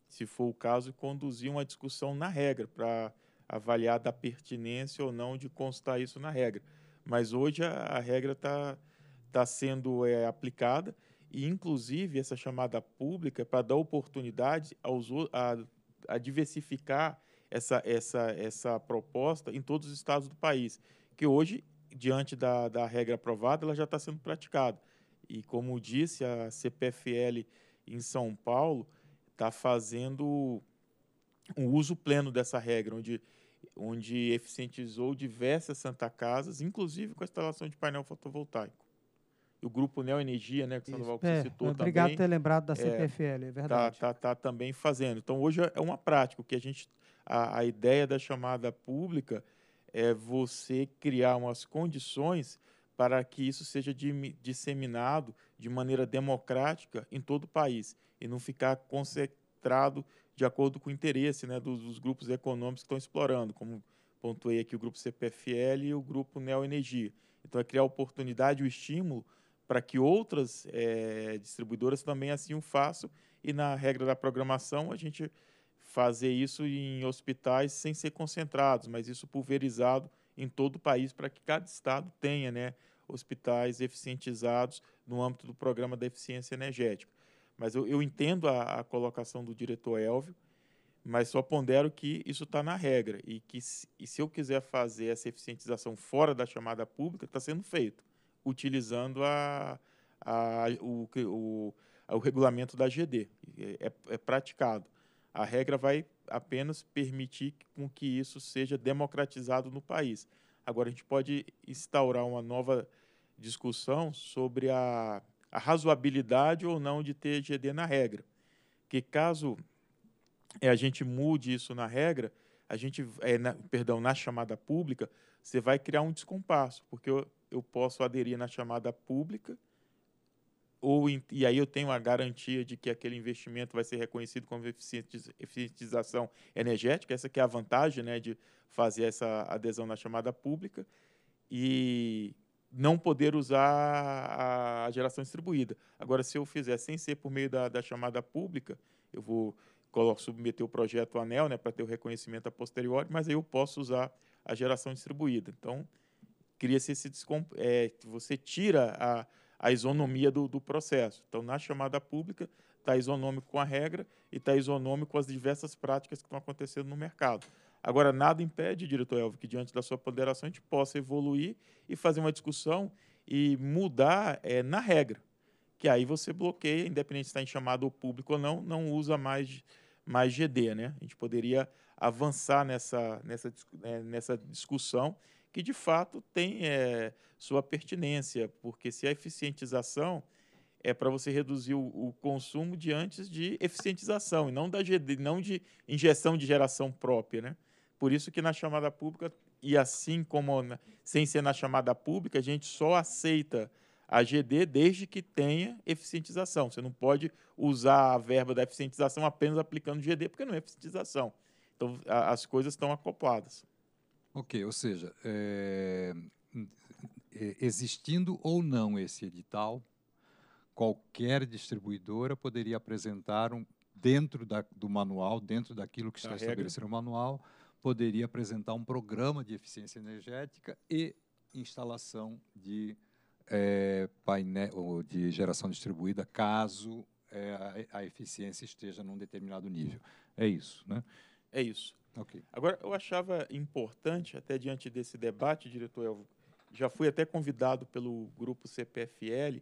S1: se for o caso, conduzir uma discussão na regra para avaliar da pertinência ou não de constar isso na regra. Mas hoje a, a regra está tá sendo é, aplicada e, inclusive, essa chamada pública é para dar oportunidade aos, a, a diversificar essa, essa, essa proposta em todos os estados do país, que hoje, diante da, da regra aprovada, ela já está sendo praticada. E, como disse, a CPFL em São Paulo está fazendo um uso pleno dessa regra, onde onde eficientizou diversas Santa Casas, inclusive com a instalação de painel fotovoltaico. E o grupo Neo Energia, né, que o Sandoval é, citou é, também. Obrigado por ter lembrado da CPFL, é, é tá, verdade. Está tá, tá também fazendo. Então, hoje é, é uma prática, que a gente. A, a ideia da chamada pública é você criar umas condições para que isso seja disseminado de maneira democrática em todo o país e não ficar concentrado de acordo com o interesse né, dos, dos grupos econômicos que estão explorando, como pontuei aqui o grupo CPFL e o grupo Neoenergia. Então, é criar oportunidade, o estímulo para que outras é, distribuidoras também assim o façam. E na regra da programação, a gente fazer isso em hospitais sem ser concentrados, mas isso pulverizado em todo o país para que cada estado tenha né, hospitais eficientizados no âmbito do programa da eficiência energética. Mas eu, eu entendo a, a, colocação do diretor Elvio, mas só pondero que isso está na regra e que se, e se eu quiser fazer essa eficientização fora da chamada pública, está sendo feito, utilizando a, a, o, o, o regulamento da GD. É, é, é praticado. A regra vai apenas permitir com que isso seja democratizado no país. Agora, a gente pode instaurar uma nova discussão sobre a a razoabilidade ou não de ter GD na regra. Que caso eh, a gente mude isso na regra, a gente, é, na, perdão, na chamada pública, você vai criar um descompasso, porque eu, eu posso aderir na chamada pública ou e aí eu tenho a garantia de que aquele investimento vai ser reconhecido como eficientização energética, essa que é a vantagem né, de fazer essa adesão na chamada pública, e não poder usar a geração distribuída. Agora, se eu fizer sem ser por meio da, da chamada pública, eu vou coloco, submeter o projeto ANEL né, para ter o reconhecimento a posteriori, mas aí eu posso usar a geração distribuída. Então, cria-se esse É, você tira a, a isonomia do, do, processo. Então, na chamada pública, está isonômico com a regra e está isonômico com as diversas práticas que estão acontecendo no mercado. Agora, nada impede, diretor Elvio, que diante da sua ponderação a gente possa evoluir e fazer uma discussão e mudar é, na regra. Que aí você bloqueia, independente se está em chamado público ou não, não usa mais, mais GD. Né? A gente poderia avançar nessa, nessa, né, nessa discussão que de fato tem é, sua pertinência, porque se a eficientização é para você reduzir o, o, consumo de antes de eficientização e não da não de injeção de geração própria, né? Por isso que na chamada pública, e assim como na, sem ser na chamada pública, a gente só aceita a GD desde que tenha eficientização. Você não pode usar a verba da eficientização apenas aplicando GD, porque não é eficientização. Então, a, as
S4: coisas estão acopladas. Ok, ou seja, é, é, existindo ou não esse edital, qualquer distribuidora poderia apresentar um, dentro da, do manual, dentro daquilo que está estabelecido no manual, poderia apresentar um programa de eficiência energética e instalação de é, painel ou de geração distribuída, caso é, a, a, eficiência esteja num determinado nível. É isso, né? É isso. Ok.
S1: Agora, eu achava importante, até diante desse debate, diretor eu já fui até convidado pelo grupo CPFL,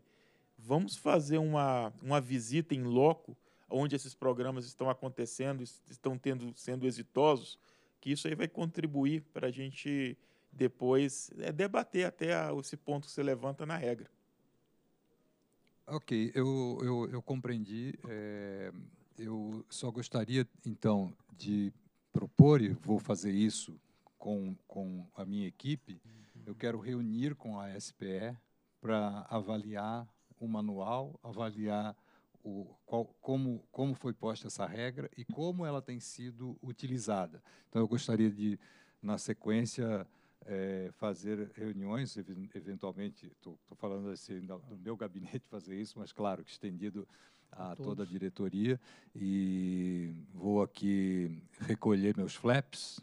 S1: vamos fazer uma, uma visita em loco, onde esses programas estão acontecendo, estão tendo, sendo exitosos, que isso aí vai contribuir para a gente depois é, debater até a, esse ponto que você levanta na regra.
S4: Ok, eu, eu, eu compreendi. É, eu só gostaria, então, de propor, e vou fazer isso com, com a minha equipe, eu quero reunir com a SPE para avaliar o manual, avaliar o, qual, como, como foi posta essa regra e como ela tem sido utilizada. Então, eu gostaria de, na sequência, é, fazer reuniões, eventualmente, estou falando assim, do meu gabinete *laughs* fazer isso, mas, claro, que estendido a toda a diretoria. E vou aqui recolher meus flaps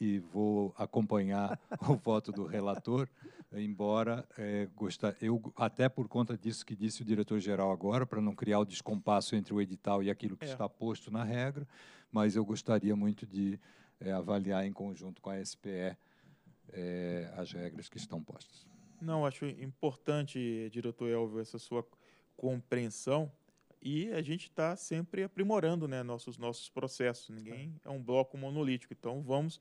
S4: e vou acompanhar *laughs* o voto do relator embora é, gostar, eu até por conta disso que disse o diretor-geral agora, para não criar o descompasso entre o edital e aquilo que é. está posto na regra, mas eu gostaria muito de é, avaliar em conjunto com a SPE é, as regras que estão postas.
S1: Não, acho importante, diretor Elvio, essa sua compreensão e a gente está sempre aprimorando né, nossos, nossos processos. Ninguém é, é um bloco monolítico, então vamos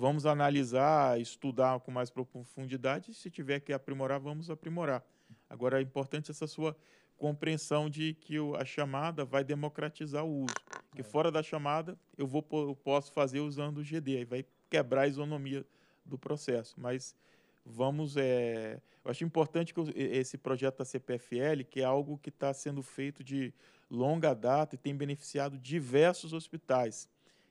S1: Vamos analisar, estudar com mais profundidade. Se tiver que aprimorar, vamos aprimorar. Agora, é importante essa sua compreensão de que a chamada vai democratizar o uso. Que é. fora da chamada, eu, vou, eu posso fazer usando o GD. Aí vai quebrar a isonomia do processo. Mas vamos. É, eu acho importante que esse projeto da CPFL, que é algo que está sendo feito de longa data e tem beneficiado diversos hospitais.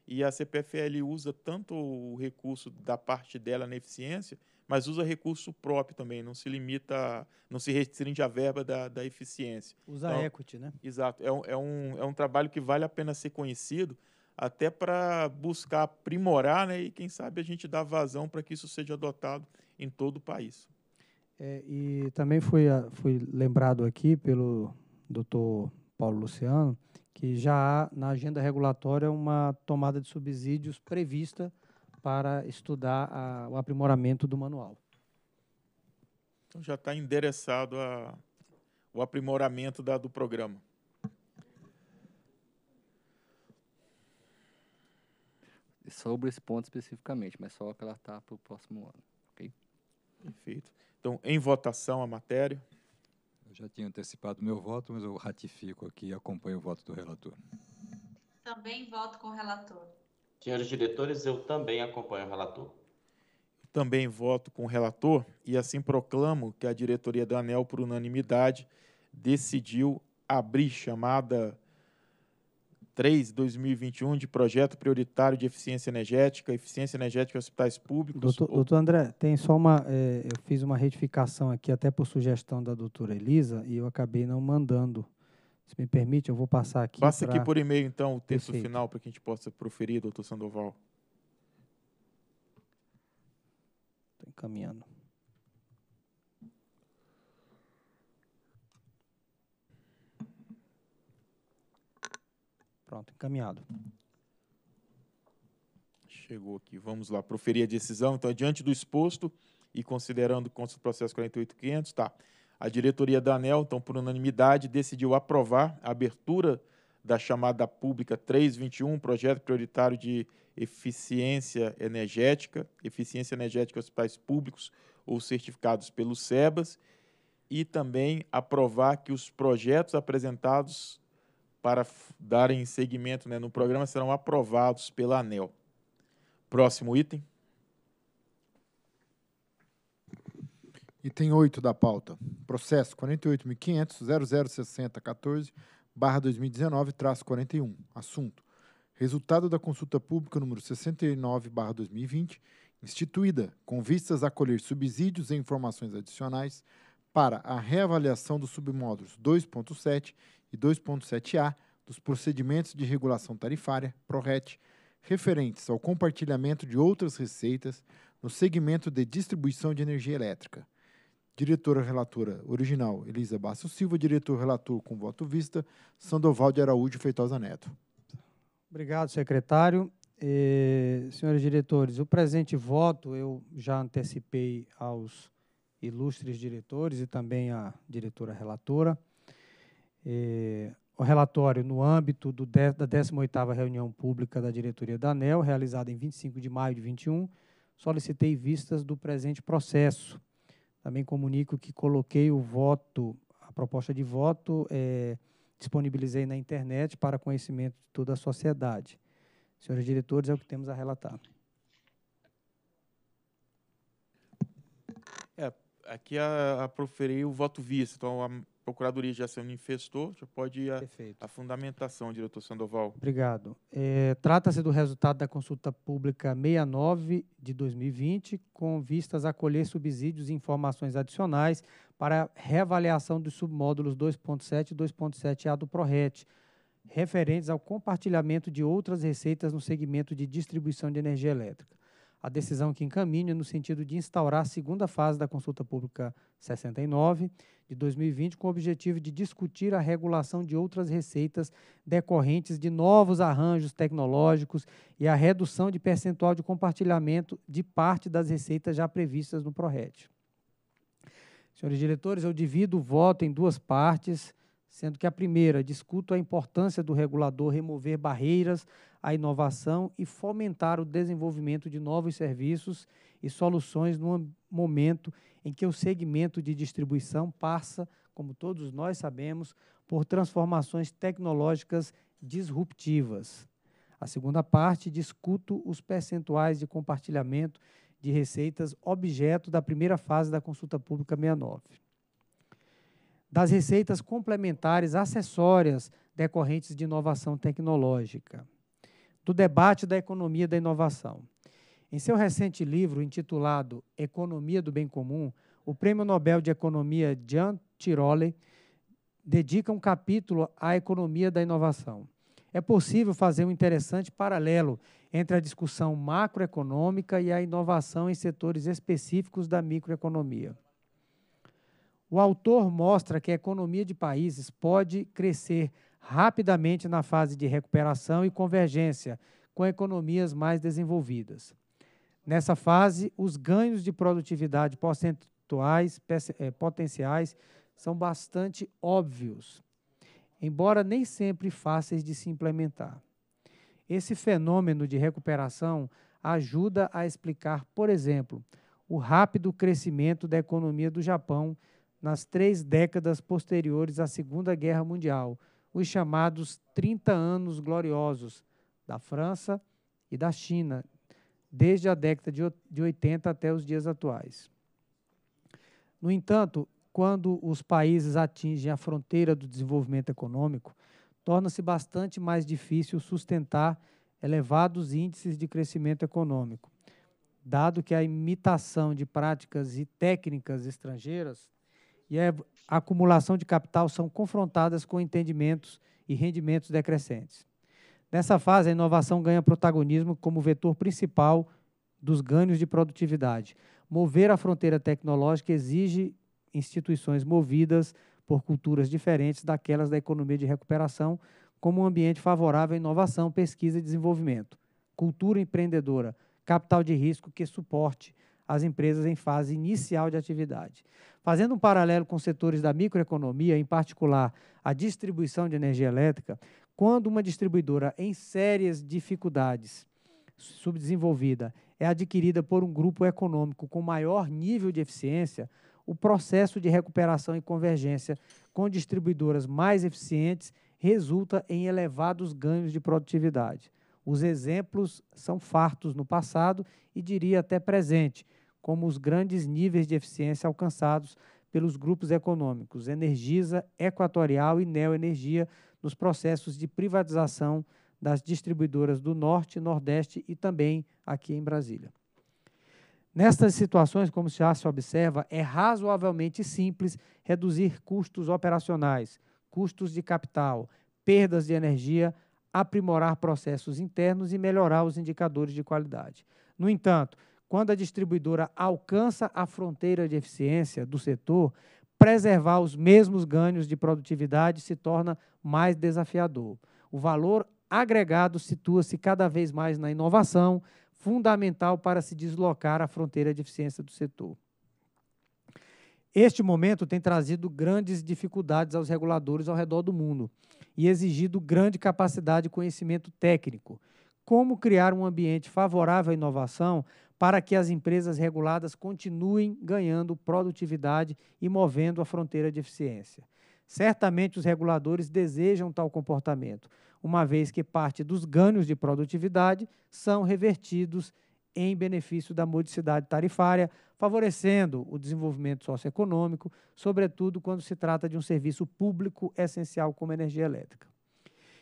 S1: E a CPFL usa tanto o recurso da parte dela na eficiência, mas usa recurso próprio também, não se limita, não se restringe à verba da, da eficiência. Usa então, equity, né? Exato. É um, é, um, é um trabalho que vale a pena ser conhecido, até para buscar aprimorar, né? E quem sabe a gente dar vazão para que isso seja adotado em todo o país.
S6: É, e também foi, ah, foi lembrado aqui pelo doutor Paulo Luciano que já há na agenda regulatória uma tomada de subsídios prevista para estudar a, o aprimoramento do manual.
S1: Então já está endereçado a, o aprimoramento da, do programa.
S10: Sobre esse ponto
S4: especificamente, mas só
S10: que ela está para o próximo ano.
S4: ok? Perfeito. Então, em votação a matéria. Eu já tinha antecipado meu voto, mas eu ratifico aqui e acompanho o voto do relator.
S5: Também voto com o relator.
S4: Senhores diretores, eu
S3: também acompanho o relator.
S1: Também voto com o relator e assim proclamo que a diretoria da ANEL, por unanimidade, decidiu abrir chamada 3-2021 de projeto prioritário de eficiência energética, eficiência energética em hospitais públicos. Doutor, ou... doutor
S6: André, tem só uma. É, eu fiz uma retificação aqui, até por sugestão da doutora Elisa, e eu acabei não mandando. Se me permite, eu vou passar aqui. Passa pra... aqui por e-mail,
S1: então, o texto Perfeito. final, para que a gente possa proferir, doutor Sandoval.
S6: Estou encaminhando. Pronto, encaminhado. Chegou
S1: aqui, vamos lá, proferir a decisão. Então, diante do exposto e considerando o processo 48.500, tá. A diretoria da ANEL, então, por unanimidade, decidiu aprovar a abertura da chamada pública 321, projeto prioritário de eficiência energética, eficiência energética hospitais públicos ou certificados pelo SEBAS, e também aprovar que os projetos apresentados para darem seguimento né, no programa serão aprovados pela ANEL. Próximo item.
S2: Item 8 da pauta. Processo 48.500.0060.14, barra 2019, 41. Assunto. Resultado da consulta pública número 69, barra 2020, instituída com vistas a colher subsídios e informações adicionais para a reavaliação dos submódulos 2.7 e 2.7a dos procedimentos de regulação tarifária, PRORET, referentes ao compartilhamento de outras receitas no segmento de distribuição de energia elétrica. Diretora relatora original Elisa Basso Silva, diretor relator com voto vista Sandoval de Araújo Feitosa Neto.
S6: Obrigado, secretário. Eh, senhores diretores, o presente voto eu já antecipei aos ilustres diretores e também a diretora relatora. É, o relatório no âmbito do, da 18ª reunião pública da diretoria da ANEL, realizada em 25 de maio de 21, solicitei vistas do presente processo. Também comunico que coloquei o voto, a proposta de voto, é, disponibilizei na internet para conhecimento de toda a sociedade. Senhores diretores, é o que temos a relatar.
S1: aqui é a, a proferir o voto vice, então a Procuradoria já se manifestou, já pode ir a, a fundamentação, diretor Sandoval.
S6: Obrigado. É, Trata-se do resultado da consulta pública 69 de 2020, com vistas a colher subsídios e informações adicionais para reavaliação dos submódulos 2.7 e 2.7A do PRORET, referentes ao compartilhamento de outras receitas no segmento de distribuição de energia elétrica a decisão que encaminha no sentido de instaurar a segunda fase da consulta pública 69 de 2020, com o objetivo de discutir a regulação de outras receitas decorrentes de novos arranjos tecnológicos e a redução de percentual de compartilhamento de parte das receitas já previstas no Proret. Senhores diretores, eu divido o voto em duas partes sendo que a primeira, discuto a importância do regulador remover barreiras à inovação e fomentar o desenvolvimento de novos serviços e soluções num momento em que o segmento de distribuição passa, como todos nós sabemos, por transformações tecnológicas disruptivas. A segunda parte, discuto os percentuais de compartilhamento de receitas objeto da primeira fase da consulta pública 69 das receitas complementares acessórias decorrentes de inovação tecnológica, do debate da economia da inovação. Em seu recente livro intitulado Economia do Bem Comum, o Prêmio Nobel de Economia Gian Tirole dedica um capítulo à economia da inovação. É possível fazer um interessante paralelo entre a discussão macroeconômica e a inovação em setores específicos da microeconomia. O autor mostra que a economia de países pode crescer rapidamente na fase de recuperação e convergência com economias mais desenvolvidas. Nessa fase, os ganhos de produtividade percentuais, eh, potenciais são bastante óbvios, embora nem sempre fáceis de se implementar. Esse fenômeno de recuperação ajuda a explicar, por exemplo, o rápido crescimento da economia do Japão nas três décadas posteriores à Segunda Guerra Mundial, os chamados 30 anos gloriosos da França e da China, desde a década de 80 até os dias atuais. No entanto, quando os países atingem a fronteira do desenvolvimento econômico, torna-se bastante mais difícil sustentar elevados índices de crescimento econômico, dado que a imitação de práticas e técnicas estrangeiras e é, a acumulação de capital são confrontadas com entendimentos e rendimentos decrescentes. Nessa fase, a inovação ganha protagonismo como vetor principal dos ganhos de produtividade. Mover a fronteira tecnológica exige instituições movidas por culturas diferentes daquelas da economia de recuperação, como um ambiente favorável à inovação, pesquisa e desenvolvimento, cultura empreendedora, capital de risco que suporte as empresas em fase inicial de atividade. Fazendo um paralelo com setores da microeconomia, em particular a distribuição de energia elétrica, quando uma distribuidora em sérias dificuldades, subdesenvolvida, é adquirida por um grupo econômico com maior nível de eficiência, o processo de recuperação e convergência com distribuidoras mais eficientes resulta em elevados ganhos de produtividade. Os exemplos são fartos no passado e diria até presente, como os grandes níveis de eficiência alcançados pelos grupos econômicos Energisa, Equatorial e Neoenergia nos processos de privatização das distribuidoras do Norte, Nordeste e também aqui em Brasília. Nestas situações, como já se observa, é razoavelmente simples reduzir custos operacionais, custos de capital, perdas de energia, aprimorar processos internos e melhorar os indicadores de qualidade. No entanto, quando a distribuidora alcança a fronteira de eficiência do setor, preservar os mesmos ganhos de produtividade se torna mais desafiador. O valor agregado situa-se cada vez mais na inovação, fundamental para se deslocar a fronteira de eficiência do setor. Este momento tem trazido grandes dificuldades aos reguladores ao redor do mundo e exigido grande capacidade e conhecimento técnico. Como criar um ambiente favorável à inovação para que as empresas reguladas continuem ganhando produtividade e movendo a fronteira de eficiência. Certamente os reguladores desejam tal comportamento, uma vez que parte dos ganhos de produtividade são revertidos em benefício da modicidade tarifária, favorecendo o desenvolvimento socioeconômico, sobretudo quando se trata de um serviço público essencial como a energia elétrica.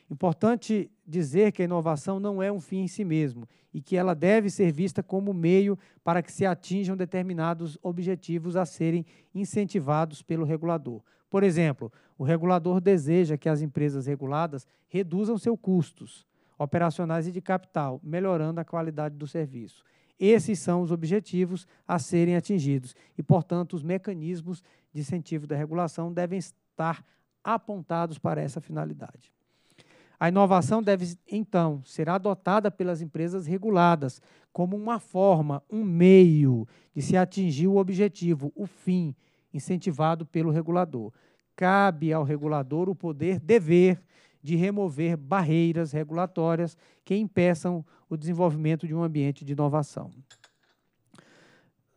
S6: Importante dizer que a inovação não é um fim em si mesmo e que ela deve ser vista como meio para que se atinjam determinados objetivos a serem incentivados pelo regulador. Por exemplo, o regulador deseja que as empresas reguladas reduzam seus custos operacionais e de capital, melhorando a qualidade do serviço. Esses são os objetivos a serem atingidos e, portanto, os mecanismos de incentivo da regulação devem estar apontados para essa finalidade. A inovação deve, então, ser adotada pelas empresas reguladas como uma forma, um meio de se atingir o objetivo, o fim, incentivado pelo regulador. Cabe ao regulador o poder dever de remover barreiras regulatórias que impeçam o desenvolvimento de um ambiente de inovação.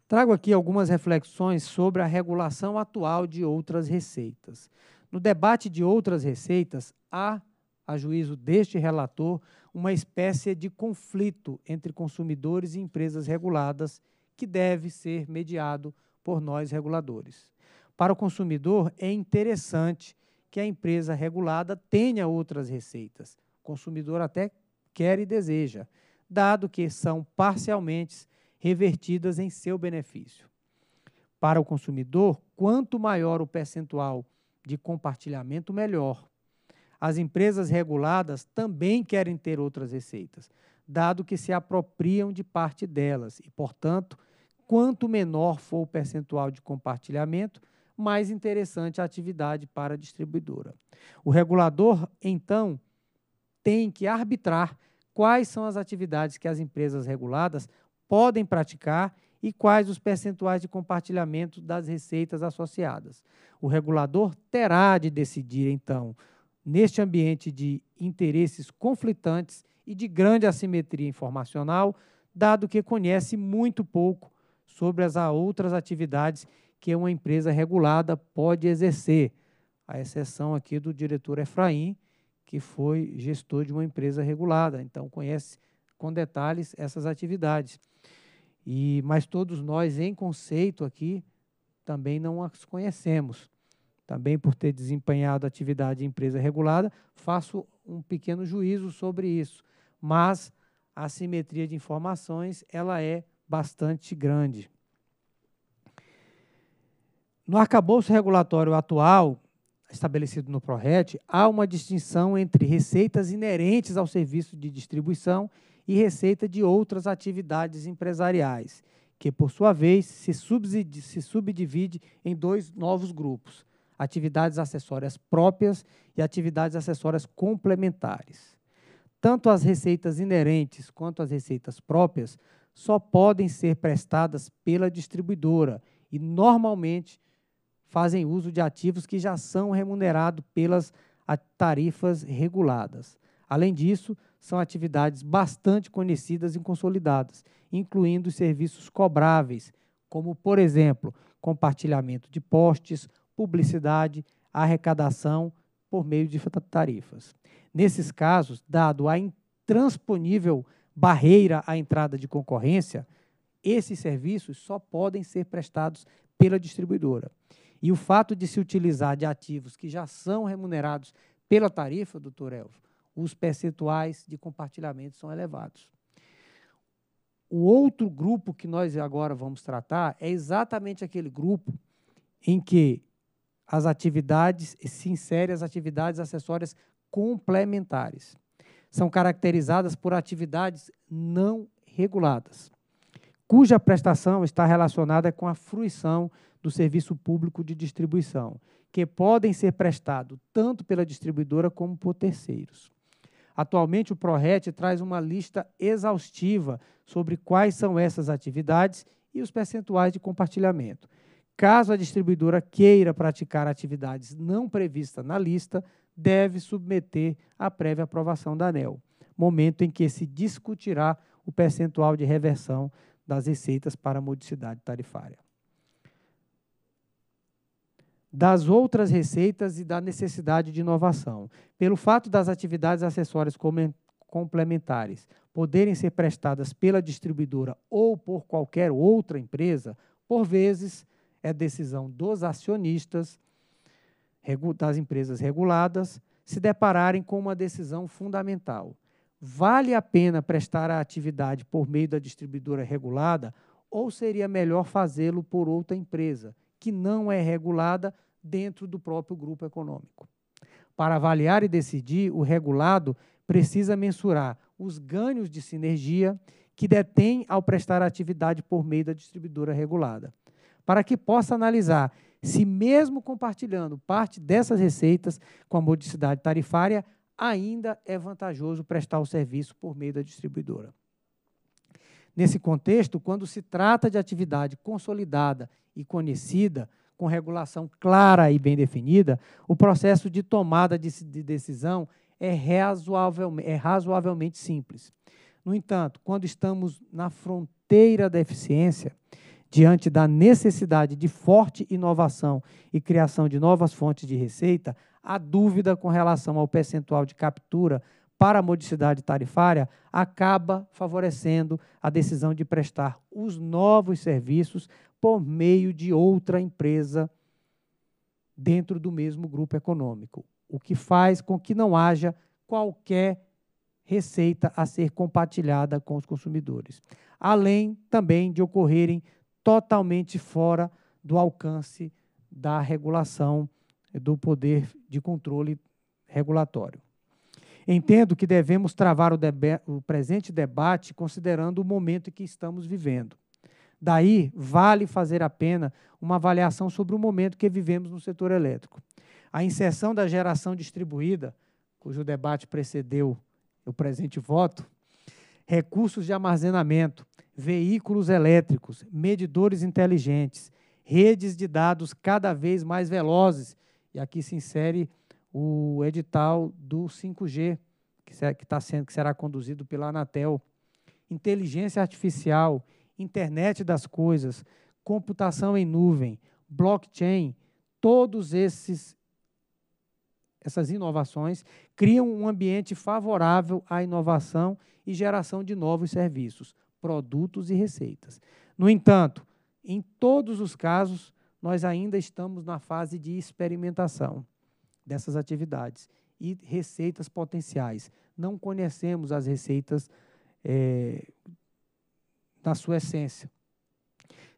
S6: Trago aqui algumas reflexões sobre a regulação atual de outras receitas. No debate de outras receitas, há a juízo deste relator, uma espécie de conflito entre consumidores e empresas reguladas que deve ser mediado por nós reguladores. Para o consumidor, é interessante que a empresa regulada tenha outras receitas. O consumidor até quer e deseja, dado que são parcialmente revertidas em seu benefício. Para o consumidor, quanto maior o percentual de compartilhamento, melhor. As empresas reguladas também querem ter outras receitas, dado que se apropriam de parte delas e, portanto, quanto menor for o percentual de compartilhamento, mais interessante a atividade para a distribuidora. O regulador, então, tem que arbitrar quais são as atividades que as empresas reguladas podem praticar e quais os percentuais de compartilhamento das receitas associadas. O regulador terá de decidir, então, neste ambiente de interesses conflitantes e de grande assimetria informacional, dado que conhece muito pouco sobre as outras atividades que uma empresa regulada pode exercer, a exceção aqui do diretor Efraim, que foi gestor de uma empresa regulada, então conhece com detalhes essas atividades. E mas todos nós em conceito aqui também não as conhecemos também por ter desempenhado atividade de empresa regulada, faço um pequeno juízo sobre isso. Mas a simetria de informações ela é bastante grande. No arcabouço regulatório atual, estabelecido no PRORET, há uma distinção entre receitas inerentes ao serviço de distribuição e receita de outras atividades empresariais, que, por sua vez, se subdivide em dois novos grupos atividades acessórias próprias e atividades acessórias complementares. Tanto as receitas inerentes quanto as receitas próprias só podem ser prestadas pela distribuidora e normalmente fazem uso de ativos que já são remunerados pelas tarifas reguladas. Além disso, são atividades bastante conhecidas e consolidadas, incluindo serviços cobráveis, como, por exemplo, compartilhamento de postes, publicidade, arrecadação por meio de tarifas. Nesses casos, dado a intransponível barreira à entrada de concorrência, esses serviços só podem ser prestados pela distribuidora. E o fato de se utilizar de ativos que já são remunerados pela tarifa, doutor Elvio, os percentuais de compartilhamento são elevados. O outro grupo que nós agora vamos tratar é exatamente aquele grupo em que as atividades, se insere as atividades acessórias complementares. São caracterizadas por atividades não reguladas, cuja prestação está relacionada com a fruição do serviço público de distribuição, que podem ser prestados tanto pela distribuidora como por terceiros. Atualmente, o ProRet traz uma lista exaustiva sobre quais são essas atividades e os percentuais de compartilhamento. Caso a distribuidora queira praticar atividades não previstas na lista, deve submeter à prévia aprovação da ANEL, momento em que se discutirá o percentual de reversão das receitas para a modicidade tarifária. Das outras receitas e da necessidade de inovação. Pelo fato das atividades acessórias complementares poderem ser prestadas pela distribuidora ou por qualquer outra empresa, por vezes é decisão dos acionistas das empresas reguladas se depararem com uma decisão fundamental. Vale a pena prestar a atividade por meio da distribuidora regulada ou seria melhor fazê-lo por outra empresa que não é regulada dentro do próprio grupo econômico? Para avaliar e decidir, o regulado precisa mensurar os ganhos de sinergia que detém ao prestar a atividade por meio da distribuidora regulada para que possa analisar se, mesmo compartilhando parte dessas receitas com a modicidade tarifária, ainda é vantajoso prestar o serviço por meio da distribuidora. Nesse contexto, quando se trata de atividade consolidada e conhecida, com regulação clara e bem definida, o processo de tomada de, decisão é, é razoavelmente simples. No entanto, quando estamos na fronteira da eficiência, diante da necessidade de forte inovação e criação de novas fontes de receita, a dúvida com relação ao percentual de captura para a modicidade tarifária acaba favorecendo a decisão de prestar os novos serviços por meio de outra empresa dentro do mesmo grupo econômico, o que faz com que não haja qualquer receita a ser compartilhada com os consumidores, além também de ocorrerem totalmente fora do alcance da regulação do poder de controle regulatório. Entendo que devemos travar o, o, presente debate considerando o momento em que estamos vivendo. Daí, vale fazer a pena uma avaliação sobre o momento que vivemos no setor elétrico. A inserção da geração distribuída, cujo debate precedeu o presente voto, recursos de armazenamento, veículos elétricos, medidores inteligentes, redes de dados cada vez mais velozes. E aqui se insere o edital do 5G, que, será, tá sendo, que será conduzido pela Anatel. Inteligência artificial, internet das coisas, computação em nuvem, blockchain, todos esses essas inovações criam um ambiente favorável à inovação e geração de novos serviços produtos e receitas. No entanto, em todos os casos, nós ainda estamos na fase de experimentação dessas atividades e receitas potenciais. Não conhecemos as receitas é, na sua essência.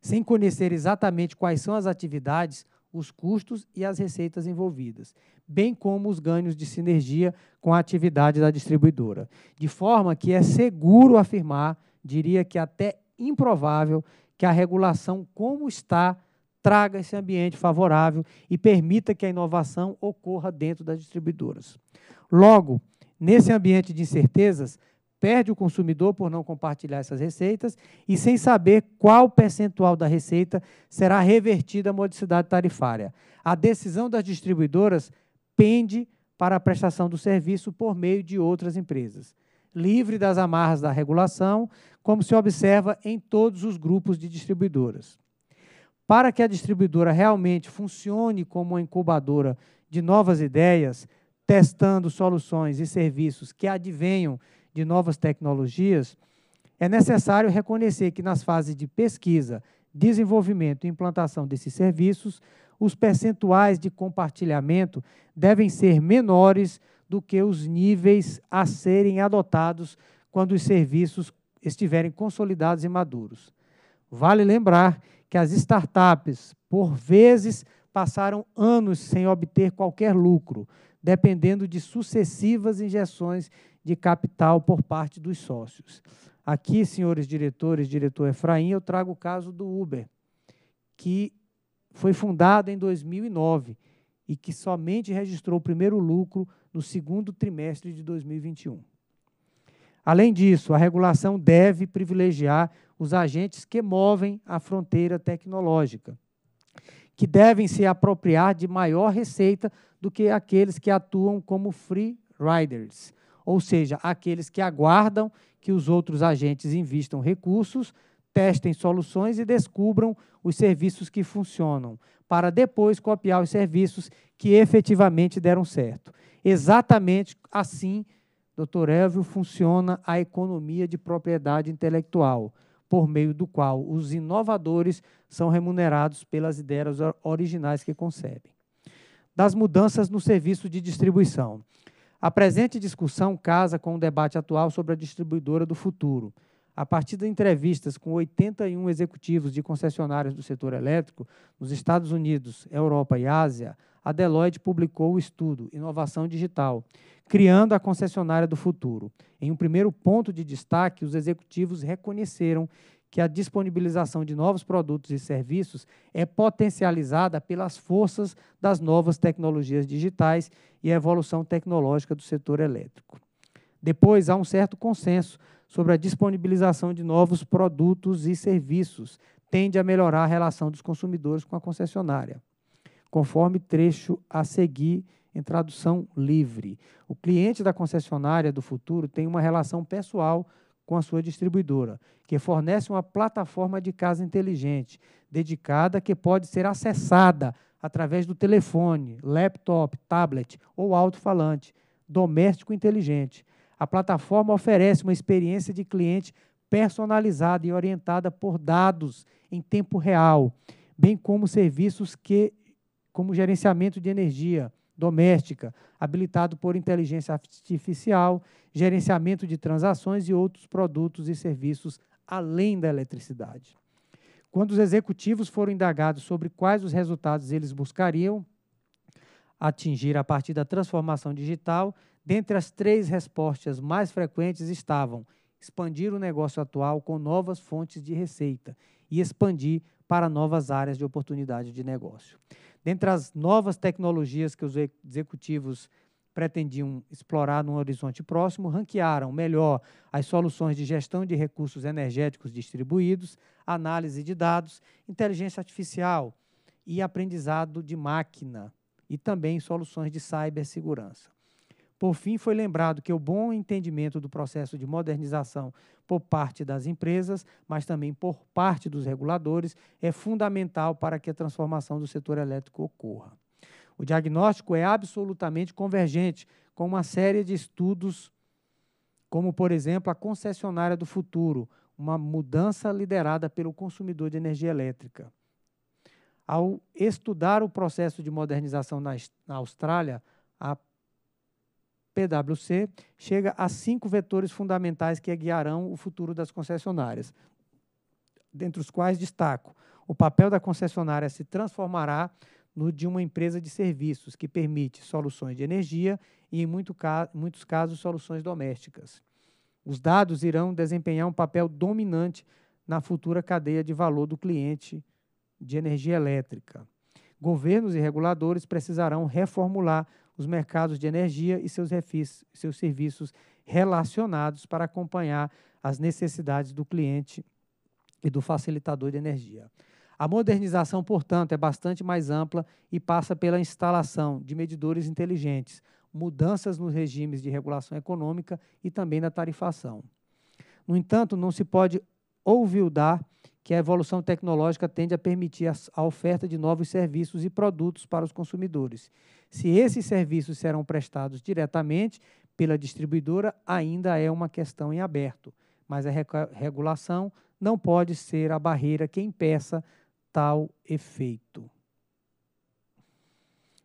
S6: Sem conhecer exatamente quais são as atividades, os custos e as receitas envolvidas, bem como os ganhos de sinergia com a atividade da distribuidora. De forma que é seguro afirmar diria que é até improvável, que a regulação como está traga esse ambiente favorável e permita que a inovação ocorra dentro das distribuidoras. Logo, nesse ambiente de incertezas, perde o consumidor por não compartilhar essas receitas e sem saber qual percentual da receita será revertida à modicidade tarifária. A decisão das distribuidoras pende para a prestação do serviço por meio de outras empresas livre das amarras da regulação, como se observa em todos os grupos de distribuidoras. Para que a distribuidora realmente funcione como uma incubadora de novas ideias, testando soluções e serviços que advenham de novas tecnologias, é necessário reconhecer que nas fases de pesquisa, desenvolvimento e implantação desses serviços, os percentuais de compartilhamento devem ser menores do que os níveis a serem adotados quando os serviços estiverem consolidados e maduros. Vale lembrar que as startups, por vezes, passaram anos sem obter qualquer lucro, dependendo de sucessivas injeções de capital por parte dos sócios. Aqui, senhores diretores, diretor Efraim, eu trago o caso do Uber, que foi fundado em 2009 e que somente registrou o primeiro lucro no segundo trimestre de 2021. Além disso, a regulação deve privilegiar os agentes que movem a fronteira tecnológica, que devem se apropriar de maior receita do que aqueles que atuam como free riders, ou seja, aqueles que aguardam que os outros agentes invistam recursos, testem soluções e descubram os serviços que funcionam, para depois copiar os serviços que efetivamente deram certo. Exatamente assim, doutor Elvio, funciona a economia de propriedade intelectual, por meio do qual os inovadores são remunerados pelas ideias originais que concebem. Das mudanças no serviço de distribuição. A presente discussão casa com o debate atual sobre a distribuidora do futuro a partir de entrevistas com 81 executivos de concessionárias do setor elétrico nos Estados Unidos, Europa e Ásia, a Deloitte publicou o estudo Inovação Digital, criando a concessionária do futuro. Em um primeiro ponto de destaque, os executivos reconheceram que a disponibilização de novos produtos e serviços é potencializada pelas forças das novas tecnologias digitais e a evolução tecnológica do setor elétrico. Depois, há um certo consenso sobre a disponibilização de novos produtos e serviços tende a melhorar a relação dos consumidores com a concessionária, conforme trecho a seguir em tradução livre. O cliente da concessionária do futuro tem uma relação pessoal com a sua distribuidora, que fornece uma plataforma de casa inteligente, dedicada que pode ser acessada através do telefone, laptop, tablet ou alto-falante doméstico inteligente, a plataforma oferece uma experiência de cliente personalizada e orientada por dados em tempo real, bem como serviços que, como gerenciamento de energia doméstica, habilitado por inteligência artificial, gerenciamento de transações e outros produtos e serviços além da eletricidade. Quando os executivos foram indagados sobre quais os resultados eles buscariam atingir a partir da transformação digital, Dentre as três respostas mais frequentes estavam expandir o negócio atual com novas fontes de receita e expandir para novas áreas de oportunidade de negócio. Dentre as novas tecnologias que os executivos pretendiam explorar num horizonte próximo, ranquearam melhor as soluções de gestão de recursos energéticos distribuídos, análise de dados, inteligência artificial e aprendizado de máquina, e também soluções de cibersegurança. Por fim, foi lembrado que o bom entendimento do processo de modernização por parte das empresas, mas também por parte dos reguladores, é fundamental para que a transformação do setor elétrico ocorra. O diagnóstico é absolutamente convergente com uma série de estudos, como, por exemplo, a concessionária do futuro, uma mudança liderada pelo consumidor de energia elétrica. Ao estudar o processo de modernização na, Austrália, a PwC, chega a cinco vetores fundamentais que guiarão o futuro das concessionárias, dentre os quais destaco: o papel da concessionária se transformará no de uma empresa de serviços que permite soluções de energia e, em muito ca muitos casos, soluções domésticas. Os dados irão desempenhar um papel dominante na futura cadeia de valor do cliente de energia elétrica. Governos e reguladores precisarão reformular os mercados de energia e seus refis, seus serviços relacionados para acompanhar as necessidades do cliente e do facilitador de energia. A modernização, portanto, é bastante mais ampla e passa pela instalação de medidores inteligentes, mudanças nos regimes de regulação econômica e também na tarifação. No entanto, não se pode ouvildar que a evolução tecnológica tende a permitir a oferta de novos serviços e produtos para os consumidores. Se esses serviços serão prestados diretamente pela distribuidora, ainda é uma questão em aberto, mas a regulação não pode ser a barreira que impeça tal efeito.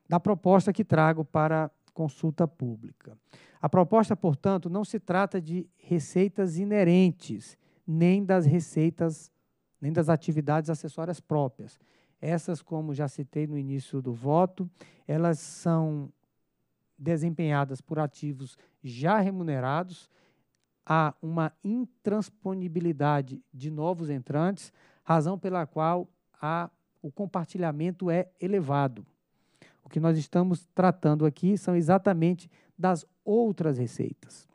S6: Da proposta que trago para consulta pública. A proposta, portanto, não se trata de receitas inerentes, nem das receitas nem das atividades acessórias próprias. Essas, como já citei no início do voto, elas são desempenhadas por ativos já remunerados, há uma intransponibilidade de novos entrantes, razão pela qual o compartilhamento é elevado. O que nós estamos tratando aqui são exatamente das outras receitas.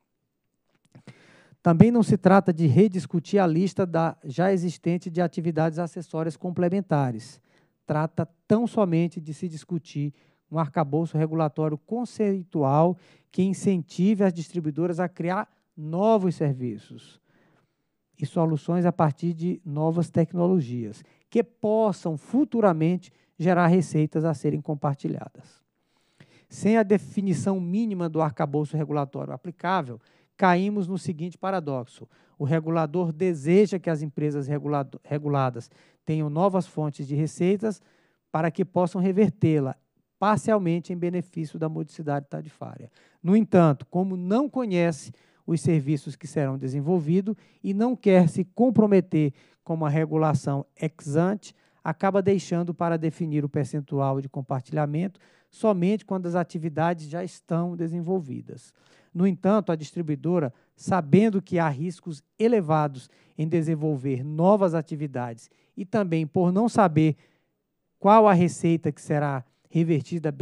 S6: Também não se trata de rediscutir a lista da já existente de atividades acessórias complementares. Trata tão somente de se discutir um arcabouço regulatório conceitual que incentive as distribuidoras a criar novos serviços e soluções a partir de novas tecnologias, que possam futuramente gerar receitas a serem compartilhadas. Sem a definição mínima do arcabouço regulatório aplicável, caímos no seguinte paradoxo: o regulador deseja que as empresas reguladas tenham novas fontes de receitas para que possam revertê-la parcialmente em benefício da modicidade tarifária. No entanto, como não conhece os serviços que serão desenvolvidos e não quer se comprometer com uma regulação ex ante, acaba deixando para definir o percentual de compartilhamento somente quando as atividades já estão desenvolvidas. No entanto, a distribuidora, sabendo que há riscos elevados em desenvolver novas atividades e também por não saber qual a receita que será revertida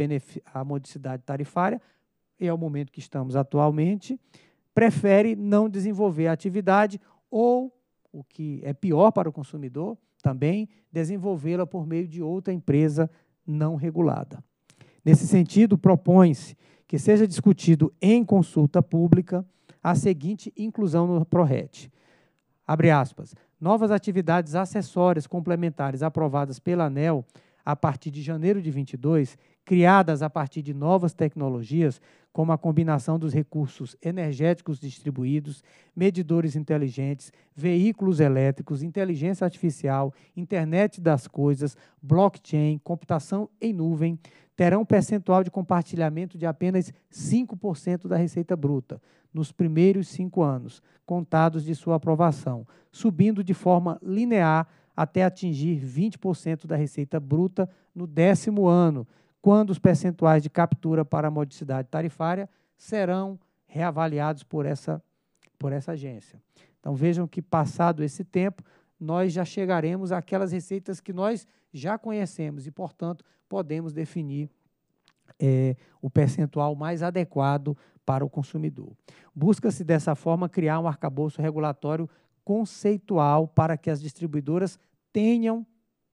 S6: à modicidade tarifária, e é o momento que estamos atualmente, prefere não desenvolver a atividade ou, o que é pior para o consumidor, também desenvolvê-la por meio de outra empresa não regulada. Nesse sentido, propõe-se que seja discutido em consulta pública a seguinte inclusão no PRORET. Abre aspas. Novas atividades acessórias complementares aprovadas pela ANEL a partir de janeiro de 22 criadas a partir de novas tecnologias, como a combinação dos recursos energéticos distribuídos, medidores inteligentes, veículos elétricos, inteligência artificial, internet das coisas, blockchain, computação em nuvem, terão um percentual de compartilhamento de apenas 5% da receita bruta nos primeiros cinco anos, contados de sua aprovação, subindo de forma linear até atingir 20% da receita bruta no décimo ano, quando os percentuais de captura para a modicidade tarifária serão reavaliados por essa, por essa agência. Então vejam que, passado esse tempo, nós já chegaremos àquelas receitas que nós já conhecemos e, portanto, podemos definir é, o percentual mais adequado para o consumidor. Busca-se, dessa forma, criar um arcabouço regulatório conceitual para que as distribuidoras tenham,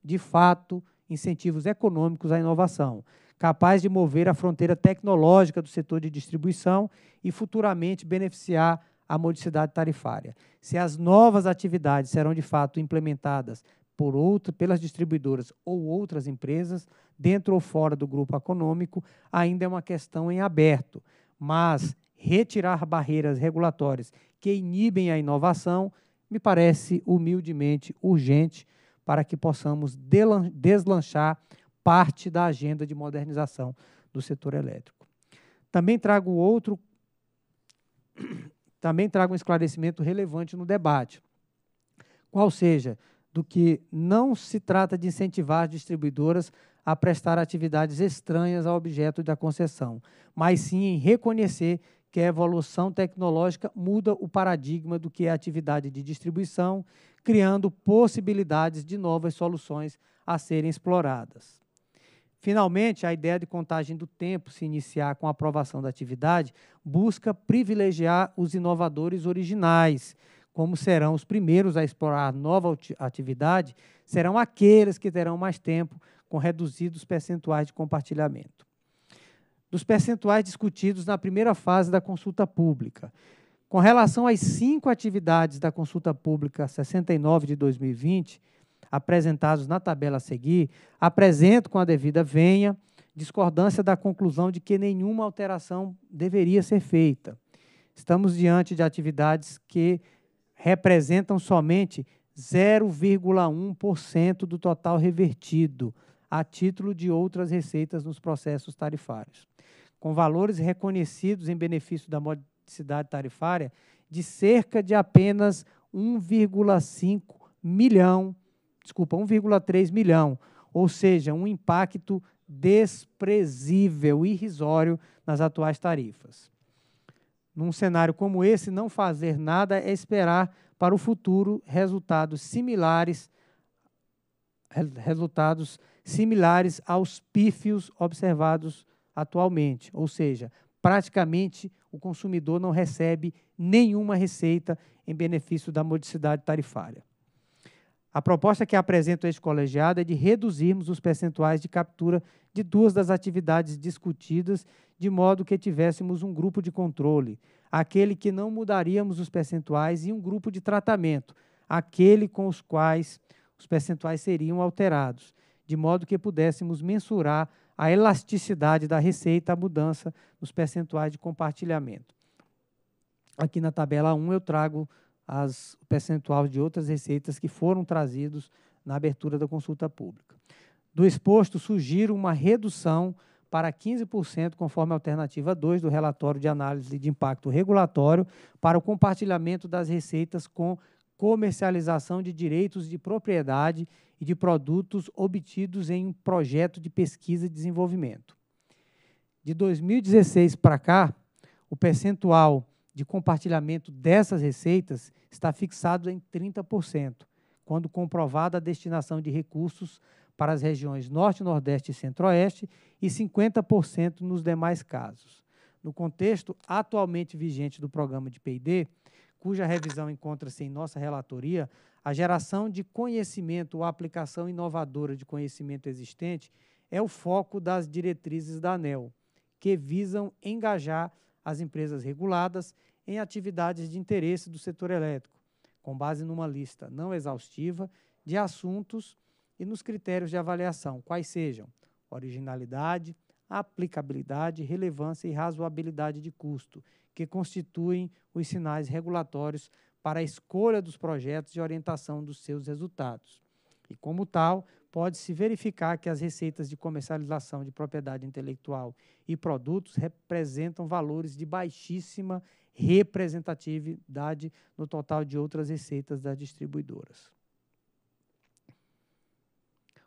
S6: de fato, incentivos econômicos à inovação, capaz de mover a fronteira tecnológica do setor de distribuição e futuramente beneficiar a modicidade tarifária. Se as novas atividades serão de fato implementadas por outro, pelas distribuidoras ou outras empresas, dentro ou fora do grupo econômico, ainda é uma questão em aberto. Mas retirar barreiras regulatórias que inibem a inovação me parece humildemente urgente para que possamos deslanchar parte da agenda de modernização do setor elétrico. Também trago outro *coughs* também trago um esclarecimento relevante no debate. Qual seja, do que não se trata de incentivar as distribuidoras a prestar atividades estranhas ao objeto da concessão, mas sim em reconhecer que a evolução tecnológica muda o paradigma do que é atividade de distribuição, criando possibilidades de novas soluções a serem exploradas. Finalmente, a ideia de contagem do tempo se iniciar com a aprovação da atividade busca privilegiar os inovadores originais, como serão os primeiros a explorar nova atividade, serão aqueles que terão mais tempo com reduzidos percentuais de compartilhamento. Dos percentuais discutidos na primeira fase da consulta pública, com relação às cinco atividades da consulta pública 69 de 2020, apresentados na tabela a seguir, apresento com a devida venha discordância da conclusão de que nenhuma alteração deveria ser feita. Estamos diante de atividades que representam somente 0,1% do total revertido a título de outras receitas nos processos tarifários. Com valores reconhecidos em benefício da cidade tarifária de cerca de apenas 1,5 milhão, desculpa, 1,3 milhão, ou seja, um impacto desprezível, irrisório nas atuais tarifas. Num cenário como esse, não fazer nada é esperar para o futuro resultados similares resultados similares aos pífios observados atualmente, ou seja, praticamente o consumidor não recebe nenhuma receita em benefício da modicidade tarifária. A proposta que apresento a este colegiado é de reduzirmos os percentuais de captura de duas das atividades discutidas, de modo que tivéssemos um grupo de controle, aquele que não mudaríamos os percentuais, e um grupo de tratamento, aquele com os quais os percentuais seriam alterados, de modo que pudéssemos mensurar a elasticidade da receita, a mudança nos percentuais de compartilhamento. Aqui na tabela 1 eu trago as percentual de outras receitas que foram trazidos na abertura da consulta pública. Do exposto, sugiro uma redução para 15%, conforme a alternativa 2 do relatório de análise de impacto regulatório, para o compartilhamento das receitas com comercialização de direitos de propriedade e de produtos obtidos em um projeto de pesquisa e desenvolvimento. De 2016 para cá, o percentual de compartilhamento dessas receitas está fixado em 30%, quando comprovada a destinação de recursos para as regiões Norte, Nordeste e Centro-Oeste e 50% nos demais casos. No contexto atualmente vigente do programa de PD, cuja revisão encontra-se em nossa relatoria, a geração de conhecimento ou aplicação inovadora de conhecimento existente é o foco das diretrizes da ANEL, que visam engajar as empresas reguladas em atividades de interesse do setor elétrico, com base numa lista não exaustiva de assuntos e nos critérios de avaliação, quais sejam originalidade, aplicabilidade, relevância e razoabilidade de custo, que constituem os sinais regulatórios para a escolha dos projetos e orientação dos seus resultados. E, como tal, pode-se verificar que as receitas de comercialização de propriedade intelectual e produtos representam valores de baixíssima representatividade no total de outras receitas das distribuidoras.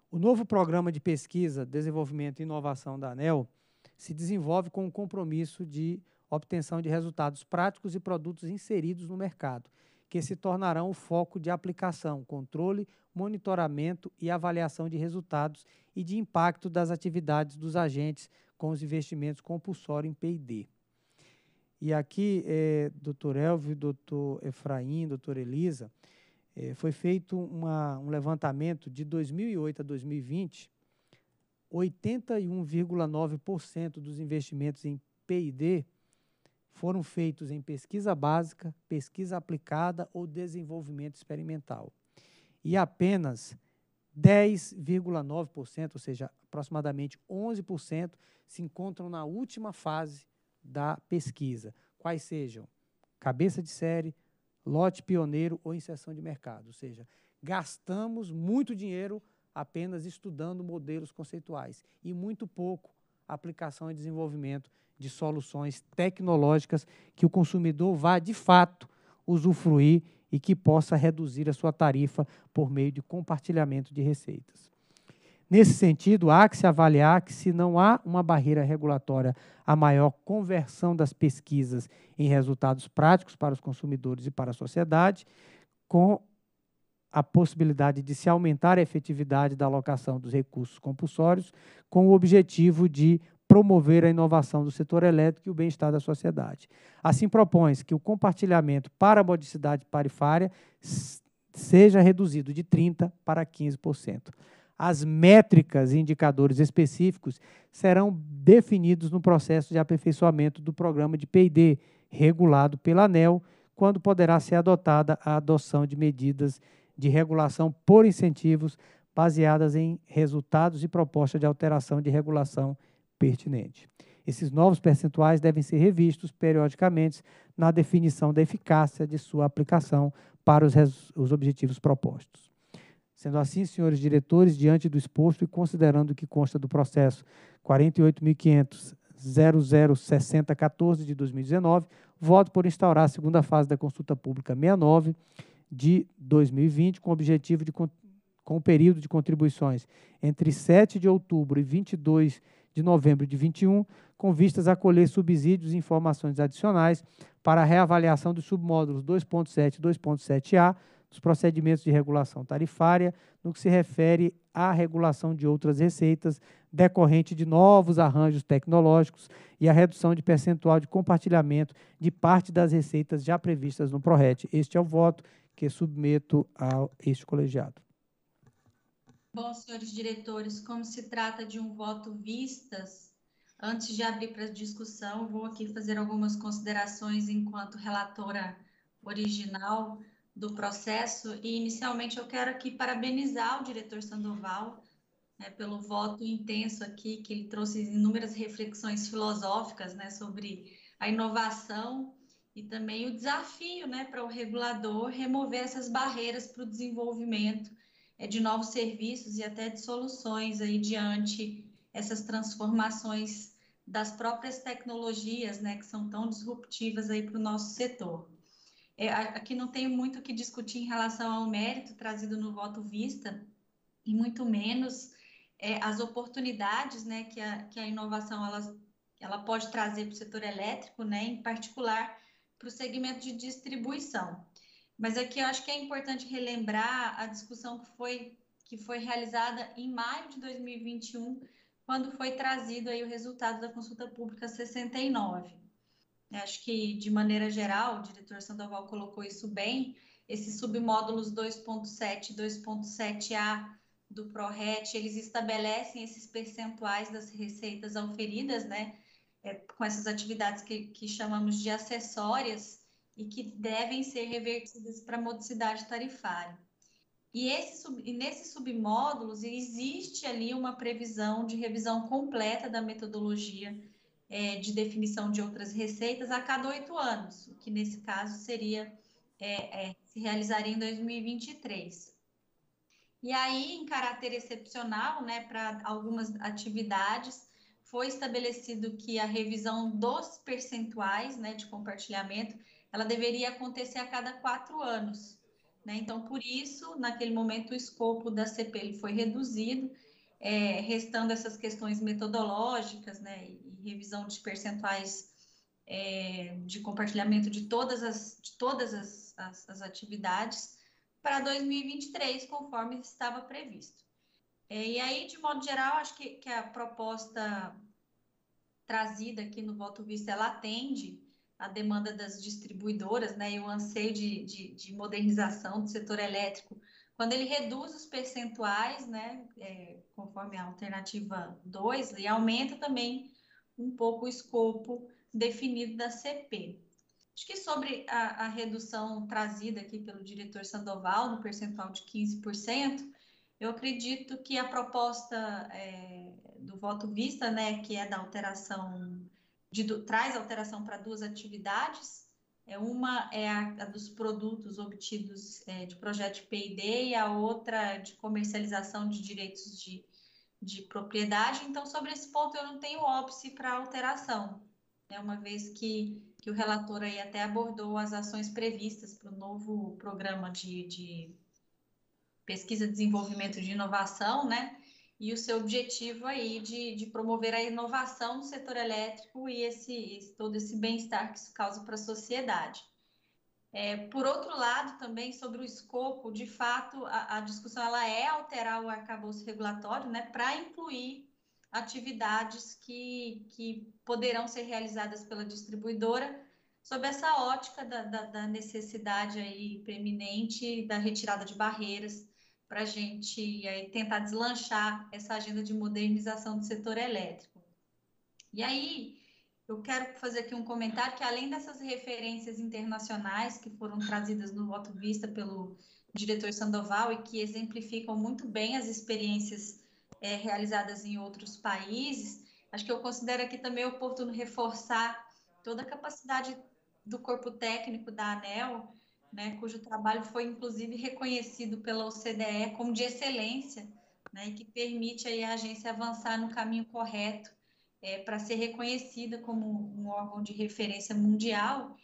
S6: O novo programa de pesquisa, desenvolvimento e inovação da ANEL se desenvolve com o compromisso de obtenção de resultados práticos e produtos inseridos no mercado, que se tornarão o foco de aplicação, controle, monitoramento e avaliação de resultados e de impacto das atividades dos agentes com os investimentos compulsórios em PD. E aqui, é, doutor Elvio, doutor Efraim, doutor Elisa, é, foi feito uma, um levantamento de 2008 a 2020, 81,9% dos investimentos em PID foram feitos em pesquisa básica, pesquisa aplicada ou desenvolvimento experimental. E apenas 10,9%, ou seja, aproximadamente 11%, se encontram na última fase da pesquisa, quais sejam cabeça de série, lote pioneiro ou inserção de mercado. Ou seja, gastamos muito dinheiro apenas estudando modelos conceituais e muito pouco aplicação e desenvolvimento de soluções tecnológicas que o consumidor vá de fato usufruir e que possa reduzir a sua tarifa por meio de compartilhamento de receitas. Nesse sentido, há que se avaliar que, se não há uma barreira regulatória à maior conversão das pesquisas em resultados práticos para os consumidores e para a sociedade, com a possibilidade de se aumentar a efetividade da alocação dos recursos compulsórios, com o objetivo de promover a inovação do setor elétrico e o bem-estar da sociedade. Assim, propõe-se que o compartilhamento para a modicidade parifária seja reduzido de 30% para 15%. As métricas e indicadores específicos serão definidos no processo de aperfeiçoamento do programa de P&D, regulado pela ANEL, quando poderá ser adotada a adoção de medidas de regulação por incentivos baseadas em resultados e proposta de alteração de regulação pertinente. Esses novos percentuais devem ser revistos periodicamente na definição da eficácia de sua aplicação para os, os objetivos propostos. Sendo assim, senhores diretores, diante do exposto e considerando o que consta do processo 48.500.006014 de 2019, voto por instaurar a segunda fase da consulta pública 69 de 2020, com o objetivo de com o período de contribuições entre 7 de outubro e 22 de de novembro de 21, com vistas a colher subsídios e informações adicionais para a reavaliação dos submódulos 2.7 e 2.7a dos procedimentos de regulação tarifária, no que se refere à regulação de outras receitas decorrente de novos arranjos tecnológicos e a redução de percentual de compartilhamento de parte das receitas já previstas no PRORET. Este é o voto que submeto a este colegiado.
S5: Bom, senhores diretores, como se trata de um voto vistas, antes de abrir para discussão, vou aqui fazer algumas considerações enquanto relatora original do processo e inicialmente eu quero aqui parabenizar o diretor Sandoval né, pelo voto intenso aqui que ele trouxe inúmeras reflexões filosóficas né, sobre a inovação e também o desafio né, para o regulador remover essas barreiras para o desenvolvimento é, de novos serviços e até de soluções aí diante essas transformações das próprias tecnologias, né, que são tão disruptivas aí para o nosso setor. É, aqui não tenho muito o que discutir em relação ao mérito trazido no voto vista, e muito menos é, as oportunidades, né, que a, que a inovação ela, ela pode trazer para o setor elétrico, né, em particular para o segmento de distribuição. Mas aqui é eu acho que é importante relembrar a discussão que foi, que foi realizada em maio de 2021, quando foi trazido aí o resultado da consulta pública 69. Acho que, de maneira geral, o diretor Sandoval colocou isso bem, esses submódulos 2.7 e 2.7a do PRORET, eles estabelecem esses percentuais das receitas auferidas, né, é, com essas atividades que, que chamamos de acessórias, e que devem ser revertidas para modicidade tarifária. E, esse, e nesses submódulos existe ali uma previsão de revisão completa da metodologia é, de definição de outras receitas a cada oito anos, o que nesse caso seria é, é, se realizaria em 2023. E aí, em caráter excepcional, né, para algumas atividades, foi estabelecido que a revisão dos percentuais né, de compartilhamento ela deveria acontecer a cada quatro anos. Né? Então, por isso, naquele momento, o escopo da CPL foi reduzido, é, restando essas questões metodológicas né, e, e revisão de percentuais é, de compartilhamento de todas as, de todas as, as, as atividades para 2023, conforme estava previsto. É, e aí, de modo geral, acho que, que a proposta trazida aqui no voto visto, ela atende a demanda das distribuidoras né, e o anseio de, de, de modernização do setor elétrico, quando ele reduz os percentuais, né, é, conforme a alternativa 2, e aumenta também um pouco o escopo definido da CP. Acho que sobre a, a redução trazida aqui pelo diretor Sandoval, do percentual de 15%, eu acredito que a proposta é, do voto vista, né, que é da alteração de, traz alteração para duas atividades. É, uma é a, a dos produtos obtidos é, de projeto P&D e a outra de comercialização de direitos de, de propriedade. Então, sobre esse ponto, eu não tenho óbice para alteração, né, uma vez que, que o relator aí até abordou as ações previstas para o novo programa de, de pesquisa, desenvolvimento de inovação, né? e o seu objetivo aí de, de promover a inovação no setor elétrico e esse, esse todo esse bem-estar que isso causa para a sociedade. É, por outro lado, também sobre o escopo, de fato, a, a discussão ela é alterar o arcabouço regulatório né, para incluir atividades que, que poderão ser realizadas pela distribuidora sob essa ótica da, da, da necessidade aí preeminente da retirada de barreiras para a gente aí, eh, tentar deslanchar essa agenda de modernização do setor elétrico. E aí, eu quero fazer aqui um comentário que, além dessas referências internacionais que foram trazidas no Voto Vista pelo diretor Sandoval e que exemplificam muito bem as experiências é, realizadas em outros países, acho que eu considero aqui também oportuno reforçar toda a capacidade do corpo técnico da ANEL né, cujo trabalho foi inclusive reconhecido pela OCDE como de excelência, né, e que permite aí, a agência avançar no caminho correto é, para ser reconhecida como um órgão de referência mundial.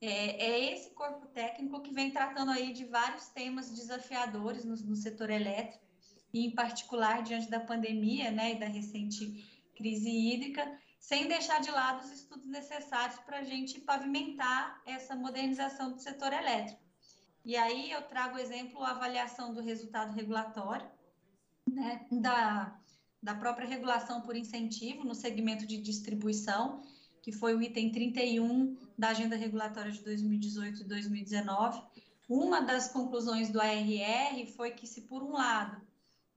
S5: É, é, esse corpo técnico que vem tratando aí de vários temas desafiadores no, no setor elétrico, e em particular diante da pandemia, né, e da recente crise hídrica, sem deixar de lado os estudos necessários para a gente pavimentar essa modernização do setor elétrico. E aí eu trago o exemplo a avaliação do resultado regulatório, né, da, da própria regulação por incentivo no segmento de distribuição, que foi o item 31 da Agenda Regulatória de 2018 e 2019. Uma das conclusões do ARR foi que, se por um lado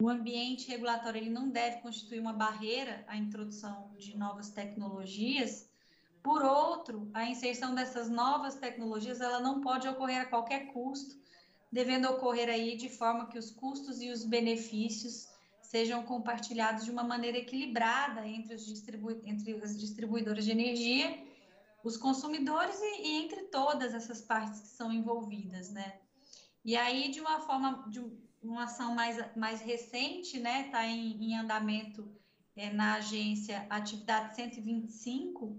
S5: o ambiente regulatório ele não deve constituir uma barreira à introdução de novas tecnologias. Por outro, a inserção dessas novas tecnologias ela não pode ocorrer a qualquer custo, devendo ocorrer aí de forma que os custos e os benefícios sejam compartilhados de uma maneira equilibrada entre, os distribu entre as distribuidoras de energia, os consumidores e, e, entre todas essas partes que são envolvidas, né? E aí, de uma forma, de, uma ação mais, mais recente, né, está em, em, andamento é, na agência Atividade 125,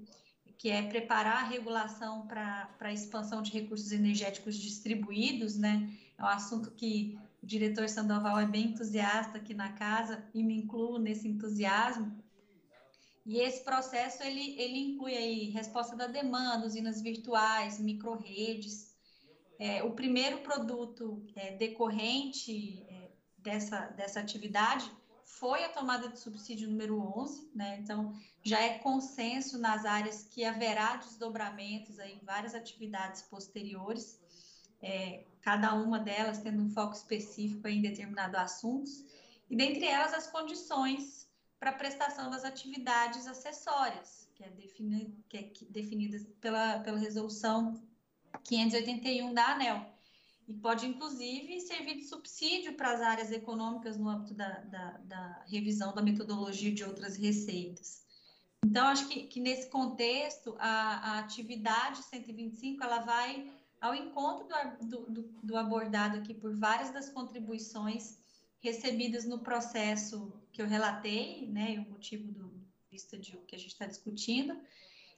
S5: que é preparar a regulação para a expansão de recursos energéticos distribuídos, né, é um assunto que o diretor Sandoval é bem entusiasta aqui na casa e me incluo nesse entusiasmo. E esse processo ele, ele inclui aí resposta da demanda, usinas virtuais, micro redes é, o primeiro produto é, decorrente é, dessa, dessa atividade foi a tomada de subsídio número 11, né? Então, já é consenso nas áreas que haverá desdobramentos aí em várias atividades posteriores, é, cada uma delas tendo um foco específico em determinado assuntos, e dentre elas as condições para prestação das atividades acessórias, que é, definida que é definidas pela, pela resolução 581 da ANEL, e pode, inclusive, servir de subsídio para as áreas econômicas no âmbito da, da, da revisão da metodologia de outras receitas. Então, acho que, que nesse contexto, a, a, atividade 125, ela vai ao encontro do, do, do abordado aqui por várias das contribuições recebidas no processo que eu relatei, né, e o motivo do vista de o que a gente está discutindo,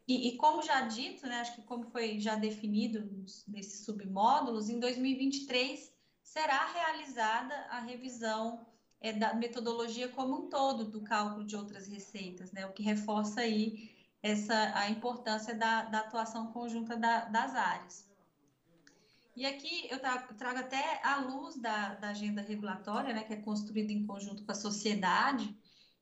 S5: e, e, como já dito, né, acho que como foi já definido nos, nesses submódulos, em 2023 será realizada a revisão é, da metodologia como um todo do cálculo de outras receitas, né, o que reforça aí essa, a importância da, da atuação conjunta da, das áreas. E aqui eu trago até à luz da, da agenda regulatória, né, que é construída em conjunto com a sociedade,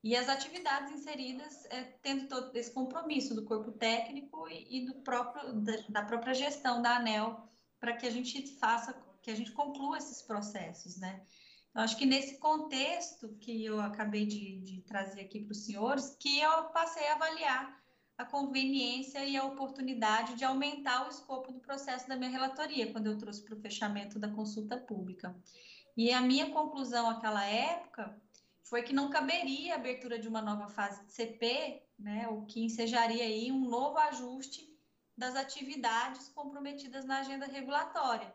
S5: e as atividades inseridas é, tendo todo esse compromisso do corpo técnico e, e do próprio, da, da, própria gestão da ANEL para que a gente faça, que a gente conclua esses processos, né? Eu então, acho que nesse contexto que eu acabei de, de trazer aqui para os senhores, que eu passei a avaliar a conveniência e a oportunidade de aumentar o escopo do processo da minha relatoria, quando eu trouxe para o fechamento da consulta pública. E a minha conclusão aquela época foi que não caberia a abertura de uma nova fase de CP, né, o que ensejaria aí um novo ajuste das atividades comprometidas na agenda regulatória.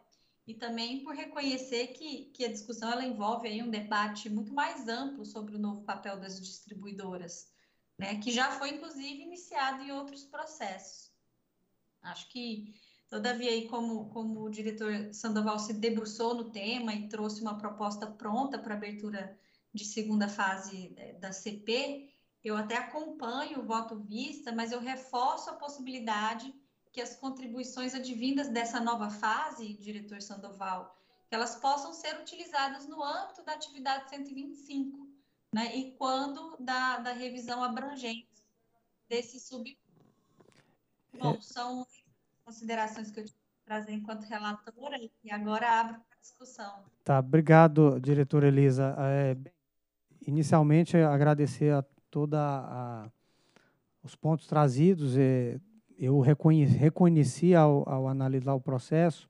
S5: E também por reconhecer que, que a discussão ela envolve aí um debate muito mais amplo sobre o novo papel das distribuidoras, né, que já foi inclusive iniciado em outros processos. Acho que Todavia, aí, como, como o diretor Sandoval se debruçou no tema e trouxe uma proposta pronta para abertura de segunda fase é, da CP, eu até acompanho o voto vista, mas eu reforço a possibilidade que as contribuições advindas dessa nova fase, diretor Sandoval, que elas possam ser utilizadas no âmbito da atividade 125, né? E quando da, da revisão abrangente desse sub. Bom, é. são considerações que eu tinha que trazer enquanto relatora e agora abro para discussão.
S6: Tá, obrigado, diretora Elisa. É, bem inicialmente, agradecer a toda a, os pontos trazidos. Eh, eu reconheci, reconheci ao, ao, analisar o processo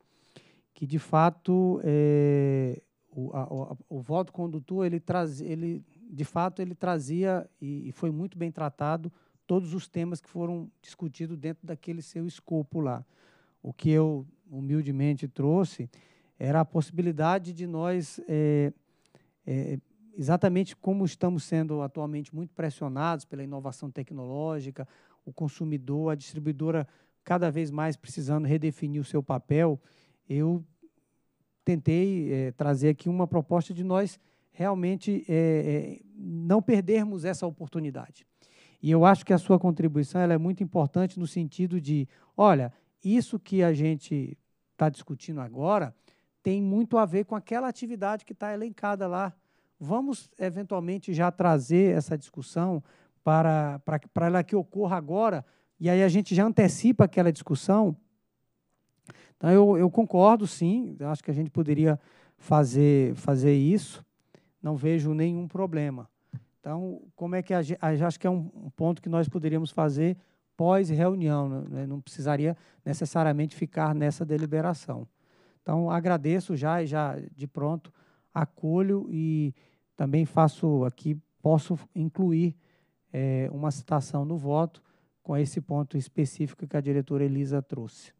S6: que, de fato, é, o, a, o, o, voto condutor ele traz, ele de fato ele trazia e, e foi muito bem tratado todos os temas que foram discutidos dentro daquele seu escopo lá. O que eu humildemente trouxe era a possibilidade de nós é, é, exatamente como estamos sendo atualmente muito pressionados pela inovação tecnológica, o consumidor, a distribuidora cada vez mais precisando redefinir o seu papel, eu tentei é, trazer aqui uma proposta de nós realmente é, é, não perdermos essa oportunidade. E eu acho que a sua contribuição é muito importante no sentido de, olha, isso que a gente está discutindo agora tem muito a ver com aquela atividade que está elencada lá vamos eventualmente já trazer essa discussão para, para, para ela que ocorra agora, e aí a gente já antecipa aquela discussão. Então, eu, eu concordo, sim, acho que a gente poderia fazer, fazer isso, não vejo nenhum problema. Então, como é que a, a, acho que é um, um ponto que nós poderíamos fazer pós-reunião, né, né? não precisaria necessariamente ficar nessa deliberação. Então, agradeço já e já de pronto acolho e também faço aqui, posso incluir é, uma citação no voto com esse ponto específico que a diretora Elisa trouxe.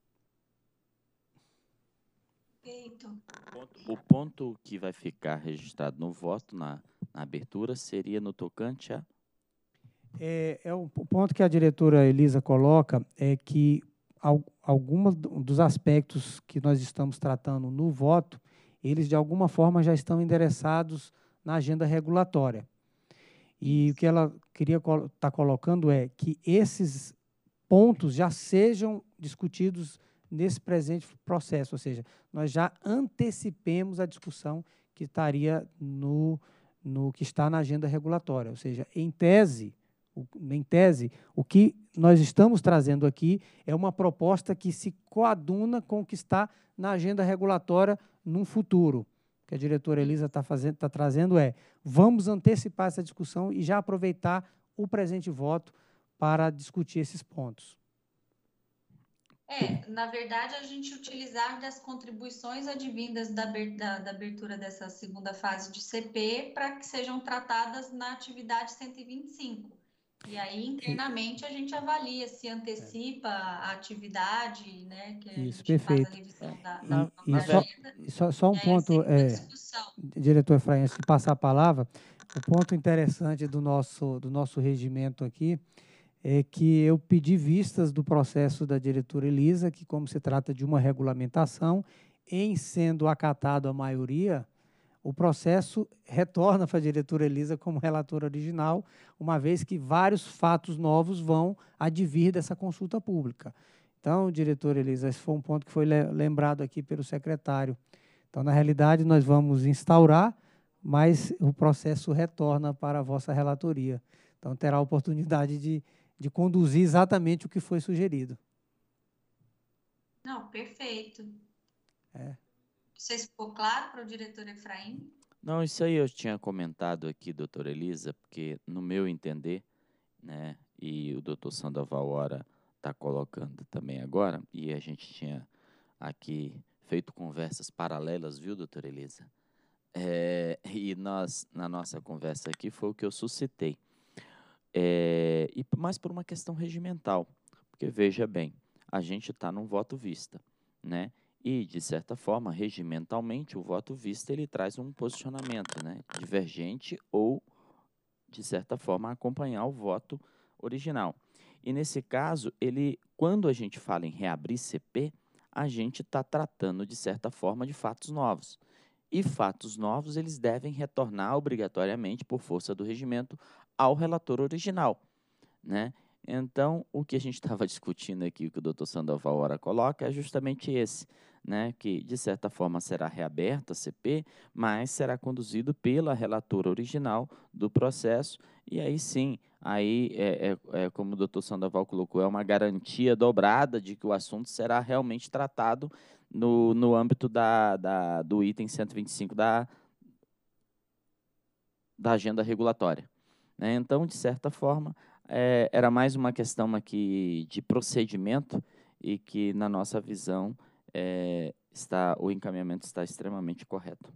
S3: O ponto que vai ficar registrado no voto, na, na abertura, seria no tocante a.
S6: É, é o, o, ponto que a diretora Elisa coloca é que al, alguns dos aspectos que nós estamos tratando no voto, eles de alguma forma já estão endereçados na agenda regulatória. E o que ela queria estar tá colocando é que esses pontos já sejam discutidos nesse presente processo, ou seja, nós já antecipemos a discussão que estaria no, no que está na agenda regulatória, ou seja, em tese, o, em tese, o que nós estamos trazendo aqui é uma proposta que se coaduna com o que está na agenda regulatória num futuro que a diretora Elisa está tá trazendo é vamos antecipar essa discussão e já aproveitar o presente voto para discutir esses pontos.
S5: É, na verdade, a gente utilizar das contribuições advindas da, da, da abertura dessa segunda fase de CP para que sejam tratadas na atividade 125. E aí, internamente, a gente avalia se antecipa a atividade, né? Que
S6: Isso, perfeito. É, da, da, e, só, só, só, um assim, ponto, é, diretor Efraim, antes de passar a palavra, o ponto interessante do nosso, do nosso regimento aqui é que eu pedi vistas do processo da diretora Elisa, que como se trata de uma regulamentação, em sendo acatado a maioria, o processo retorna para a diretora Elisa como relatora original, uma vez que vários fatos novos vão advir dessa consulta pública. Então, diretora Elisa, esse foi um ponto que foi lembrado aqui pelo secretário. Então, na realidade, nós vamos instaurar, mas o processo retorna para a vossa relatoria. Então, terá a oportunidade de, de conduzir exatamente o que foi sugerido.
S5: Não, perfeito. É. Não sei se ficou claro para o diretor Efraim.
S6: Não, isso aí eu tinha comentado
S3: aqui, doutora Elisa, porque no meu entender, né, e o doutor Sandoval Ora está colocando também agora, e a gente tinha aqui feito conversas paralelas, viu, doutora Elisa? É, e nós, na nossa conversa aqui, foi o que eu suscitei. É, e mais por uma questão regimental, porque veja bem, a gente está num voto vista, né? E, de certa forma, regimentalmente, o voto vista ele traz um posicionamento né, divergente ou, de certa forma, acompanhar o voto original. E, nesse caso, ele, quando a gente fala em reabrir CP, a gente está tratando, de certa forma, de fatos novos. E fatos novos eles devem retornar obrigatoriamente, por força do regimento, ao relator original. Né? Então, o que a gente estava *laughs* discutindo aqui, o que o doutor Sandoval ora coloca, é justamente esse né, que de certa forma será reaberta a CP, mas será conduzido pela relatora original do processo e aí sim, aí é, é, é, como o doutor Sandoval colocou, é uma garantia dobrada de que o assunto será realmente tratado no, no âmbito da, da, do item 125 da, da agenda regulatória. Né? Então, de certa forma, é, era mais uma questão aqui de procedimento e que, na nossa visão, é, está, o encaminhamento está extremamente correto.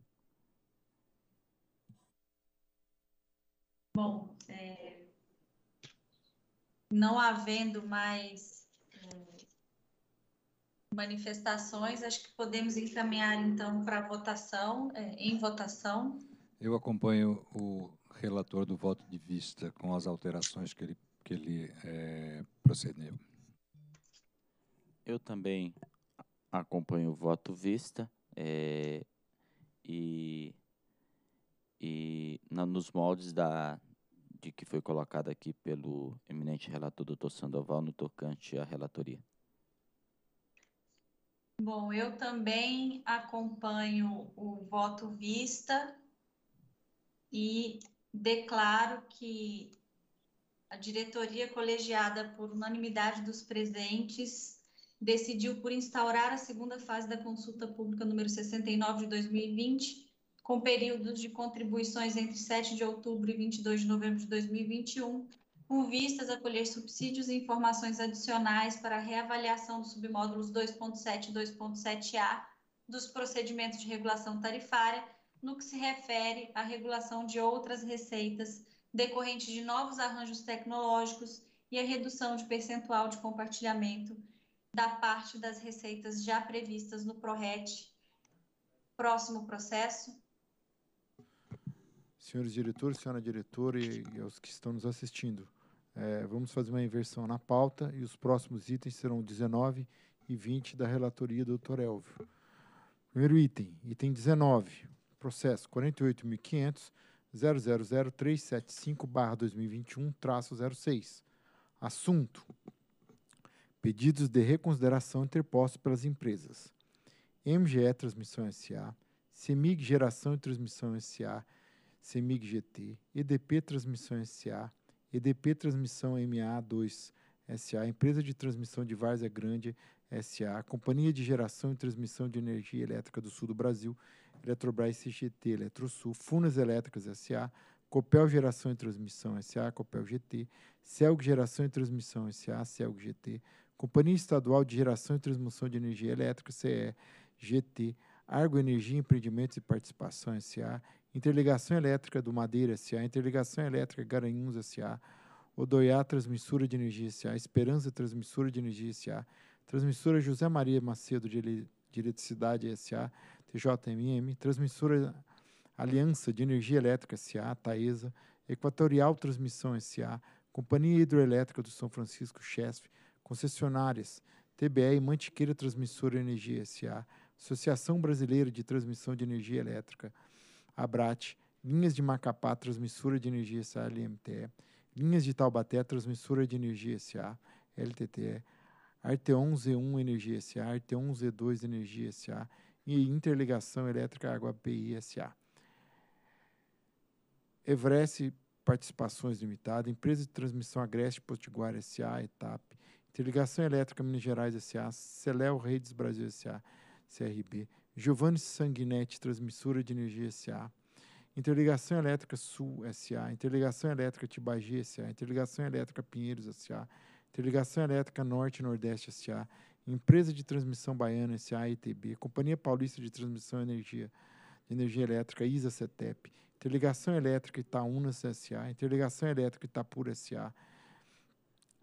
S5: Bom, é, não havendo mais é, manifestações, acho que podemos encaminhar então para votação, é, em votação.
S4: Eu acompanho o relator do voto de vista com as alterações que ele, que ele é, procedeu. Eu também
S3: acompanho o voto vista é, e, e na, nos moldes da, de que foi colocado aqui pelo eminente relator doutor Sandoval no tocante à relatoria.
S5: Bom, eu também acompanho o voto vista e declaro que a diretoria colegiada por unanimidade dos presentes decidiu por instaurar a segunda fase da consulta pública número 69 de 2020, com períodos de contribuições entre 7 de outubro e 22 de novembro de 2021, com vistas a colher subsídios e informações adicionais para a reavaliação dos submódulos 2.7 e 2.7A dos procedimentos de regulação tarifária, no que se refere à regulação de outras receitas decorrentes de novos arranjos tecnológicos e a redução de percentual de compartilhamento da parte das receitas já previstas no PRORET. Próximo processo.
S2: Senhores diretores, senhora diretora e, e aos que estão nos assistindo, é, vamos fazer uma inversão na pauta e os próximos itens serão 19 e 20 da relatoria do Dr. Elvio. Primeiro item, item 19, processo 48500000375 2021 06. Assunto: pedidos de reconsideração interpostos pelas empresas MGE Transmissão SA, CEMIG Geração e Transmissão SA, CEMIG GT, EDP Transmissão SA, EDP Transmissão MA2 SA, Empresa de Transmissão de Várzea Grande SA, Companhia de Geração e Transmissão de Energia Elétrica do Sul do Brasil, Eletrobras CGT, Eletrosul, Funas Elétricas SA, Copel Geração e Transmissão SA, Copel GT, Celg Geração e Transmissão SA, Celg GT, Companhia Estadual de Geração e Transmissão de Energia Elétrica, CE, GT, Argo Energia, Empreendimentos e Participação SA, Interligação Elétrica do Madeira SA, Interligação Elétrica Garanhuns SA, Odoiá Transmissora de Energia SA, Esperança Transmissora de Energia SA, Transmissora José Maria Macedo de, Ele de Eletricidade SA, TJMM, Transmissora Aliança de Energia Elétrica SA, Taesa, Equatorial Transmissão SA, Companhia Hidroelétrica do São Francisco, CHESF, concessionárias TBE e Mantiqueira Transmissora Energia SA, Associação Brasileira de Transmissão de Energia Elétrica, ABRAT, Linhas de Macapá Transmissora de Energia SA LMTE, Linhas de Taubaté Transmissora de Energia SA LTTE, Arteon Z1 Energia SA, Arteon Z2 Energia SA e Interligação Elétrica Água PI SA. Evresse Participações Limitada, Empresa de Transmissão Agreste Potiguar SA, ETAP, Interligação Elétrica Minas Gerais S.A., Celel Redes Brasil S.A., CRB, Giovanni Sanguinetti Transmissora de Energia S.A., Interligação Elétrica Sul S.A., Interligação Elétrica Tibagi S.A., Interligação Elétrica Pinheiros S.A., Interligação Elétrica Norte e Nordeste S.A., Empresa de Transmissão Baiana S.A. ITB, Companhia Paulista de Transmissão e Energia, de Energia Elétrica ISA CETEP, Interligação Elétrica Itaúna S.A., Interligação Elétrica Itapura S.A.,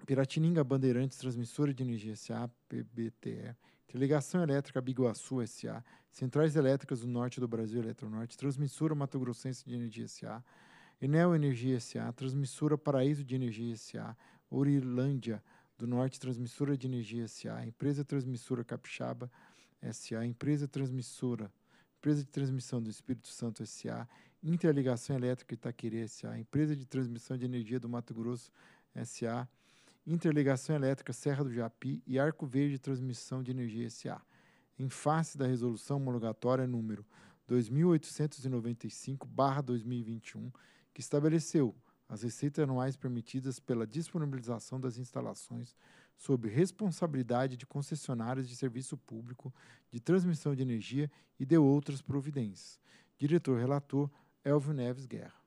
S2: Piratininga Bandeirantes Transmissora de Energia SA, PBTE, Interligação Elétrica Biguaçu SA, Centrais Elétricas do Norte do Brasil Eletronorte, Transmissora Mato Grossense de Energia SA, Enel Energia SA, Transmissora Paraíso de Energia SA, Orilândia do Norte Transmissora de Energia SA, Empresa Transmissora Capixaba SA, Empresa Transmissora Empresa de Transmissão do Espírito Santo SA, Interligação Elétrica Itaquerê SA, Empresa de Transmissão de Energia do Mato Grosso SA, Interligação Elétrica Serra do Japi e Arco Verde Transmissão de Energia S.A., em face da resolução homologatória número 2895-2021, que estabeleceu as receitas anuais permitidas pela disponibilização das instalações sob responsabilidade de concessionárias de serviço público de transmissão de energia e de outras providências. Diretor relator Elvio Neves Guerra.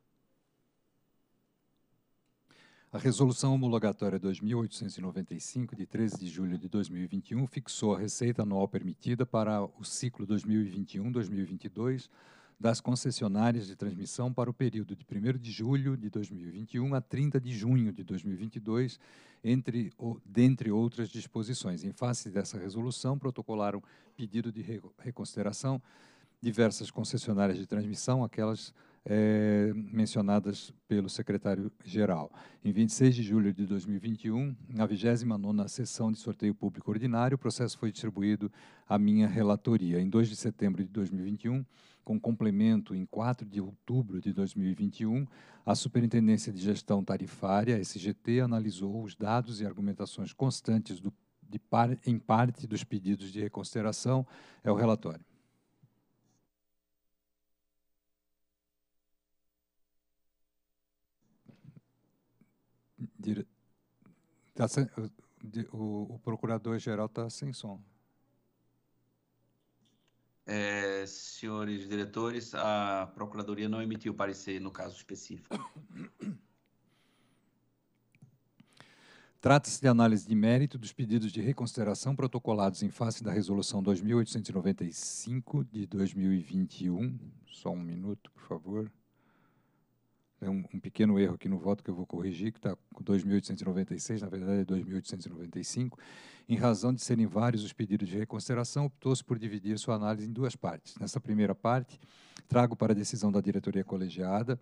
S4: A Resolução Homologatória 2895, de 13 de julho de 2021, fixou a receita anual permitida para o ciclo 2021-2022 das concessionárias de transmissão para o período de 1 de julho de 2021 a 30 de junho de 2022, entre, dentre outras disposições. Em face dessa resolução, protocolaram pedido de reconsideração diversas concessionárias de transmissão, aquelas é, mencionadas pelo secretário-geral. Em 26 de julho de 2021, na 29ª sessão de sorteio público ordinário, o processo foi distribuído à minha relatoria. Em 2 de setembro de 2021, com complemento em 4 de outubro de 2021, a Superintendência de Gestão Tarifária, SGT, analisou os dados e argumentações constantes do, par, em parte dos pedidos de reconsideração. É o relatório. Dire... Tá sem... O, o procurador-geral está sem som.
S7: É, senhores diretores, a Procuradoria não emitiu parecer no caso específico.
S4: *coughs* Trata-se de análise de mérito dos pedidos de reconsideração protocolados em face da Resolução 2895 de 2021. Só um minuto, por favor é um, um, pequeno erro aqui no voto que eu vou corrigir, que está com 2.896, na verdade é 2.895, em razão de serem vários os pedidos de reconsideração, optou-se por dividir sua análise em duas partes. Nessa primeira parte, trago para a decisão da diretoria colegiada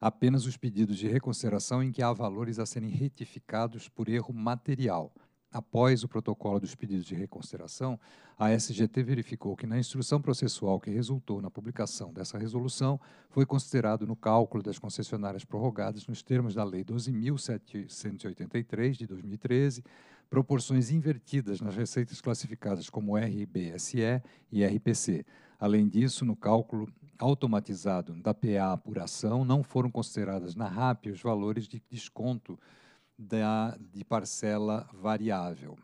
S4: apenas os pedidos de reconsideração em que há valores a serem retificados por erro material, Após o protocolo dos pedidos de reconsideração, a SGT verificou que na instrução processual que resultou na publicação dessa resolução, foi considerado no cálculo das concessionárias prorrogadas nos termos da Lei 12.783 de 2013, proporções invertidas nas receitas classificadas como RBSE e RPC. Além disso, no cálculo automatizado da PA apuração, não foram consideradas na RAP os valores de desconto da, de parcela variável.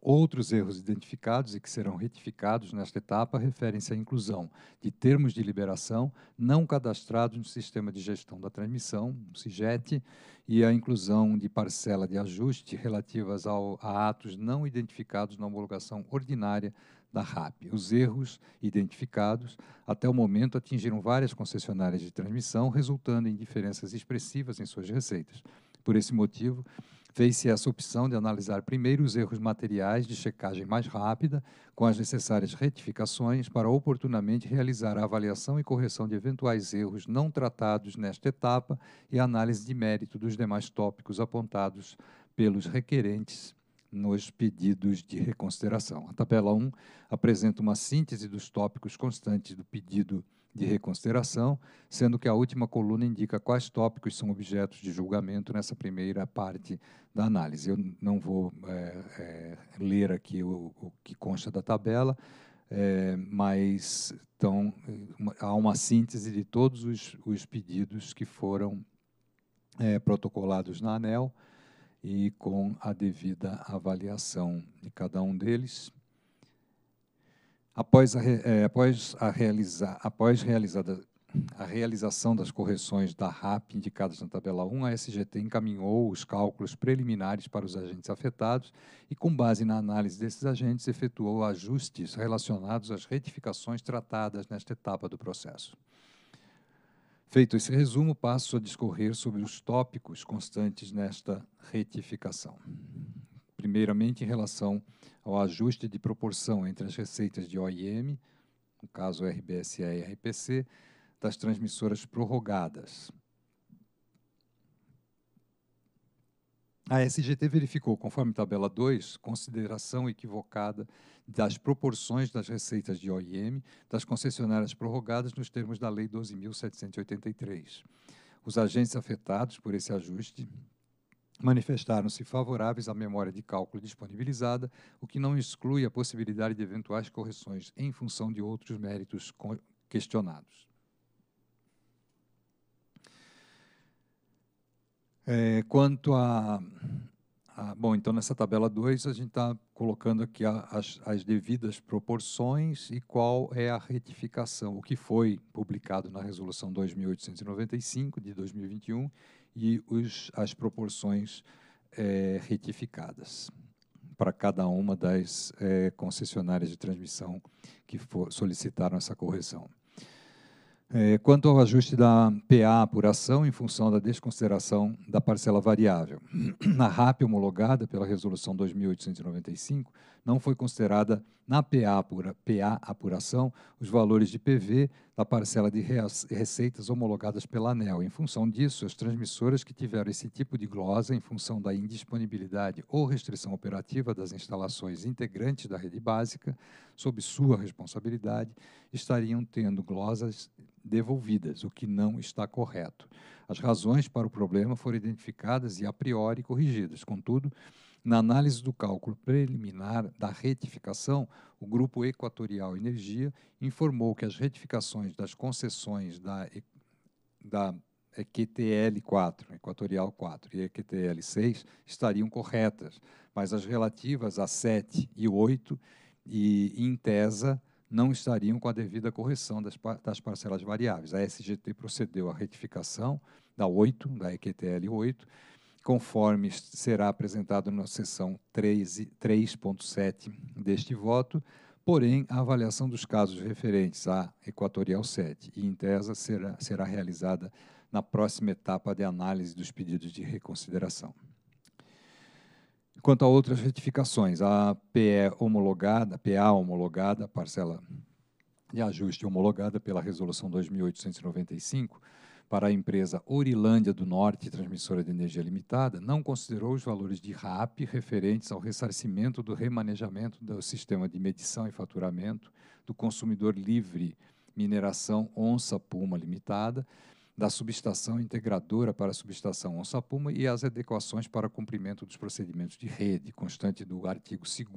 S4: Outros erros identificados e que serão retificados nesta etapa referem-se à inclusão de termos de liberação não cadastrados no Sistema de Gestão da Transmissão, o SIGET, e à inclusão de parcela de ajuste relativas ao, a atos não identificados na homologação ordinária da RAP. Os erros identificados até o momento atingiram várias concessionárias de transmissão, resultando em diferenças expressivas em suas receitas. Por esse motivo, fez-se essa opção de analisar primeiro os erros materiais de checagem mais rápida, com as necessárias retificações, para oportunamente realizar a avaliação e correção de eventuais erros não tratados nesta etapa e análise de mérito dos demais tópicos apontados pelos requerentes nos pedidos de reconsideração. A tabela 1 apresenta uma síntese dos tópicos constantes do pedido de reconsideração, sendo que a última coluna indica quais tópicos são objetos de julgamento nessa primeira parte da análise. Eu não vou é, é, ler aqui o, o, que consta da tabela, é, mas então, uma, há uma síntese de todos os, os pedidos que foram é, protocolados na ANEL e com a devida avaliação de cada um deles Após a, é, após a, realizar, após realizada a realização das correções da RAP indicadas na tabela 1, a SGT encaminhou os cálculos preliminares para os agentes afetados e, com base na análise desses agentes, efetuou ajustes relacionados às retificações tratadas nesta etapa do processo. Feito esse resumo, passo a discorrer sobre os tópicos constantes nesta retificação primeiramente em relação ao ajuste de proporção entre as receitas de OIM, no caso RBSE e RPC, das transmissoras prorrogadas. A SGT verificou, conforme tabela 2, consideração equivocada das proporções das receitas de OIM das concessionárias prorrogadas nos termos da Lei 12.783. Os agentes afetados por esse ajuste manifestaram-se favoráveis à memória de cálculo disponibilizada, o que não exclui a possibilidade de eventuais correções em função de outros méritos questionados. É, quanto a, a, Bom, então nessa tabela 2, a gente está colocando aqui a, as, as devidas proporções e qual é a retificação, o que foi publicado na Resolução 2895 de 2021 e os, as proporções é, retificadas para cada uma das é, concessionárias de transmissão que for, solicitaram essa correção. É, quanto ao ajuste da PA por ação em função da desconsideração da parcela variável, na *clears throat* RAP homologada pela Resolução 2895, não foi considerada na PA, PA apuração os valores de PV da parcela de receitas homologadas pela ANEL. Em função disso, as transmissoras que tiveram esse tipo de glosa em função da indisponibilidade ou restrição operativa das instalações integrantes da rede básica, sob sua responsabilidade, estariam tendo glosas devolvidas, o que não está correto. As razões para o problema foram identificadas e a priori corrigidas. Contudo, na análise do cálculo preliminar da retificação, o Grupo Equatorial Energia informou que as retificações das concessões da, da EQTL 4, Equatorial 4 e EQTL 6 estariam corretas, mas as relativas a 7 e 8 e em tesa não estariam com a devida correção das, das parcelas variáveis. A SGT procedeu à retificação da 8, da EQTL 8, conforme será apresentado na seção 3.7 deste voto, porém a avaliação dos casos referentes à Equatorial 7 e Intesa será, será realizada na próxima etapa de análise dos pedidos de reconsideração. Quanto a outras retificações, a PE homologada, PA homologada, parcela de ajuste homologada pela Resolução 2895, para a empresa Orilândia do Norte, transmissora de energia limitada, não considerou os valores de RAP referentes ao ressarcimento do remanejamento do sistema de medição e faturamento do consumidor livre mineração Onça Puma Limitada, da subestação integradora para a subestação Onça-Puma e as adequações para cumprimento dos procedimentos de rede, constante do artigo 2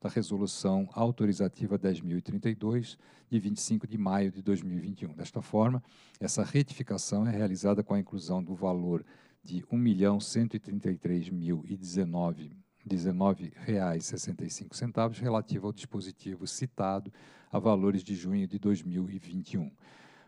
S4: da Resolução Autorizativa 10.032, de 25 de maio de 2021. Desta forma, essa retificação é realizada com a inclusão do valor de R$ 1.133.019,65, relativo ao dispositivo citado a valores de junho de 2021.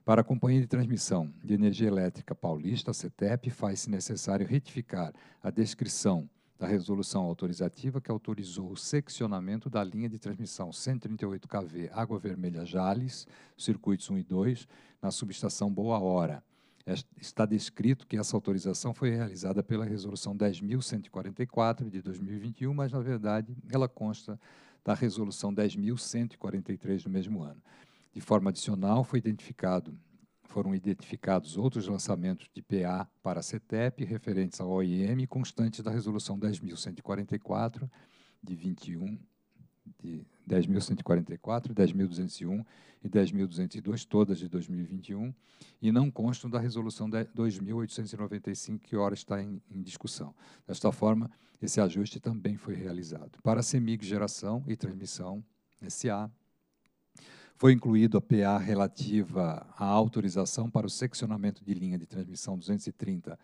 S4: Para a Companhia de Transmissão de Energia Elétrica Paulista, a CETEP, faz-se necessário retificar a descrição da resolução autorizativa que autorizou o seccionamento da linha de transmissão 138 kV Água Vermelha Jales, circuitos 1 e 2, na subestação Boa Hora. Está descrito que essa autorização foi realizada pela Resolução 10.144 de 2021, mas, na verdade, ela consta da Resolução 10.143 do mesmo ano. De forma adicional, identificado, foram identificados outros lançamentos de PA para a CETEP referentes ao OIM constantes da Resolução 10.144 de 21 de 10.144, 10.201 e 10.202, todas de 2021, e não constam da Resolução 2.895, que ora está em, em, discussão. Desta forma, esse ajuste também foi realizado. Para a CEMIG Geração e Transmissão SA, foi incluído a PA relativa à autorização para o seccionamento de linha de transmissão 230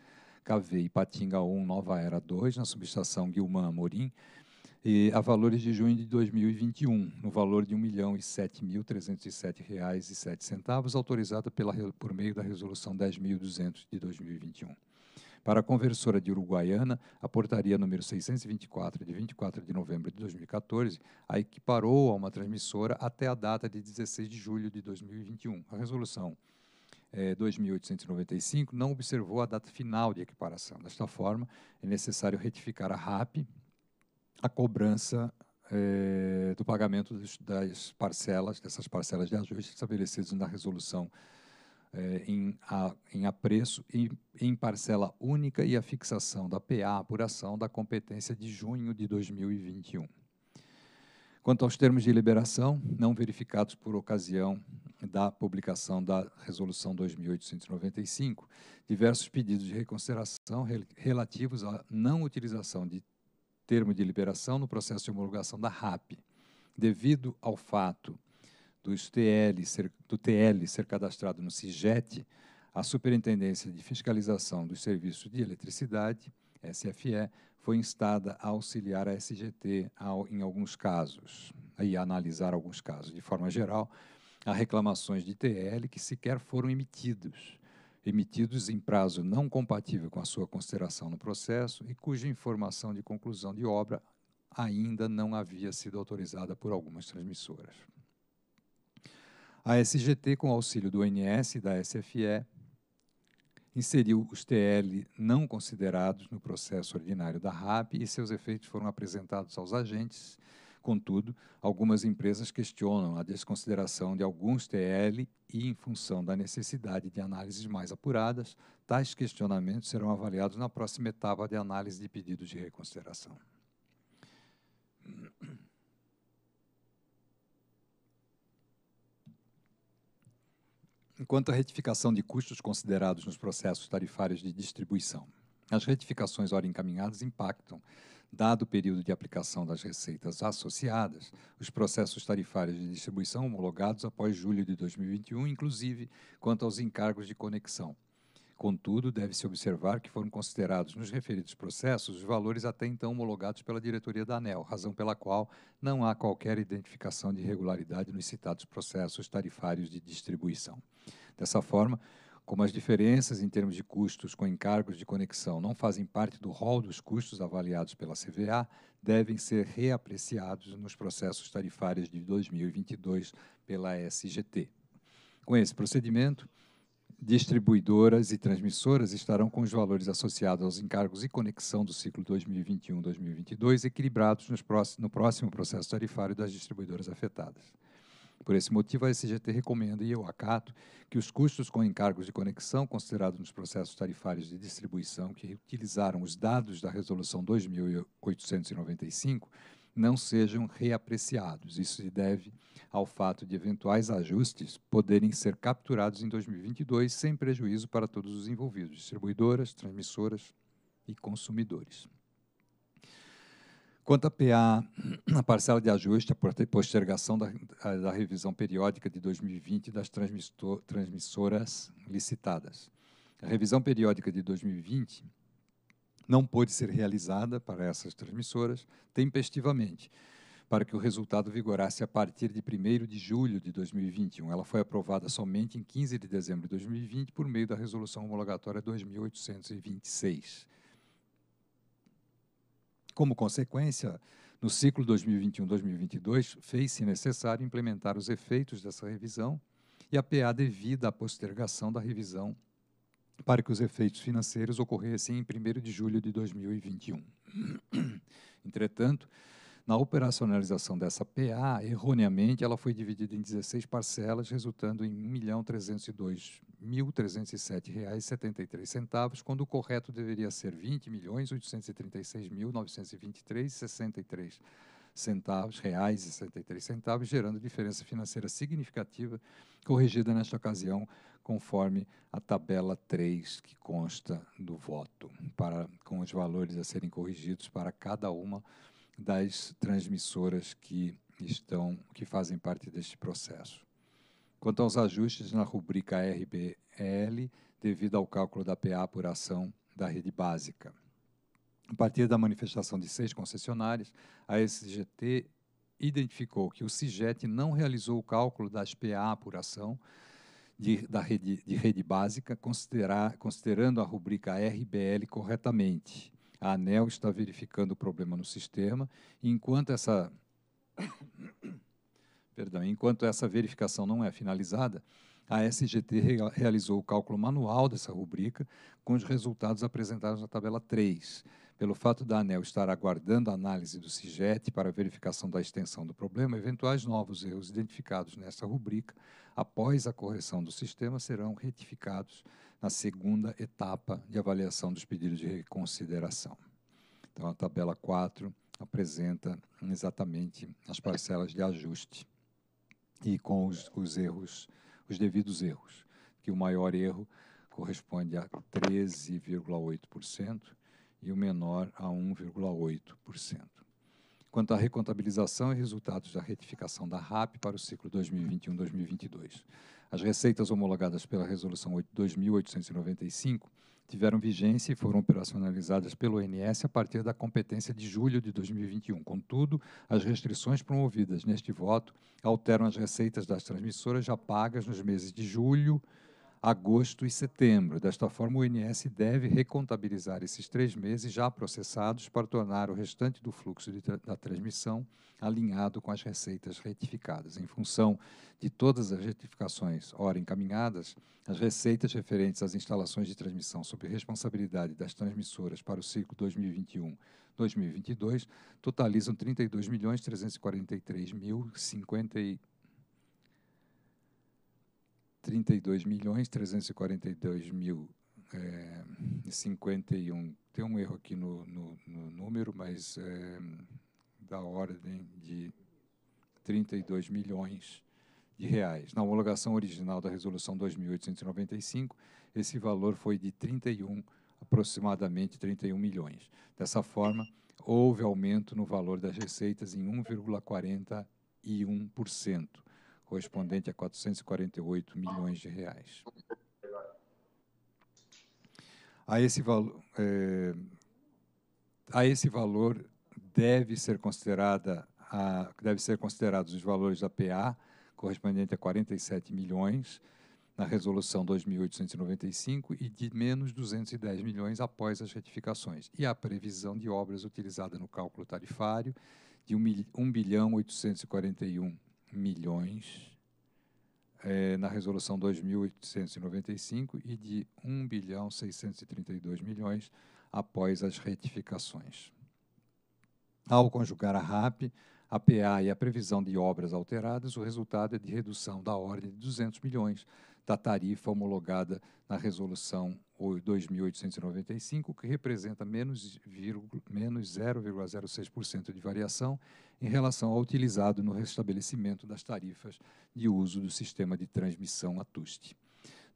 S4: KV Ipatinga 1 Nova Era 2 na subestação Guilmã Amorim e a valores de junho de 2021, no valor de R$ 1.007.307,07, autorizada pela, por meio da Resolução 10.200 de 2021. Para a conversora de Uruguaiana, a portaria número 624, de 24 de novembro de 2014, a equiparou a uma transmissora até a data de 16 de julho de 2021. A resolução é, eh, 2895 não observou a data final de equiparação. Desta forma, é necessário retificar a RAP, a cobrança é, do pagamento das parcelas, dessas parcelas de ajuste estabelecidas na resolução é, em, a, em apreço em parcela única e a fixação da PA apuração da competência de junho de 2021. Quanto aos termos de liberação, não verificados por ocasião da publicação da Resolução 2895, diversos pedidos de reconsideração rel relativos à não utilização de termo de liberação no processo de homologação da RAP, devido ao fato do TL ser, do TL ser cadastrado no CIGET, a Superintendência de Fiscalização dos Serviços de Eletricidade, SFE, foi instada a auxiliar a SGT ao, em alguns casos, e a analisar alguns casos. De forma geral, há reclamações de TL que sequer foram emitidos, emitidos em prazo não compatível com a sua consideração no processo e cuja informação de conclusão de obra ainda não havia sido autorizada por algumas transmissoras. A SGT, com auxílio do ONS e da SFE, inseriu os TL não considerados no processo ordinário da RAP e seus efeitos foram apresentados aos agentes. Contudo, algumas empresas questionam a desconsideração de alguns TL e, em função da necessidade de análises mais apuradas, tais questionamentos serão avaliados na próxima etapa de análise de pedidos de reconsideração. Enquanto a retificação de custos considerados nos processos tarifários de distribuição. As retificações ora encaminhadas impactam, dado o período de aplicação das receitas associadas, os processos tarifários de distribuição homologados após julho de 2021, inclusive quanto aos encargos de conexão Contudo, deve-se observar que foram considerados nos referidos processos os valores até então homologados pela diretoria da ANEL, razão pela qual não há qualquer identificação de irregularidade nos citados processos tarifários de distribuição. Dessa forma, como as diferenças em termos de custos com encargos de conexão não fazem parte do rol dos custos avaliados pela CVA, devem ser reapreciados nos processos tarifários de 2022 pela SGT. Com esse procedimento, distribuidoras e transmissoras estarão com os valores associados aos encargos e conexão do ciclo 2021-2022 equilibrados próximos, no próximo processo tarifário das distribuidoras afetadas. Por esse motivo, a SGT recomenda, e eu acato, que os custos com encargos de conexão considerados nos processos tarifários de distribuição que utilizaram os dados da Resolução 2895 não sejam reapreciados. Isso se deve ao fato de eventuais ajustes poderem ser capturados em 2022 sem prejuízo para todos os envolvidos, distribuidoras, transmissoras e consumidores. Quanto à PA, na parcela de ajuste, a postergação da, da revisão periódica de 2020 das transmissoras licitadas. A revisão periódica de 2020 não pôde ser realizada para essas transmissoras tempestivamente, para que o resultado vigorasse a partir de 1 de julho de 2021. Ela foi aprovada somente em 15 de dezembro de 2020 por meio da Resolução Homologatória 2826. Como consequência, no ciclo 2021-2022, fez-se necessário implementar os efeitos dessa revisão e a PA devida à postergação da revisão para que os efeitos financeiros ocorressem em 1 de julho de 2021. *clears throat* Entretanto, na operacionalização dessa PA, erroneamente, ela foi dividida em 16 parcelas, resultando em R$ 1.302.307,73, quando o correto deveria ser R$ 20.836.923,63 centavos, reais e 63 centavos, gerando diferença financeira significativa, corrigida nesta ocasião conforme a tabela 3 que consta do voto, para, com os valores a serem corrigidos para cada uma das transmissoras que estão que fazem parte deste processo. Quanto aos ajustes na rubrica RBL, devido ao cálculo da PA por ação da rede básica. A partir da manifestação de seis concessionárias, a SGT identificou que o CIGET não realizou o cálculo das PA por ação de, da rede, de rede básica, considerar, considerando a rubrica RBL corretamente. A ANEL está verificando o problema no sistema, e enquanto essa, *coughs* perdão, enquanto essa verificação não é finalizada, a SGT re realizou o cálculo manual dessa rubrica, com os resultados apresentados na tabela 3. Pelo fato da ANEL estar aguardando a análise do CIGET para verificação da extensão do problema, eventuais novos erros identificados nessa rubrica, após a correção do sistema, serão retificados na segunda etapa de avaliação dos pedidos de reconsideração. Então, a tabela 4 apresenta exatamente as parcelas de ajuste e com os, os erros, os devidos erros, que o maior erro corresponde a 13,8% e o menor a 1,8%. Quanto à recontabilização e resultados da retificação da RAP para o ciclo 2021-2022, as receitas homologadas pela Resolução 2.895 tiveram vigência e foram operacionalizadas pelo ONS a partir da competência de julho de 2021. Contudo, as restrições promovidas neste voto alteram as receitas das transmissoras já pagas nos meses de julho, agosto e setembro. Desta forma, o INS deve recontabilizar esses três meses já processados para tornar o restante do fluxo tra da transmissão alinhado com as receitas retificadas. Em função de todas as retificações ora encaminhadas, as receitas referentes às instalações de transmissão sob responsabilidade das transmissoras para o ciclo 2021-2022 totalizam R$ 32.343.050. 32 milhões 342 mil é, eh, 51. Tem um erro aqui no, no, no número, mas é, da ordem de 32 milhões de reais. Na homologação original da resolução 2895, esse valor foi de 31 aproximadamente 31 milhões. Dessa forma, houve aumento no valor das receitas em 1,41% correspondente a 448 milhões de reais. A esse, valo, é, a esse valor deve ser considerada a, deve ser considerados os valores da PA correspondente a 47 milhões na resolução 2895 e de menos 210 milhões após as retificações e a previsão de obras utilizada no cálculo tarifário de 1 bilhão 841 milhões é, na resolução 2.895 e de 1 bilhão 632 milhões após as retificações. Ao conjugar a RAP, a PA e a previsão de obras alteradas, o resultado é de redução da ordem de 200 milhões da tarifa homologada na resolução 2.895, que representa menos, menos 0,06% de variação em relação ao utilizado no restabelecimento das tarifas de uso do sistema de transmissão ATUST.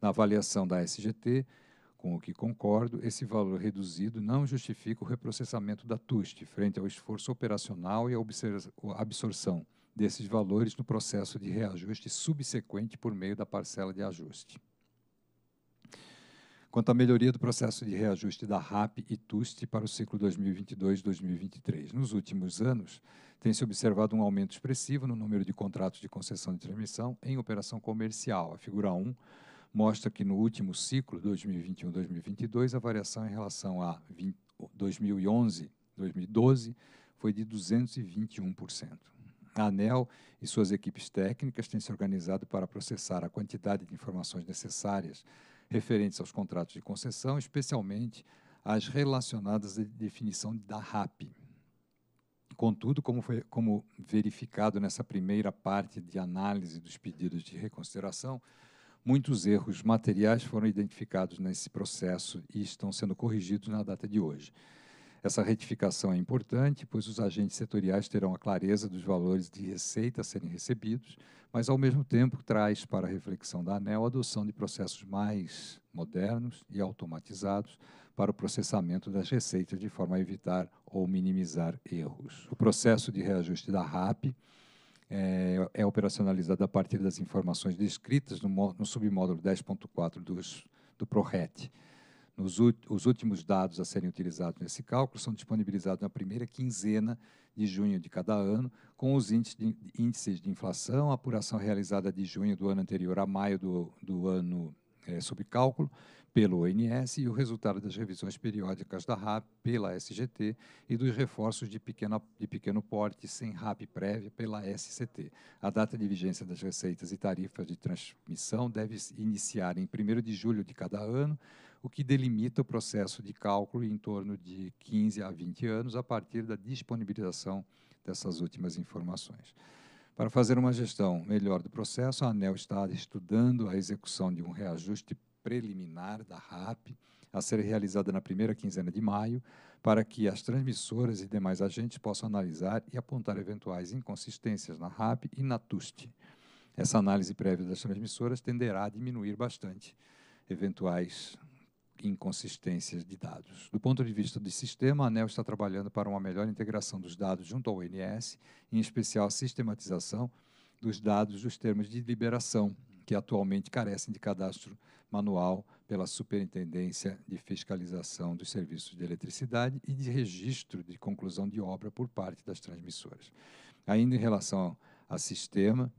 S4: Na avaliação da SGT, com o que concordo, esse valor reduzido não justifica o reprocessamento da TUST frente ao esforço operacional e a absorção desses valores no processo de reajuste subsequente por meio da parcela de ajuste quanto à melhoria do processo de reajuste da RAP e TUST para o ciclo 2022-2023. Nos últimos anos, tem-se observado um aumento expressivo no número de contratos de concessão de transmissão em operação comercial. A figura 1 mostra que no último ciclo, 2021-2022, a variação em relação a 2011-2012 foi de 221%. A ANEL e suas equipes técnicas têm se organizado para processar a quantidade de informações necessárias referentes aos contratos de concessão, especialmente as relacionadas à definição da RAP. Contudo, como, foi, como verificado nessa primeira parte de análise dos pedidos de reconsideração, muitos erros materiais foram identificados nesse processo e estão sendo corrigidos na data de hoje. Essa retificação é importante, pois os agentes setoriais terão a clareza dos valores de receita a serem recebidos, mas, ao mesmo tempo, traz para a reflexão da ANEL a adoção de processos mais modernos e automatizados para o processamento das receitas, de forma a evitar ou minimizar erros. O processo de reajuste da RAP é, é operacionalizado a partir das informações descritas no, no submódulo 10.4 do PRORET nos, os últimos dados a serem utilizados nesse cálculo são disponibilizados na primeira quinzena de junho de cada ano, com os índices de, inflação, a apuração realizada de junho do ano anterior a maio do, do ano é, sob cálculo pelo ONS e o resultado das revisões periódicas da RAP pela SGT e dos reforços de, pequena, de pequeno porte sem RAP prévia pela SCT. A data de vigência das receitas e tarifas de transmissão deve iniciar em 1 de julho de cada ano, o que delimita o processo de cálculo em torno de 15 a 20 anos a partir da disponibilização dessas últimas informações. Para fazer uma gestão melhor do processo, a ANEL está estudando a execução de um reajuste preliminar da RAP a ser realizada na primeira quinzena de maio, para que as transmissoras e demais agentes possam analisar e apontar eventuais inconsistências na RAP e na TUST. Essa análise prévia das transmissoras tenderá a diminuir bastante eventuais inconsistências de dados. Do ponto de vista do sistema, a ANEL está trabalhando para uma melhor integração dos dados junto ao ONS, em especial a sistematização dos dados dos termos de liberação, que atualmente carecem de cadastro manual pela Superintendência de Fiscalização dos Serviços de Eletricidade e de registro de conclusão de obra por parte das transmissoras. Ainda em relação ao sistema,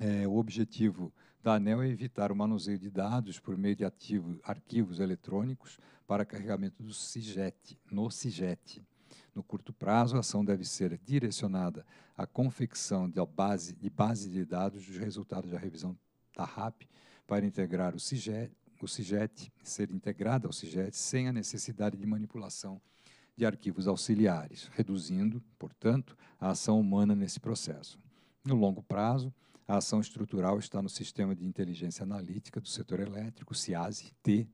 S4: é, o objetivo da ANEL é evitar o manuseio de dados por meio de ativo, arquivos eletrônicos para carregamento do CIGET, no CIGET. No curto prazo, a ação deve ser direcionada à confecção de base de, base de dados dos resultados da revisão da RAP para integrar o CIGET, o CIGET, ser integrada ao CIGET sem a necessidade de manipulação de arquivos auxiliares, reduzindo, portanto, a ação humana nesse processo. No longo prazo, a ação estrutural está no Sistema de Inteligência Analítica do Setor Elétrico, CIASE-T,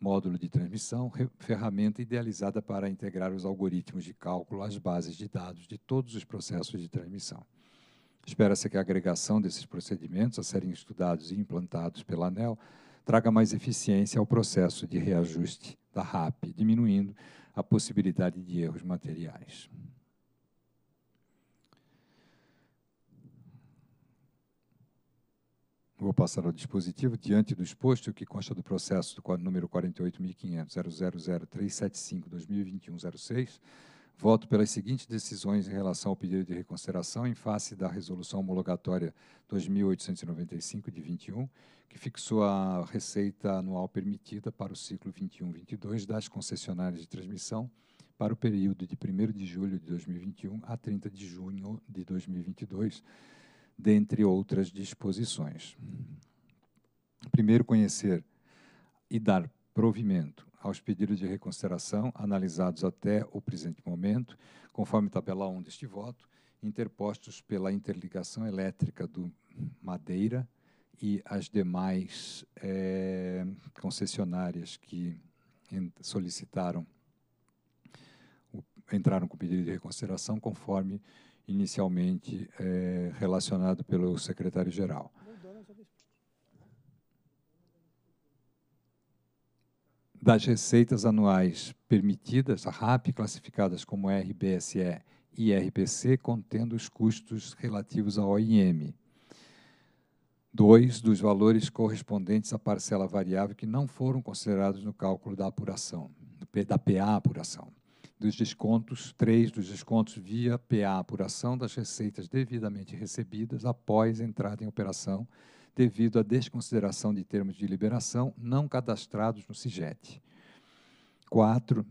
S4: módulo de transmissão, ferramenta idealizada para integrar os algoritmos de cálculo às bases de dados de todos os processos de transmissão. Espera-se que a agregação desses procedimentos a serem estudados e implantados pela ANEL traga mais eficiência ao processo de reajuste da RAP, diminuindo a possibilidade de erros materiais. Vou passar ao dispositivo. Diante do exposto, que consta do processo do número 48.500.000.375.2021.06, voto pelas seguintes decisões em relação ao pedido de reconsideração em face da Resolução Homologatória 2.895, de 21, que fixou a receita anual permitida para o ciclo 21-22 das concessionárias de transmissão para o período de 1 de julho de 2021 a 30 de junho de 2022, dentre outras disposições. Primeiro, conhecer e dar provimento aos pedidos de reconsideração analisados até o presente momento, conforme tabela 1 deste voto, interpostos pela interligação elétrica do Madeira e as demais é, concessionárias que solicitaram, entraram com pedido de reconsideração conforme inicialmente é, relacionado pelo secretário-geral. Das receitas anuais permitidas, a RAP, classificadas como RBSE e RPC, contendo os custos relativos à OIM. dois Dos valores correspondentes à parcela variável que não foram considerados no cálculo da apuração, da PA apuração dos descontos, três dos descontos via PA, apuração das receitas devidamente recebidas após entrada em operação, devido à desconsideração de termos de liberação não cadastrados no CIGET. 4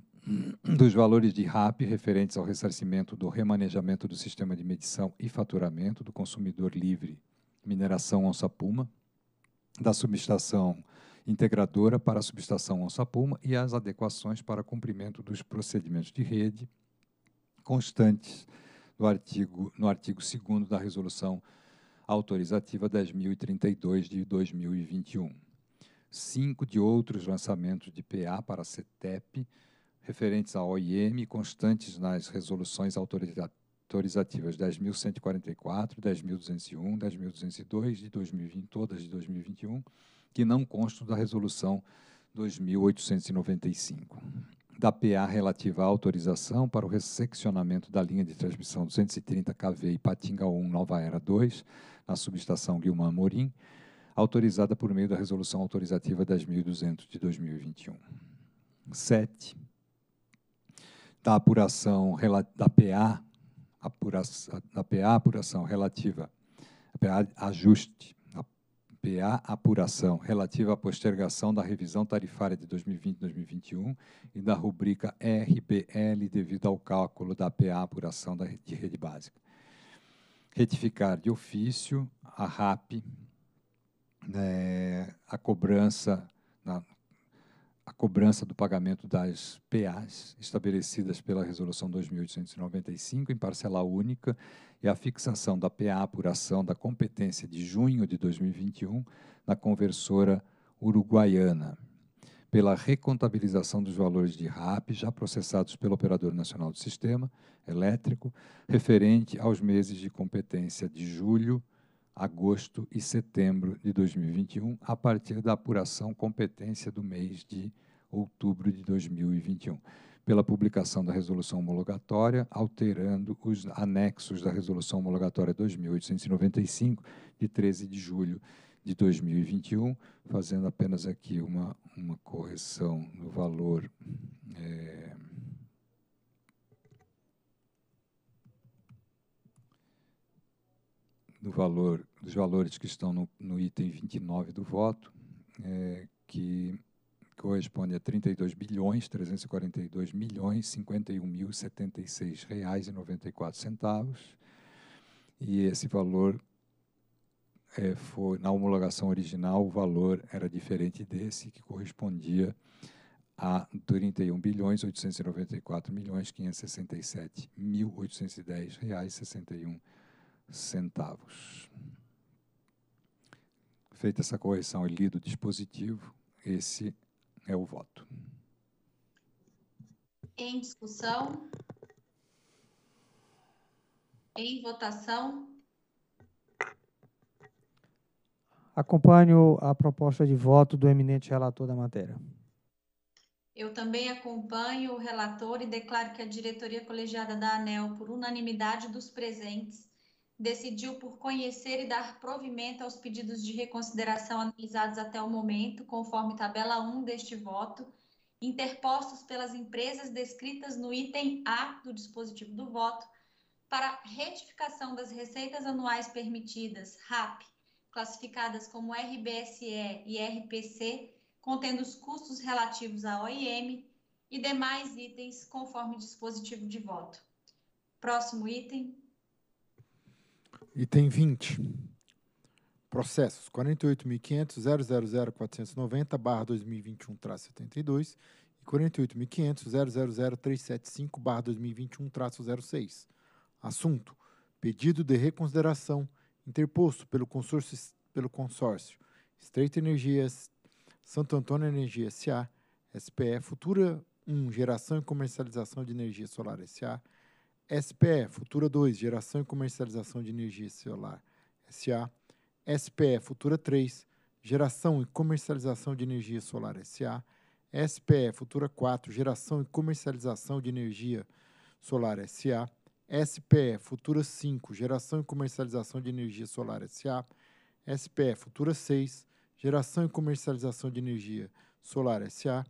S4: *clears throat* dos valores de RAP referentes ao ressarcimento do remanejamento do sistema de medição e faturamento do consumidor livre, mineração onça-puma, da subestação integradora para a subestação Onça-Puma e as adequações para cumprimento dos procedimentos de rede constantes do artigo, no artigo 2 da Resolução Autorizativa 10.032 de 2021. Cinco de outros lançamentos de PA para a CETEP, referentes à OIM, constantes nas resoluções autorizativas 10.144, 10.201, 10.202 de 2020, todas de 2021, que não constam da Resolução 2895 da PA relativa à autorização para o resseccionamento da linha de transmissão 230 kV Ipatinga 1 Nova Era 2, na subestação Guilmã Morim, autorizada por meio da Resolução Autorizativa 10.200 de 2021. 7. Da apuração da PA, apuração, da PA apuração relativa, PA ajuste PA Apuração, relativa à postergação da revisão tarifária de 2020-2021 e da rubrica RBL devido ao cálculo da PA Apuração da, de Rede Básica. Retificar de ofício a RAP, né, a cobrança, na, a cobrança do pagamento das PAs estabelecidas pela Resolução 2895 em parcela única e a fixação da PA por ação da competência de junho de 2021 na conversora uruguaiana pela recontabilização dos valores de RAP já processados pelo Operador Nacional do Sistema Elétrico, referente aos meses de competência de julho agosto e setembro de 2021, a partir da apuração competência do mês de outubro de 2021, pela publicação da resolução homologatória, alterando os anexos da resolução homologatória 2895 de 13 de julho de 2021, fazendo apenas aqui uma, uma correção no valor é, do valor dos valores que estão no, no item 29 do voto, é, que corresponde a 32 bilhões 342 milhões 51 mil 76 reais e 94 centavos e esse valor é, foi na homologação original o valor era diferente desse que correspondia a 31 bilhões 894 milhões 567 mil 810 reais 61 centavos Feita essa correção e lido o dispositivo, esse é o voto.
S5: Em discussão? Em votação?
S6: Acompanho a proposta de voto do eminente relator da matéria.
S5: Eu também acompanho o relator e declaro que a diretoria colegiada da ANEL, por unanimidade dos presentes, decidiu por conhecer e dar provimento aos pedidos de reconsideração analisados até o momento, conforme tabela 1 deste voto, interpostos pelas empresas descritas no item A do dispositivo do voto, para retificação das receitas anuais permitidas, RAP, classificadas como RBSE e RPC, contendo os custos relativos à OIM e demais itens conforme dispositivo de voto. Próximo item,
S2: Item 20. Processos 48.500.000.490-2021-72 e 48.500.000.375-2021-06. Assunto: Pedido de reconsideração interposto pelo consórcio, pelo consórcio Estreita Energias, Santo Antônio Energia S.A., SPE Futura 1 Geração e Comercialização de Energia Solar S.A., SPE Futura 2, Geração e Comercialização de Energia Solar SA. SPE Futura 3, Geração e Comercialização de Energia Solar SA. SPE Futura 4, Geração e Comercialização de Energia Solar SA. SPE Futura 5, Geração e Comercialização de Energia Solar SA. SPE Futura 6, Geração e Comercialização de Energia Solar SA.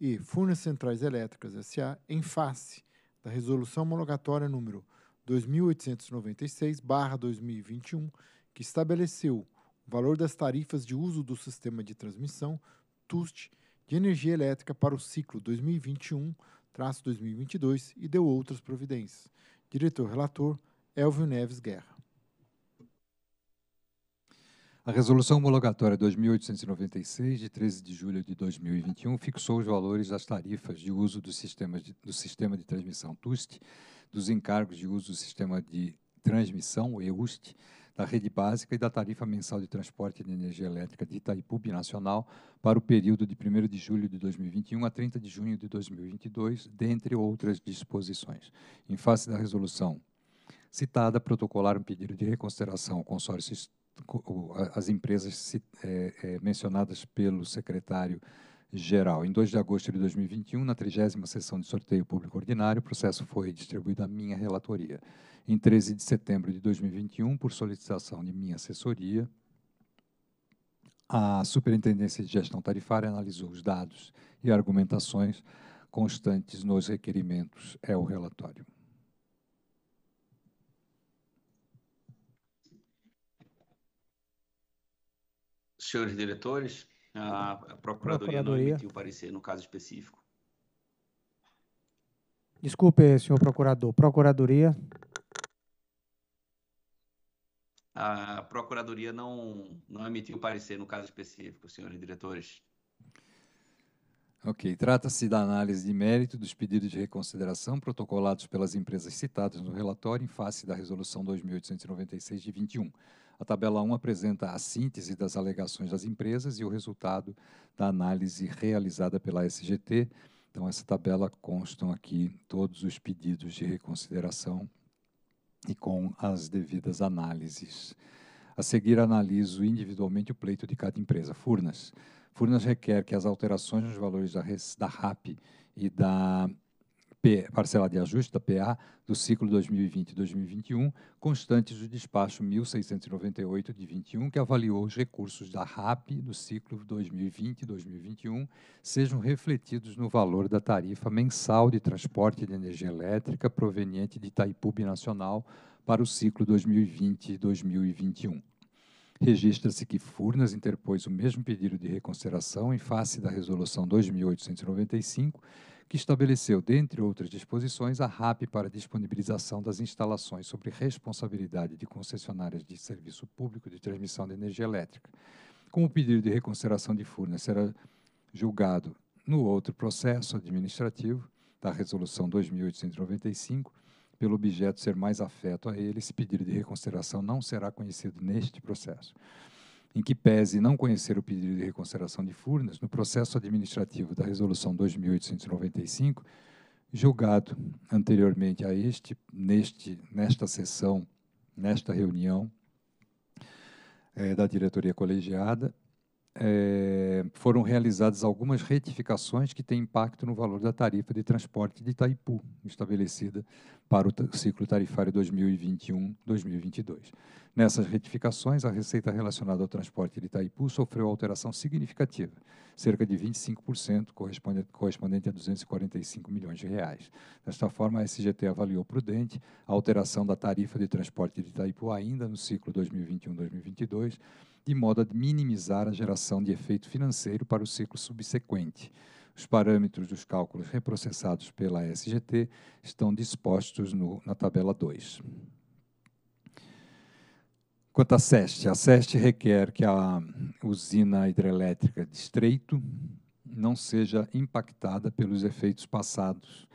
S2: E Furnas Centrais Elétricas SA, em face da Resolução Homologatória número 2896/2021, que estabeleceu o valor das tarifas de uso do sistema de transmissão TUST de energia elétrica para o ciclo 2021-2022 e deu outras providências. Diretor relator Elvio Neves Guerra.
S4: A Resolução Homologatória 2896, de 13 de julho de 2021, fixou os valores das tarifas de uso do sistema de, do sistema de transmissão TUST, dos encargos de uso do sistema de transmissão, EUST, da rede básica e da tarifa mensal de transporte de energia elétrica de Itaipu Binacional para o período de 1 de julho de 2021 a 30 de junho de 2022, dentre outras disposições. Em face da resolução citada, protocolaram um pedido de reconsideração ao consórcio as empresas é, é, mencionadas pelo secretário geral. Em 2 de agosto de 2021, na 30 sessão de sorteio público ordinário, o processo foi distribuído à minha relatoria. Em 13 de setembro de 2021, por solicitação de minha assessoria, a Superintendência de Gestão Tarifária analisou os dados e argumentações constantes nos requerimentos. É o relatório.
S7: senhores diretores, a, a Procuradoria, Procuradoria não emitiu parecer no caso específico.
S6: Desculpe, senhor procurador. Procuradoria.
S7: A Procuradoria não, não emitiu parecer no caso específico, senhores diretores.
S4: Ok, trata-se da análise de mérito dos pedidos de reconsideração protocolados pelas empresas citadas no relatório em face da Resolução 2896 de 21. A tabela 1 apresenta a síntese das alegações das empresas e o resultado da análise realizada pela SGT. Então, essa tabela constam aqui todos os pedidos de reconsideração e com as devidas análises. A seguir, analiso individualmente o pleito de cada empresa. Furnas. Furnas requer que as alterações nos valores da, da RAP e da P, parcela de ajuste, da PA, do ciclo 2020 2021, constantes do despacho 1698 de 21, que avaliou os recursos da RAP do ciclo 2020 2021, sejam refletidos no valor da tarifa mensal de transporte de energia elétrica proveniente de Itaipu Nacional para o ciclo 2020 2021. Registra-se que Furnas interpôs o mesmo pedido de reconsideração em face da Resolução 2895, que estabeleceu, dentre outras disposições, a RAP para disponibilização das instalações sobre responsabilidade de concessionárias de serviço público de transmissão de energia elétrica. Como o pedido de reconsideração de Furnas será julgado no outro processo administrativo, da Resolução 2895, pelo objeto ser mais afeto a ele, esse pedido de reconsideração não será conhecido neste processo. Em que pese não conhecer o pedido de reconsideração de Furnas, no processo administrativo da Resolução 2895, julgado anteriormente a este, neste, nesta sessão, nesta reunião é, da diretoria colegiada, é, foram realizadas algumas retificações que têm impacto no valor da tarifa de transporte de Itaipu, estabelecida para o ciclo tarifário 2021-2022. Nessas retificações, a receita relacionada ao transporte de Itaipu sofreu alteração significativa, cerca de 25%, correspondente, correspondente a 245 milhões de reais. Desta forma, a SGT avaliou prudente a alteração da tarifa de transporte de Itaipu ainda no ciclo 2021-2022, de modo a minimizar a geração de efeito financeiro para o ciclo subsequente. Os parâmetros dos cálculos reprocessados pela SGT estão dispostos no, na tabela 2. Quanto à SEST, a SEST requer que a usina hidrelétrica de Estreito não seja impactada pelos efeitos passados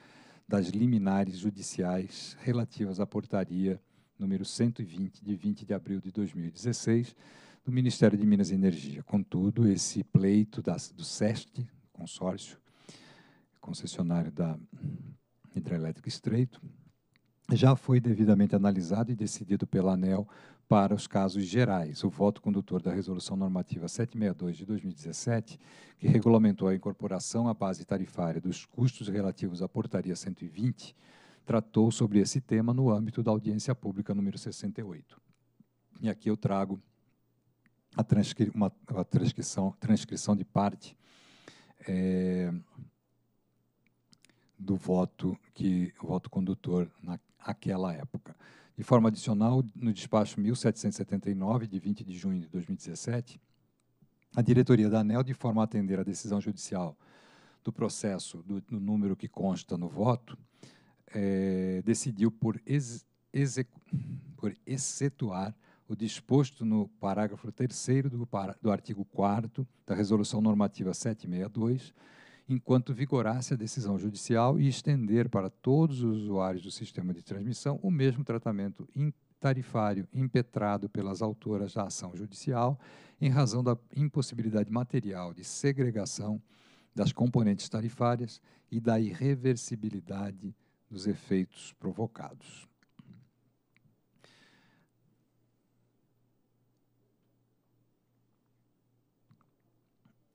S4: das liminares judiciais relativas à portaria número 120 de 20 de abril de 2016, do Ministério de Minas e Energia. Contudo, esse pleito das, do SEST, consórcio concessionário da Hidrelétrica Estreito, já foi devidamente analisado e decidido pela ANEL para os casos gerais. O voto condutor da Resolução Normativa 762 de 2017, que regulamentou a incorporação à base tarifária dos custos relativos à Portaria 120, tratou sobre esse tema no âmbito da audiência pública número 68. E aqui eu trago a, transcri uma, a transcrição, transcrição de parte é, do voto que o voto condutor naquela época. De forma adicional, no despacho 1779 de 20 de junho de 2017, a diretoria da ANEL, de forma a atender a decisão judicial do processo do, do número que consta no voto, é, decidiu por, ex, por excetuar o disposto no parágrafo 3 do, do artigo 4 da Resolução Normativa 762, enquanto vigorasse a decisão judicial e estender para todos os usuários do sistema de transmissão o mesmo tratamento tarifário impetrado pelas autoras da ação judicial em razão da impossibilidade material de segregação das componentes tarifárias e da irreversibilidade dos efeitos provocados.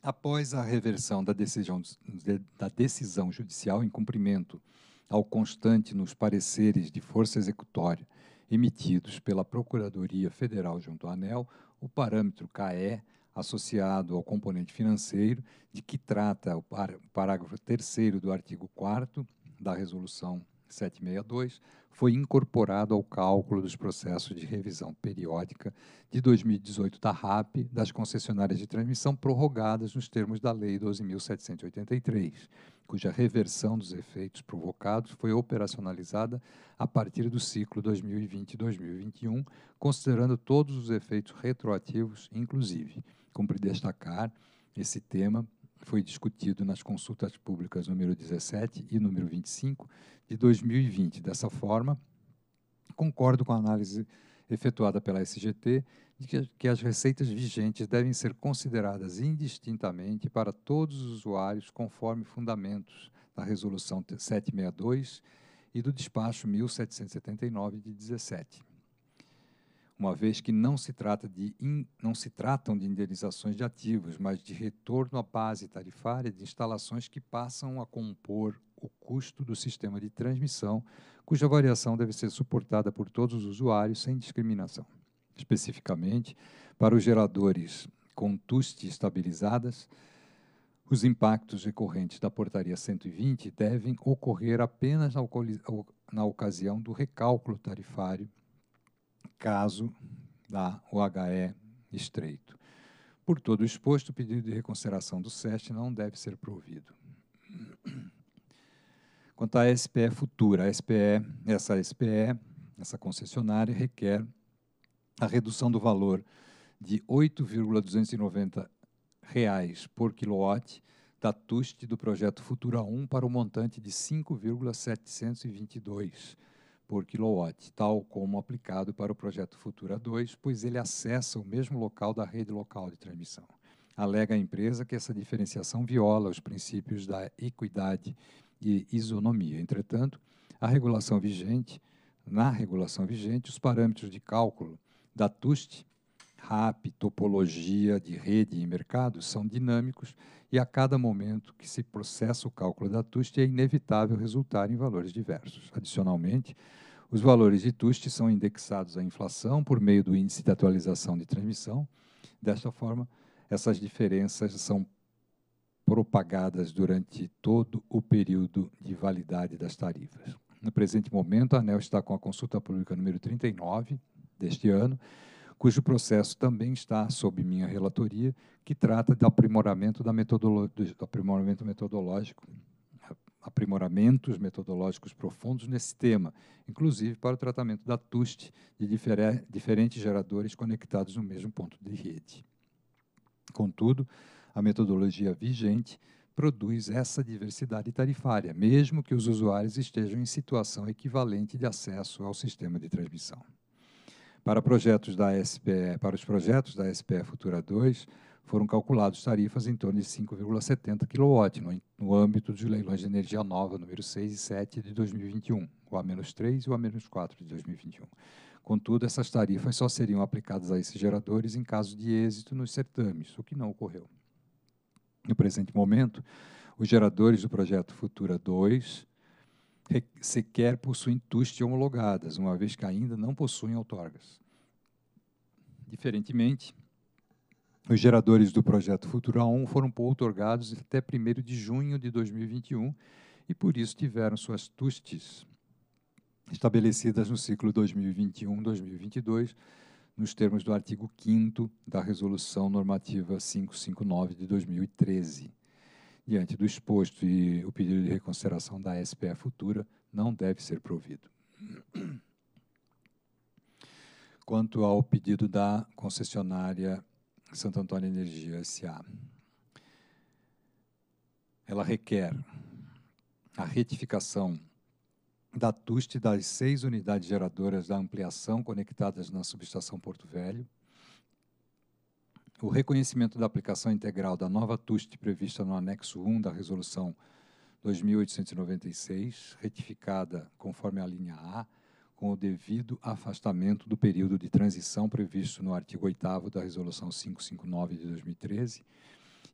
S4: após a reversão da decisão, da decisão judicial em cumprimento ao constante nos pareceres de força executória emitidos pela Procuradoria Federal junto à ANEL, o parâmetro CAE, associado ao componente financeiro, de que trata o parágrafo 3 do artigo 4 da Resolução 762, foi incorporado ao cálculo dos processos de revisão periódica de 2018 da RAP das concessionárias de transmissão prorrogadas nos termos da Lei 12.783, cuja reversão dos efeitos provocados foi operacionalizada a partir do ciclo 2020-2021, considerando todos os efeitos retroativos, inclusive. Cumpre destacar esse tema foi discutido nas consultas públicas número 17 e número 25 de 2020. Dessa forma, concordo com a análise efetuada pela SGT de que, as receitas vigentes devem ser consideradas indistintamente para todos os usuários, conforme fundamentos da Resolução 762 e do Despacho 1779 de 17 uma vez que não se, trata de in, não se tratam de indenizações de ativos, mas de retorno à base tarifária de instalações que passam a compor o custo do sistema de transmissão, cuja variação deve ser suportada por todos os usuários sem discriminação. Especificamente, para os geradores com TUST estabilizadas, os impactos recorrentes da Portaria 120 devem ocorrer apenas na, na ocasião do recálculo tarifário caso da OHE estreito. Por todo o exposto, o pedido de reconsideração do SEST não deve ser provido. Quanto à SPE futura, a SPE, essa SPE, essa concessionária, requer a redução do valor de R$ 8,290 reais por quilowatt da TUST do projeto Futura 1 para o um montante de 5,722 por kilowatt, tal como aplicado para o projeto Futura 2, pois ele acessa o mesmo local da rede local de transmissão. Alega a empresa que essa diferenciação viola os princípios da equidade e isonomia. Entretanto, a regulação vigente, na regulação vigente, os parâmetros de cálculo da TUST RAP, topologia de rede e mercado são dinâmicos e a cada momento que se processa o cálculo da TUST é inevitável resultar em valores diversos. Adicionalmente, os valores de TUST são indexados à inflação por meio do índice de atualização de transmissão. Desta forma, essas diferenças são propagadas durante todo o período de validade das tarifas. No presente momento, a ANEL está com a consulta pública número 39 deste ano, cujo processo também está sob minha relatoria, que trata do aprimoramento, da do aprimoramento metodológico, aprimoramentos metodológicos profundos nesse tema, inclusive para o tratamento da TUST de difer diferentes geradores conectados no mesmo ponto de rede. Contudo, a metodologia vigente produz essa diversidade tarifária, mesmo que os usuários estejam em situação equivalente de acesso ao sistema de transmissão. Para, projetos da SPE, para os projetos da SPE Futura 2, foram calculadas tarifas em torno de 5,70 kW no, no, âmbito dos leilões de energia nova número 6 e 7 de 2021, o A-3 e o A-4 de 2021. Contudo, essas tarifas só seriam aplicadas a esses geradores em caso de êxito nos certames, o que não ocorreu. No presente momento, os geradores do projeto Futura 2 sequer possuem tustes homologadas, uma vez que ainda não possuem outorgas. Diferentemente, os geradores do projeto Futura 1 foram outorgados até 1 de junho de 2021 e, por isso, tiveram suas tustes estabelecidas no ciclo 2021-2022, nos termos do artigo 5 da Resolução Normativa 559 de 2013. Diante do exposto e o pedido de reconsideração da SPE futura não deve ser provido. Quanto ao pedido da concessionária Santo Antônio Energia S.A., ela requer a retificação da TUST das seis unidades geradoras da ampliação conectadas na subestação Porto Velho, o reconhecimento da aplicação integral da nova TUST prevista no anexo 1 da resolução 2896, retificada conforme a linha A, com o devido afastamento do período de transição previsto no artigo 8 da resolução 559 de 2013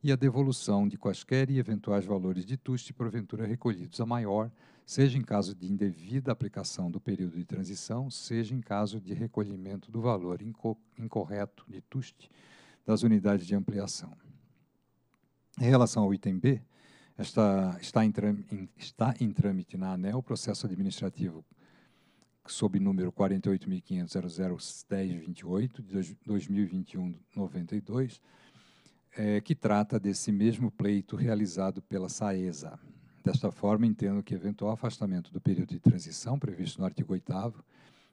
S4: e a devolução de quaisquer e eventuais valores de TUST porventura recolhidos a maior, seja em caso de indevida aplicação do período de transição, seja em caso de recolhimento do valor incorreto de TUST das unidades de ampliação. Em relação ao item B, esta, está, em trâmite, está em trâmite na ANEL o processo administrativo sob número 48.500.001028, de 2021-92, é, que trata desse mesmo pleito realizado pela SAESA. Desta forma, entendo que eventual afastamento do período de transição previsto no artigo 8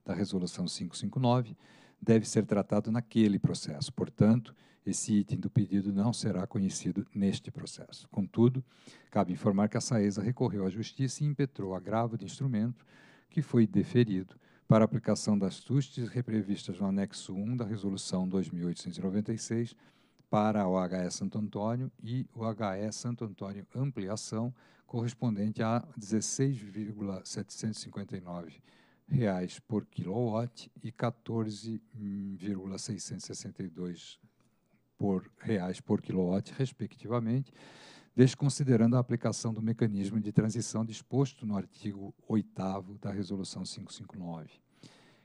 S4: da Resolução 559 deve ser tratado naquele processo. Portanto, esse item do pedido não será conhecido neste processo. Contudo, cabe informar que a Saesa recorreu à Justiça e impetrou agravo de instrumento que foi deferido para aplicação das sustes previstas no anexo 1 da Resolução 2896 para o HE Santo Antônio e o HE Santo Antônio Ampliação, correspondente a 16,759 reais por kilowatt e 14,662 por reais por kilowatt, respectivamente, desconsiderando a aplicação do mecanismo de transição disposto no artigo 8 da Resolução 559,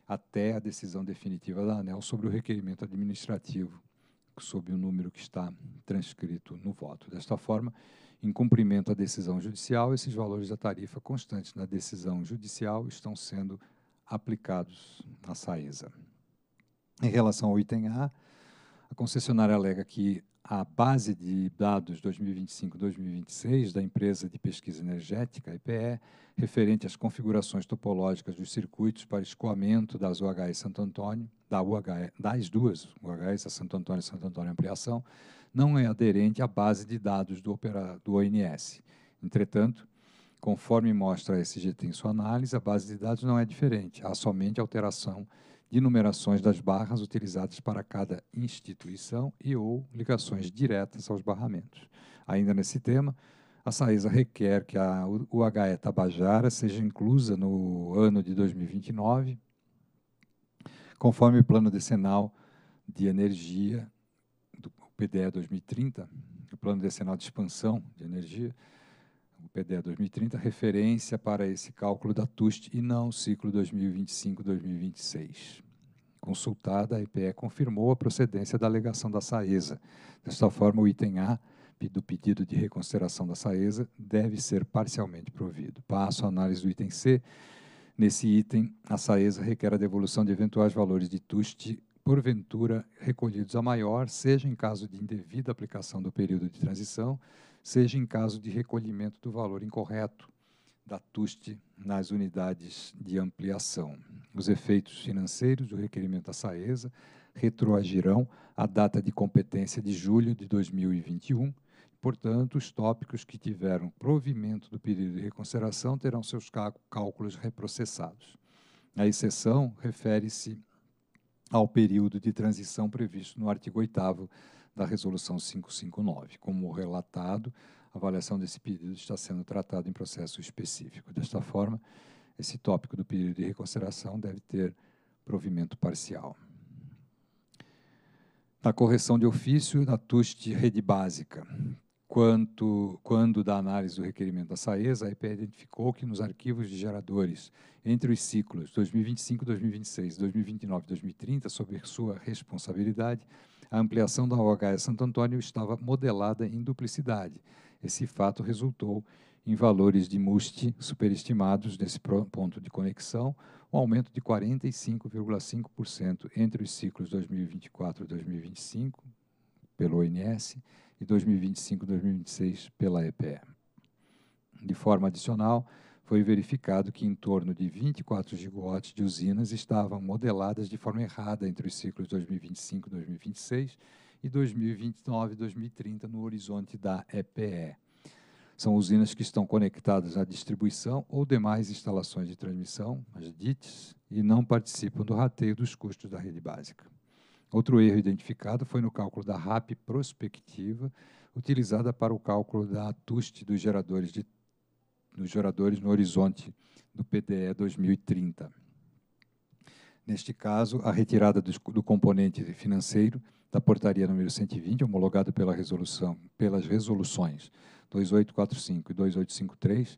S4: até a decisão definitiva da ANEL sobre o requerimento administrativo, sob o número que está transcrito no voto. Desta forma, em cumprimento à decisão judicial, esses valores da tarifa constantes na decisão judicial estão sendo aplicados na Saesa. Em relação ao item A, a concessionária alega que a base de dados 2025-2026 da empresa de pesquisa energética, IPE, referente às configurações topológicas dos circuitos para escoamento das UHS Santo Antônio, da das duas UHEs, a Santo Antônio e Santo Antônio Ampliação, não é aderente à base de dados do, do ONS. Entretanto, conforme mostra a SGT em sua análise, a base de dados não é diferente, há somente alteração de numerações das barras utilizadas para cada instituição e ou ligações diretas aos barramentos. Ainda nesse tema, a SAESA requer que a UHE Tabajara seja inclusa no ano de 2029, conforme o plano decenal de energia PDE 2030, o Plano Decenal de Expansão de Energia, o PDE 2030, referência para esse cálculo da TUST e não o ciclo 2025-2026. Consultada, a EPE confirmou a procedência da alegação da SAESA. Desta forma, o item A do pedido de reconsideração da SAESA deve ser parcialmente provido. Passo à análise do item C. Nesse item, a SAESA requer a devolução de eventuais valores de TUST porventura, recolhidos a maior, seja em caso de indevida aplicação do período de transição, seja em caso de recolhimento do valor incorreto da TUST nas unidades de ampliação. Os efeitos financeiros do requerimento da SAESA retroagirão à data de competência de julho de 2021. Portanto, os tópicos que tiveram provimento do período de reconsideração terão seus cálculos reprocessados. A exceção refere-se ao período de transição previsto no artigo 8 da Resolução 559. Como relatado, a avaliação desse pedido está sendo tratada em processo específico. Desta forma, esse tópico do pedido de reconsideração deve ter provimento parcial. Na correção de ofício da TUST Rede Básica, Quanto, quando da análise do requerimento da SAES, a EPE identificou que nos arquivos de geradores, entre os ciclos 2025, 2026, 2029 2030, sob sua responsabilidade, a ampliação da OHS Santo Antônio estava modelada em duplicidade. Esse fato resultou em valores de MUST superestimados nesse ponto de conexão, um aumento de 45,5% entre os ciclos 2024 e 2025, pelo ONS, e 2025-2026 pela EPE. De forma adicional, foi verificado que em torno de 24 gigawatts de usinas estavam modeladas de forma errada entre os ciclos 2025-2026 e 2029-2030 no horizonte da EPE. São usinas que estão conectadas à distribuição ou demais instalações de transmissão, as DITs, e não participam do rateio dos custos da rede básica. Outro erro identificado foi no cálculo da RAP prospectiva, utilizada para o cálculo da atuste dos geradores, de, dos geradores no horizonte do PDE 2030. Neste caso, a retirada do, do componente financeiro da portaria número 120, homologado pela resolução, pelas resoluções 2845 e 2853,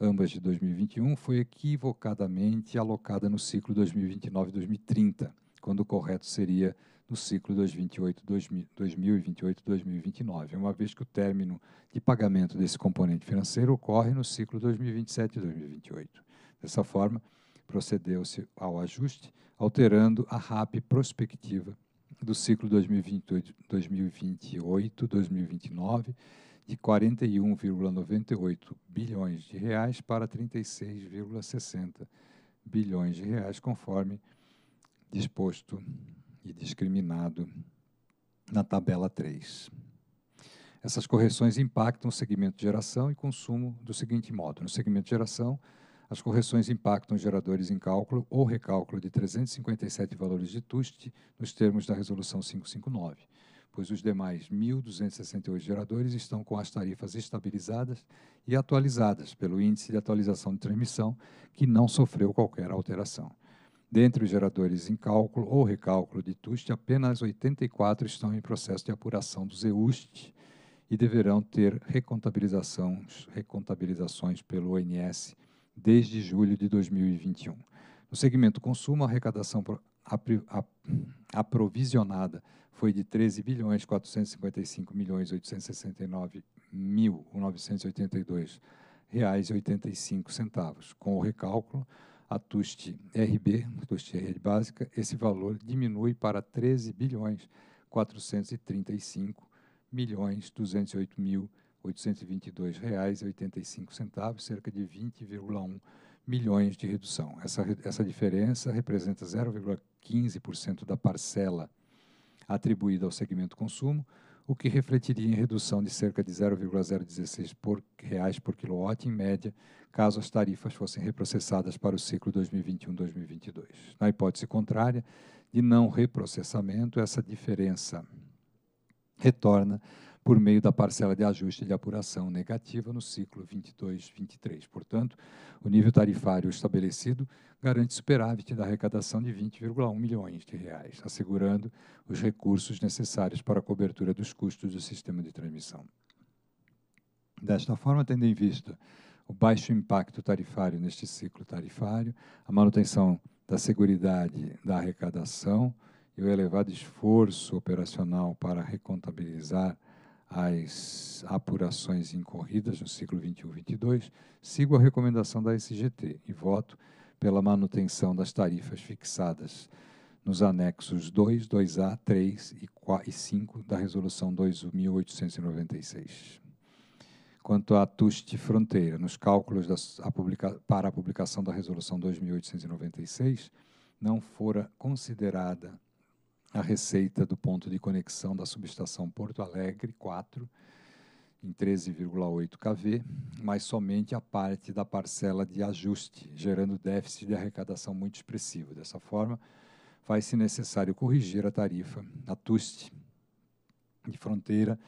S4: ambas de 2021, foi equivocadamente alocada no ciclo 2029-2030 quando o correto seria no ciclo 2028-2029, uma vez que o término de pagamento desse componente financeiro ocorre no ciclo 2027-2028. Dessa forma, procedeu-se ao ajuste, alterando a RAP prospectiva do ciclo 2028-2029 de 41,98 bilhões de reais para 36,60 bilhões de reais, conforme disposto e discriminado na tabela 3. Essas correções impactam o segmento de geração e consumo do seguinte modo: no segmento de geração, as correções impactam os geradores em cálculo ou recálculo de 357 valores de TUST nos termos da Resolução 559, pois os demais 1.268 geradores estão com as tarifas estabilizadas e atualizadas pelo Índice de Atualização de Transmissão, que não sofreu qualquer alteração. Dentre os geradores em cálculo ou recálculo de TUST, apenas 84 estão em processo de apuração do ZEUST e deverão ter recontabilizações, recontabilizações pelo ONS desde julho de 2021. No segmento consumo, a arrecadação aprovisionada foi de 13 bilhões 455 milhões 869 mil 982 reais 85 centavos. Com o recálculo, a TUST RB, TUST Rede Básica, esse valor diminui para 13 bilhões 435 milhões 208 mil 822 reais e 85 centavos, cerca de 20,1 milhões de redução. Essa, essa diferença representa 0,15% da parcela atribuída ao segmento consumo, o que refletiria em redução de cerca de 0,016 por, reais por quilowatt em média, caso as tarifas fossem reprocessadas para o ciclo 2021-2022. Na hipótese contrária, de não reprocessamento, essa diferença retorna por meio da parcela de ajuste de apuração negativa no ciclo 22-23. Portanto, o nível tarifário estabelecido garante superávit da arrecadação de 20,1 milhões de reais, assegurando os recursos necessários para a cobertura dos custos do sistema de transmissão. Desta forma, tendo em vista o baixo impacto tarifário neste ciclo tarifário, a manutenção da segurança da arrecadação e o elevado esforço operacional para recontabilizar as apurações incorridas no ciclo 21-22, sigo a recomendação da SGT e voto pela manutenção das tarifas fixadas nos anexos 2, 2A, 3 e, 5 da Resolução 2.896. Quanto à TUST Fronteira, nos cálculos a publica, para a publicação da Resolução 2.896, não fora considerada a receita do ponto de conexão da subestação Porto Alegre 4, em 13,8 kV, mas somente a parte da parcela de ajuste, gerando déficit de arrecadação muito expressivo. Dessa forma, faz-se necessário corrigir a tarifa, a TUST, de fronteira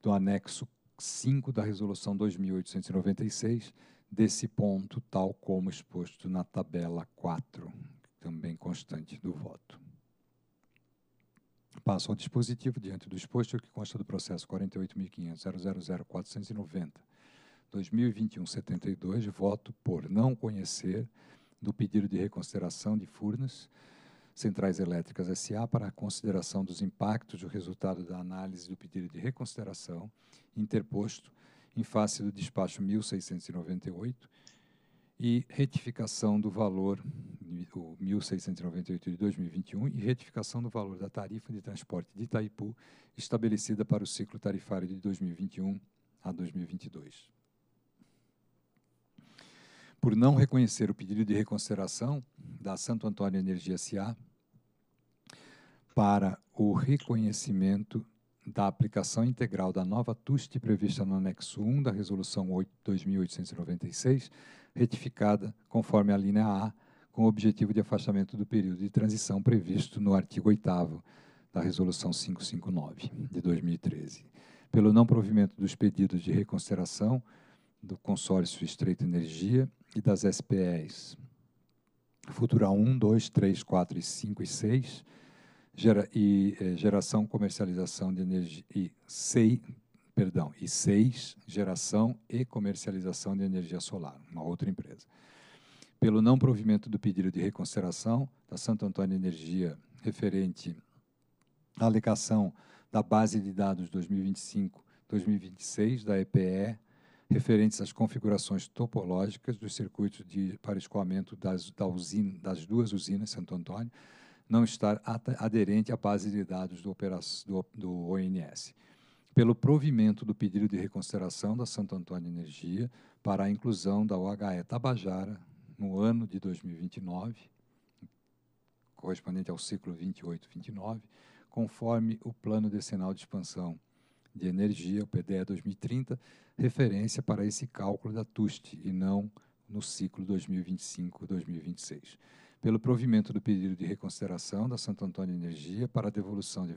S4: do anexo 5 da Resolução 2896, desse ponto, tal como exposto na tabela 4, também constante do voto. Passo ao dispositivo diante do exposto que consta do processo 48.500.000.490.2021.72, 72 voto por não conhecer do pedido de reconsideração de Furnas Centrais Elétricas SA para a consideração dos impactos do resultado da análise do pedido de reconsideração interposto em face do despacho 1698 e retificação do valor, o 1698 de 2021, e retificação do valor da tarifa de transporte de Itaipu estabelecida para o ciclo tarifário de 2021 a 2022. Por não reconhecer o pedido de reconsideração da Santo Antônio Energia S.A. para o reconhecimento da aplicação integral da nova TUST prevista no anexo 1 da Resolução 8, 2896, retificada conforme a linha A, com o objetivo de afastamento do período de transição previsto no artigo 8 da Resolução 559 de 2013. Pelo não provimento dos pedidos de reconsideração do consórcio Estreito Energia e das SPEs Futura 1, 2, 3, 4 e 5 e 6, gera, e eh, geração, comercialização de energia e SEI perdão, e seis, geração e comercialização de energia solar, uma outra empresa. Pelo não provimento do pedido de reconsideração da Santo Antônio Energia referente à alegação da base de dados 2025-2026 da EPE, referentes às configurações topológicas dos circuitos de, para escoamento das, da usina, das duas usinas Santo Antônio, não estar aderente à base de dados do, do, do ONS pelo provimento do pedido de reconsideração da Santo Antônio Energia para a inclusão da UHE Tabajara no ano de 2029, correspondente ao ciclo 28-29, conforme o Plano Decenal de Expansão de Energia, o PDE 2030, referência para esse cálculo da TUST e não no ciclo 2025-2026 pelo provimento do pedido de reconsideração da Santo Antônio Energia para a devolução de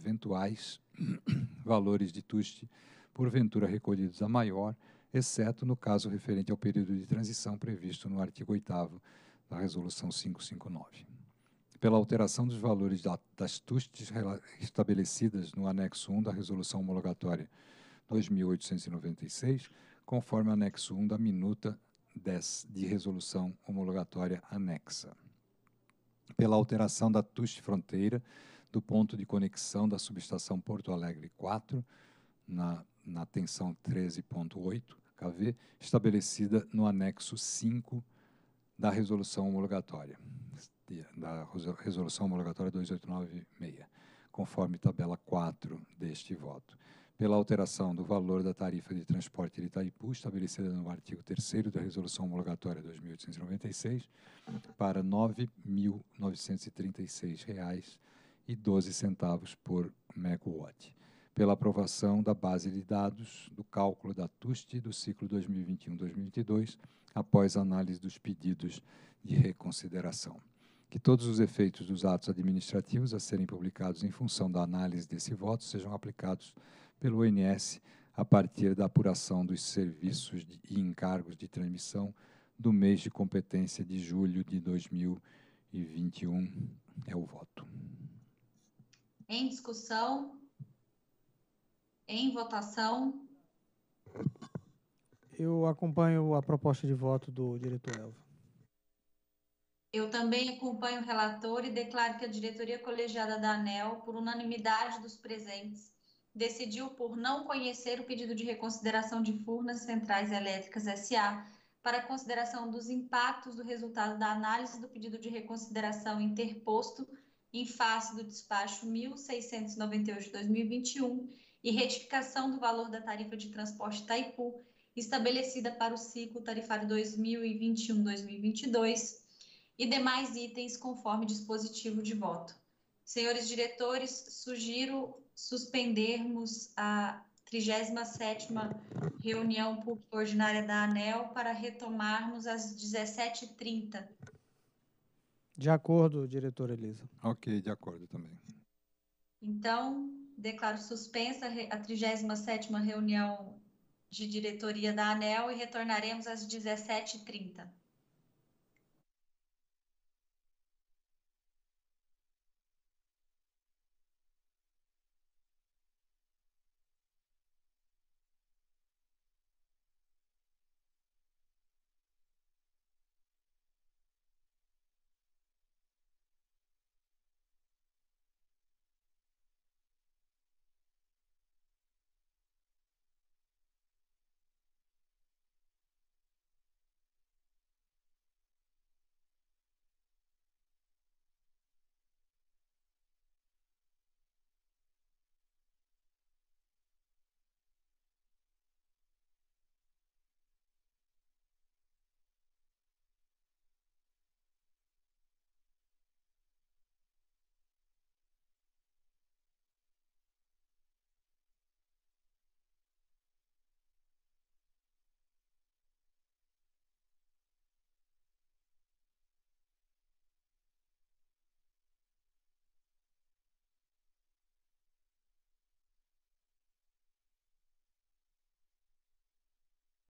S4: eventuais *clears throat* valores de TUST porventura recolhidos a maior, exceto no caso referente ao período de transição previsto no artigo 8 da Resolução 559. Pela alteração dos valores da, das TUSTs estabelecidas no anexo 1 da Resolução Homologatória 2896, conforme anexo 1 da minuta 10 de resolução homologatória anexa. Pela alteração da TUST fronteira do ponto de conexão da subestação Porto Alegre 4, na, na tensão 13.8 kV, estabelecida no anexo 5 da resolução homologatória, da resolução homologatória 2896, conforme tabela 4 deste voto pela alteração do valor da tarifa de transporte de Itaipu, estabelecida no artigo 3 da Resolução Homologatória 2.896, para R$ 9.936,12 por megawatt. Pela aprovação da base de dados do cálculo da TUST do ciclo 2021-2022, após análise dos pedidos de reconsideração. Que todos os efeitos dos atos administrativos a serem publicados em função da análise desse voto sejam aplicados pelo ONS a partir da apuração dos serviços e encargos de transmissão do mês de competência de julho de 2021.
S6: É o voto.
S5: Em discussão? Em votação?
S6: Eu acompanho a proposta de voto do diretor Elva.
S5: Eu também acompanho o relator e declaro que a diretoria colegiada da ANEL, por unanimidade dos presentes, decidiu por não conhecer o pedido de reconsideração de Furnas Centrais Elétricas SA para consideração dos impactos do resultado da análise do pedido de reconsideração interposto em face do despacho 1698 de 2021 e retificação do valor da tarifa de transporte Taipu estabelecida para o ciclo tarifário 2021-2022 e demais itens conforme dispositivo de voto. Senhores diretores, sugiro suspendermos a 37ª reunião pública ordinária da ANEL para retomarmos às 17h30.
S6: De acordo, diretora Elisa.
S4: Ok, de acordo também.
S5: Então, declaro suspensa a 37ª reunião de diretoria da ANEL e retornaremos às 17h30.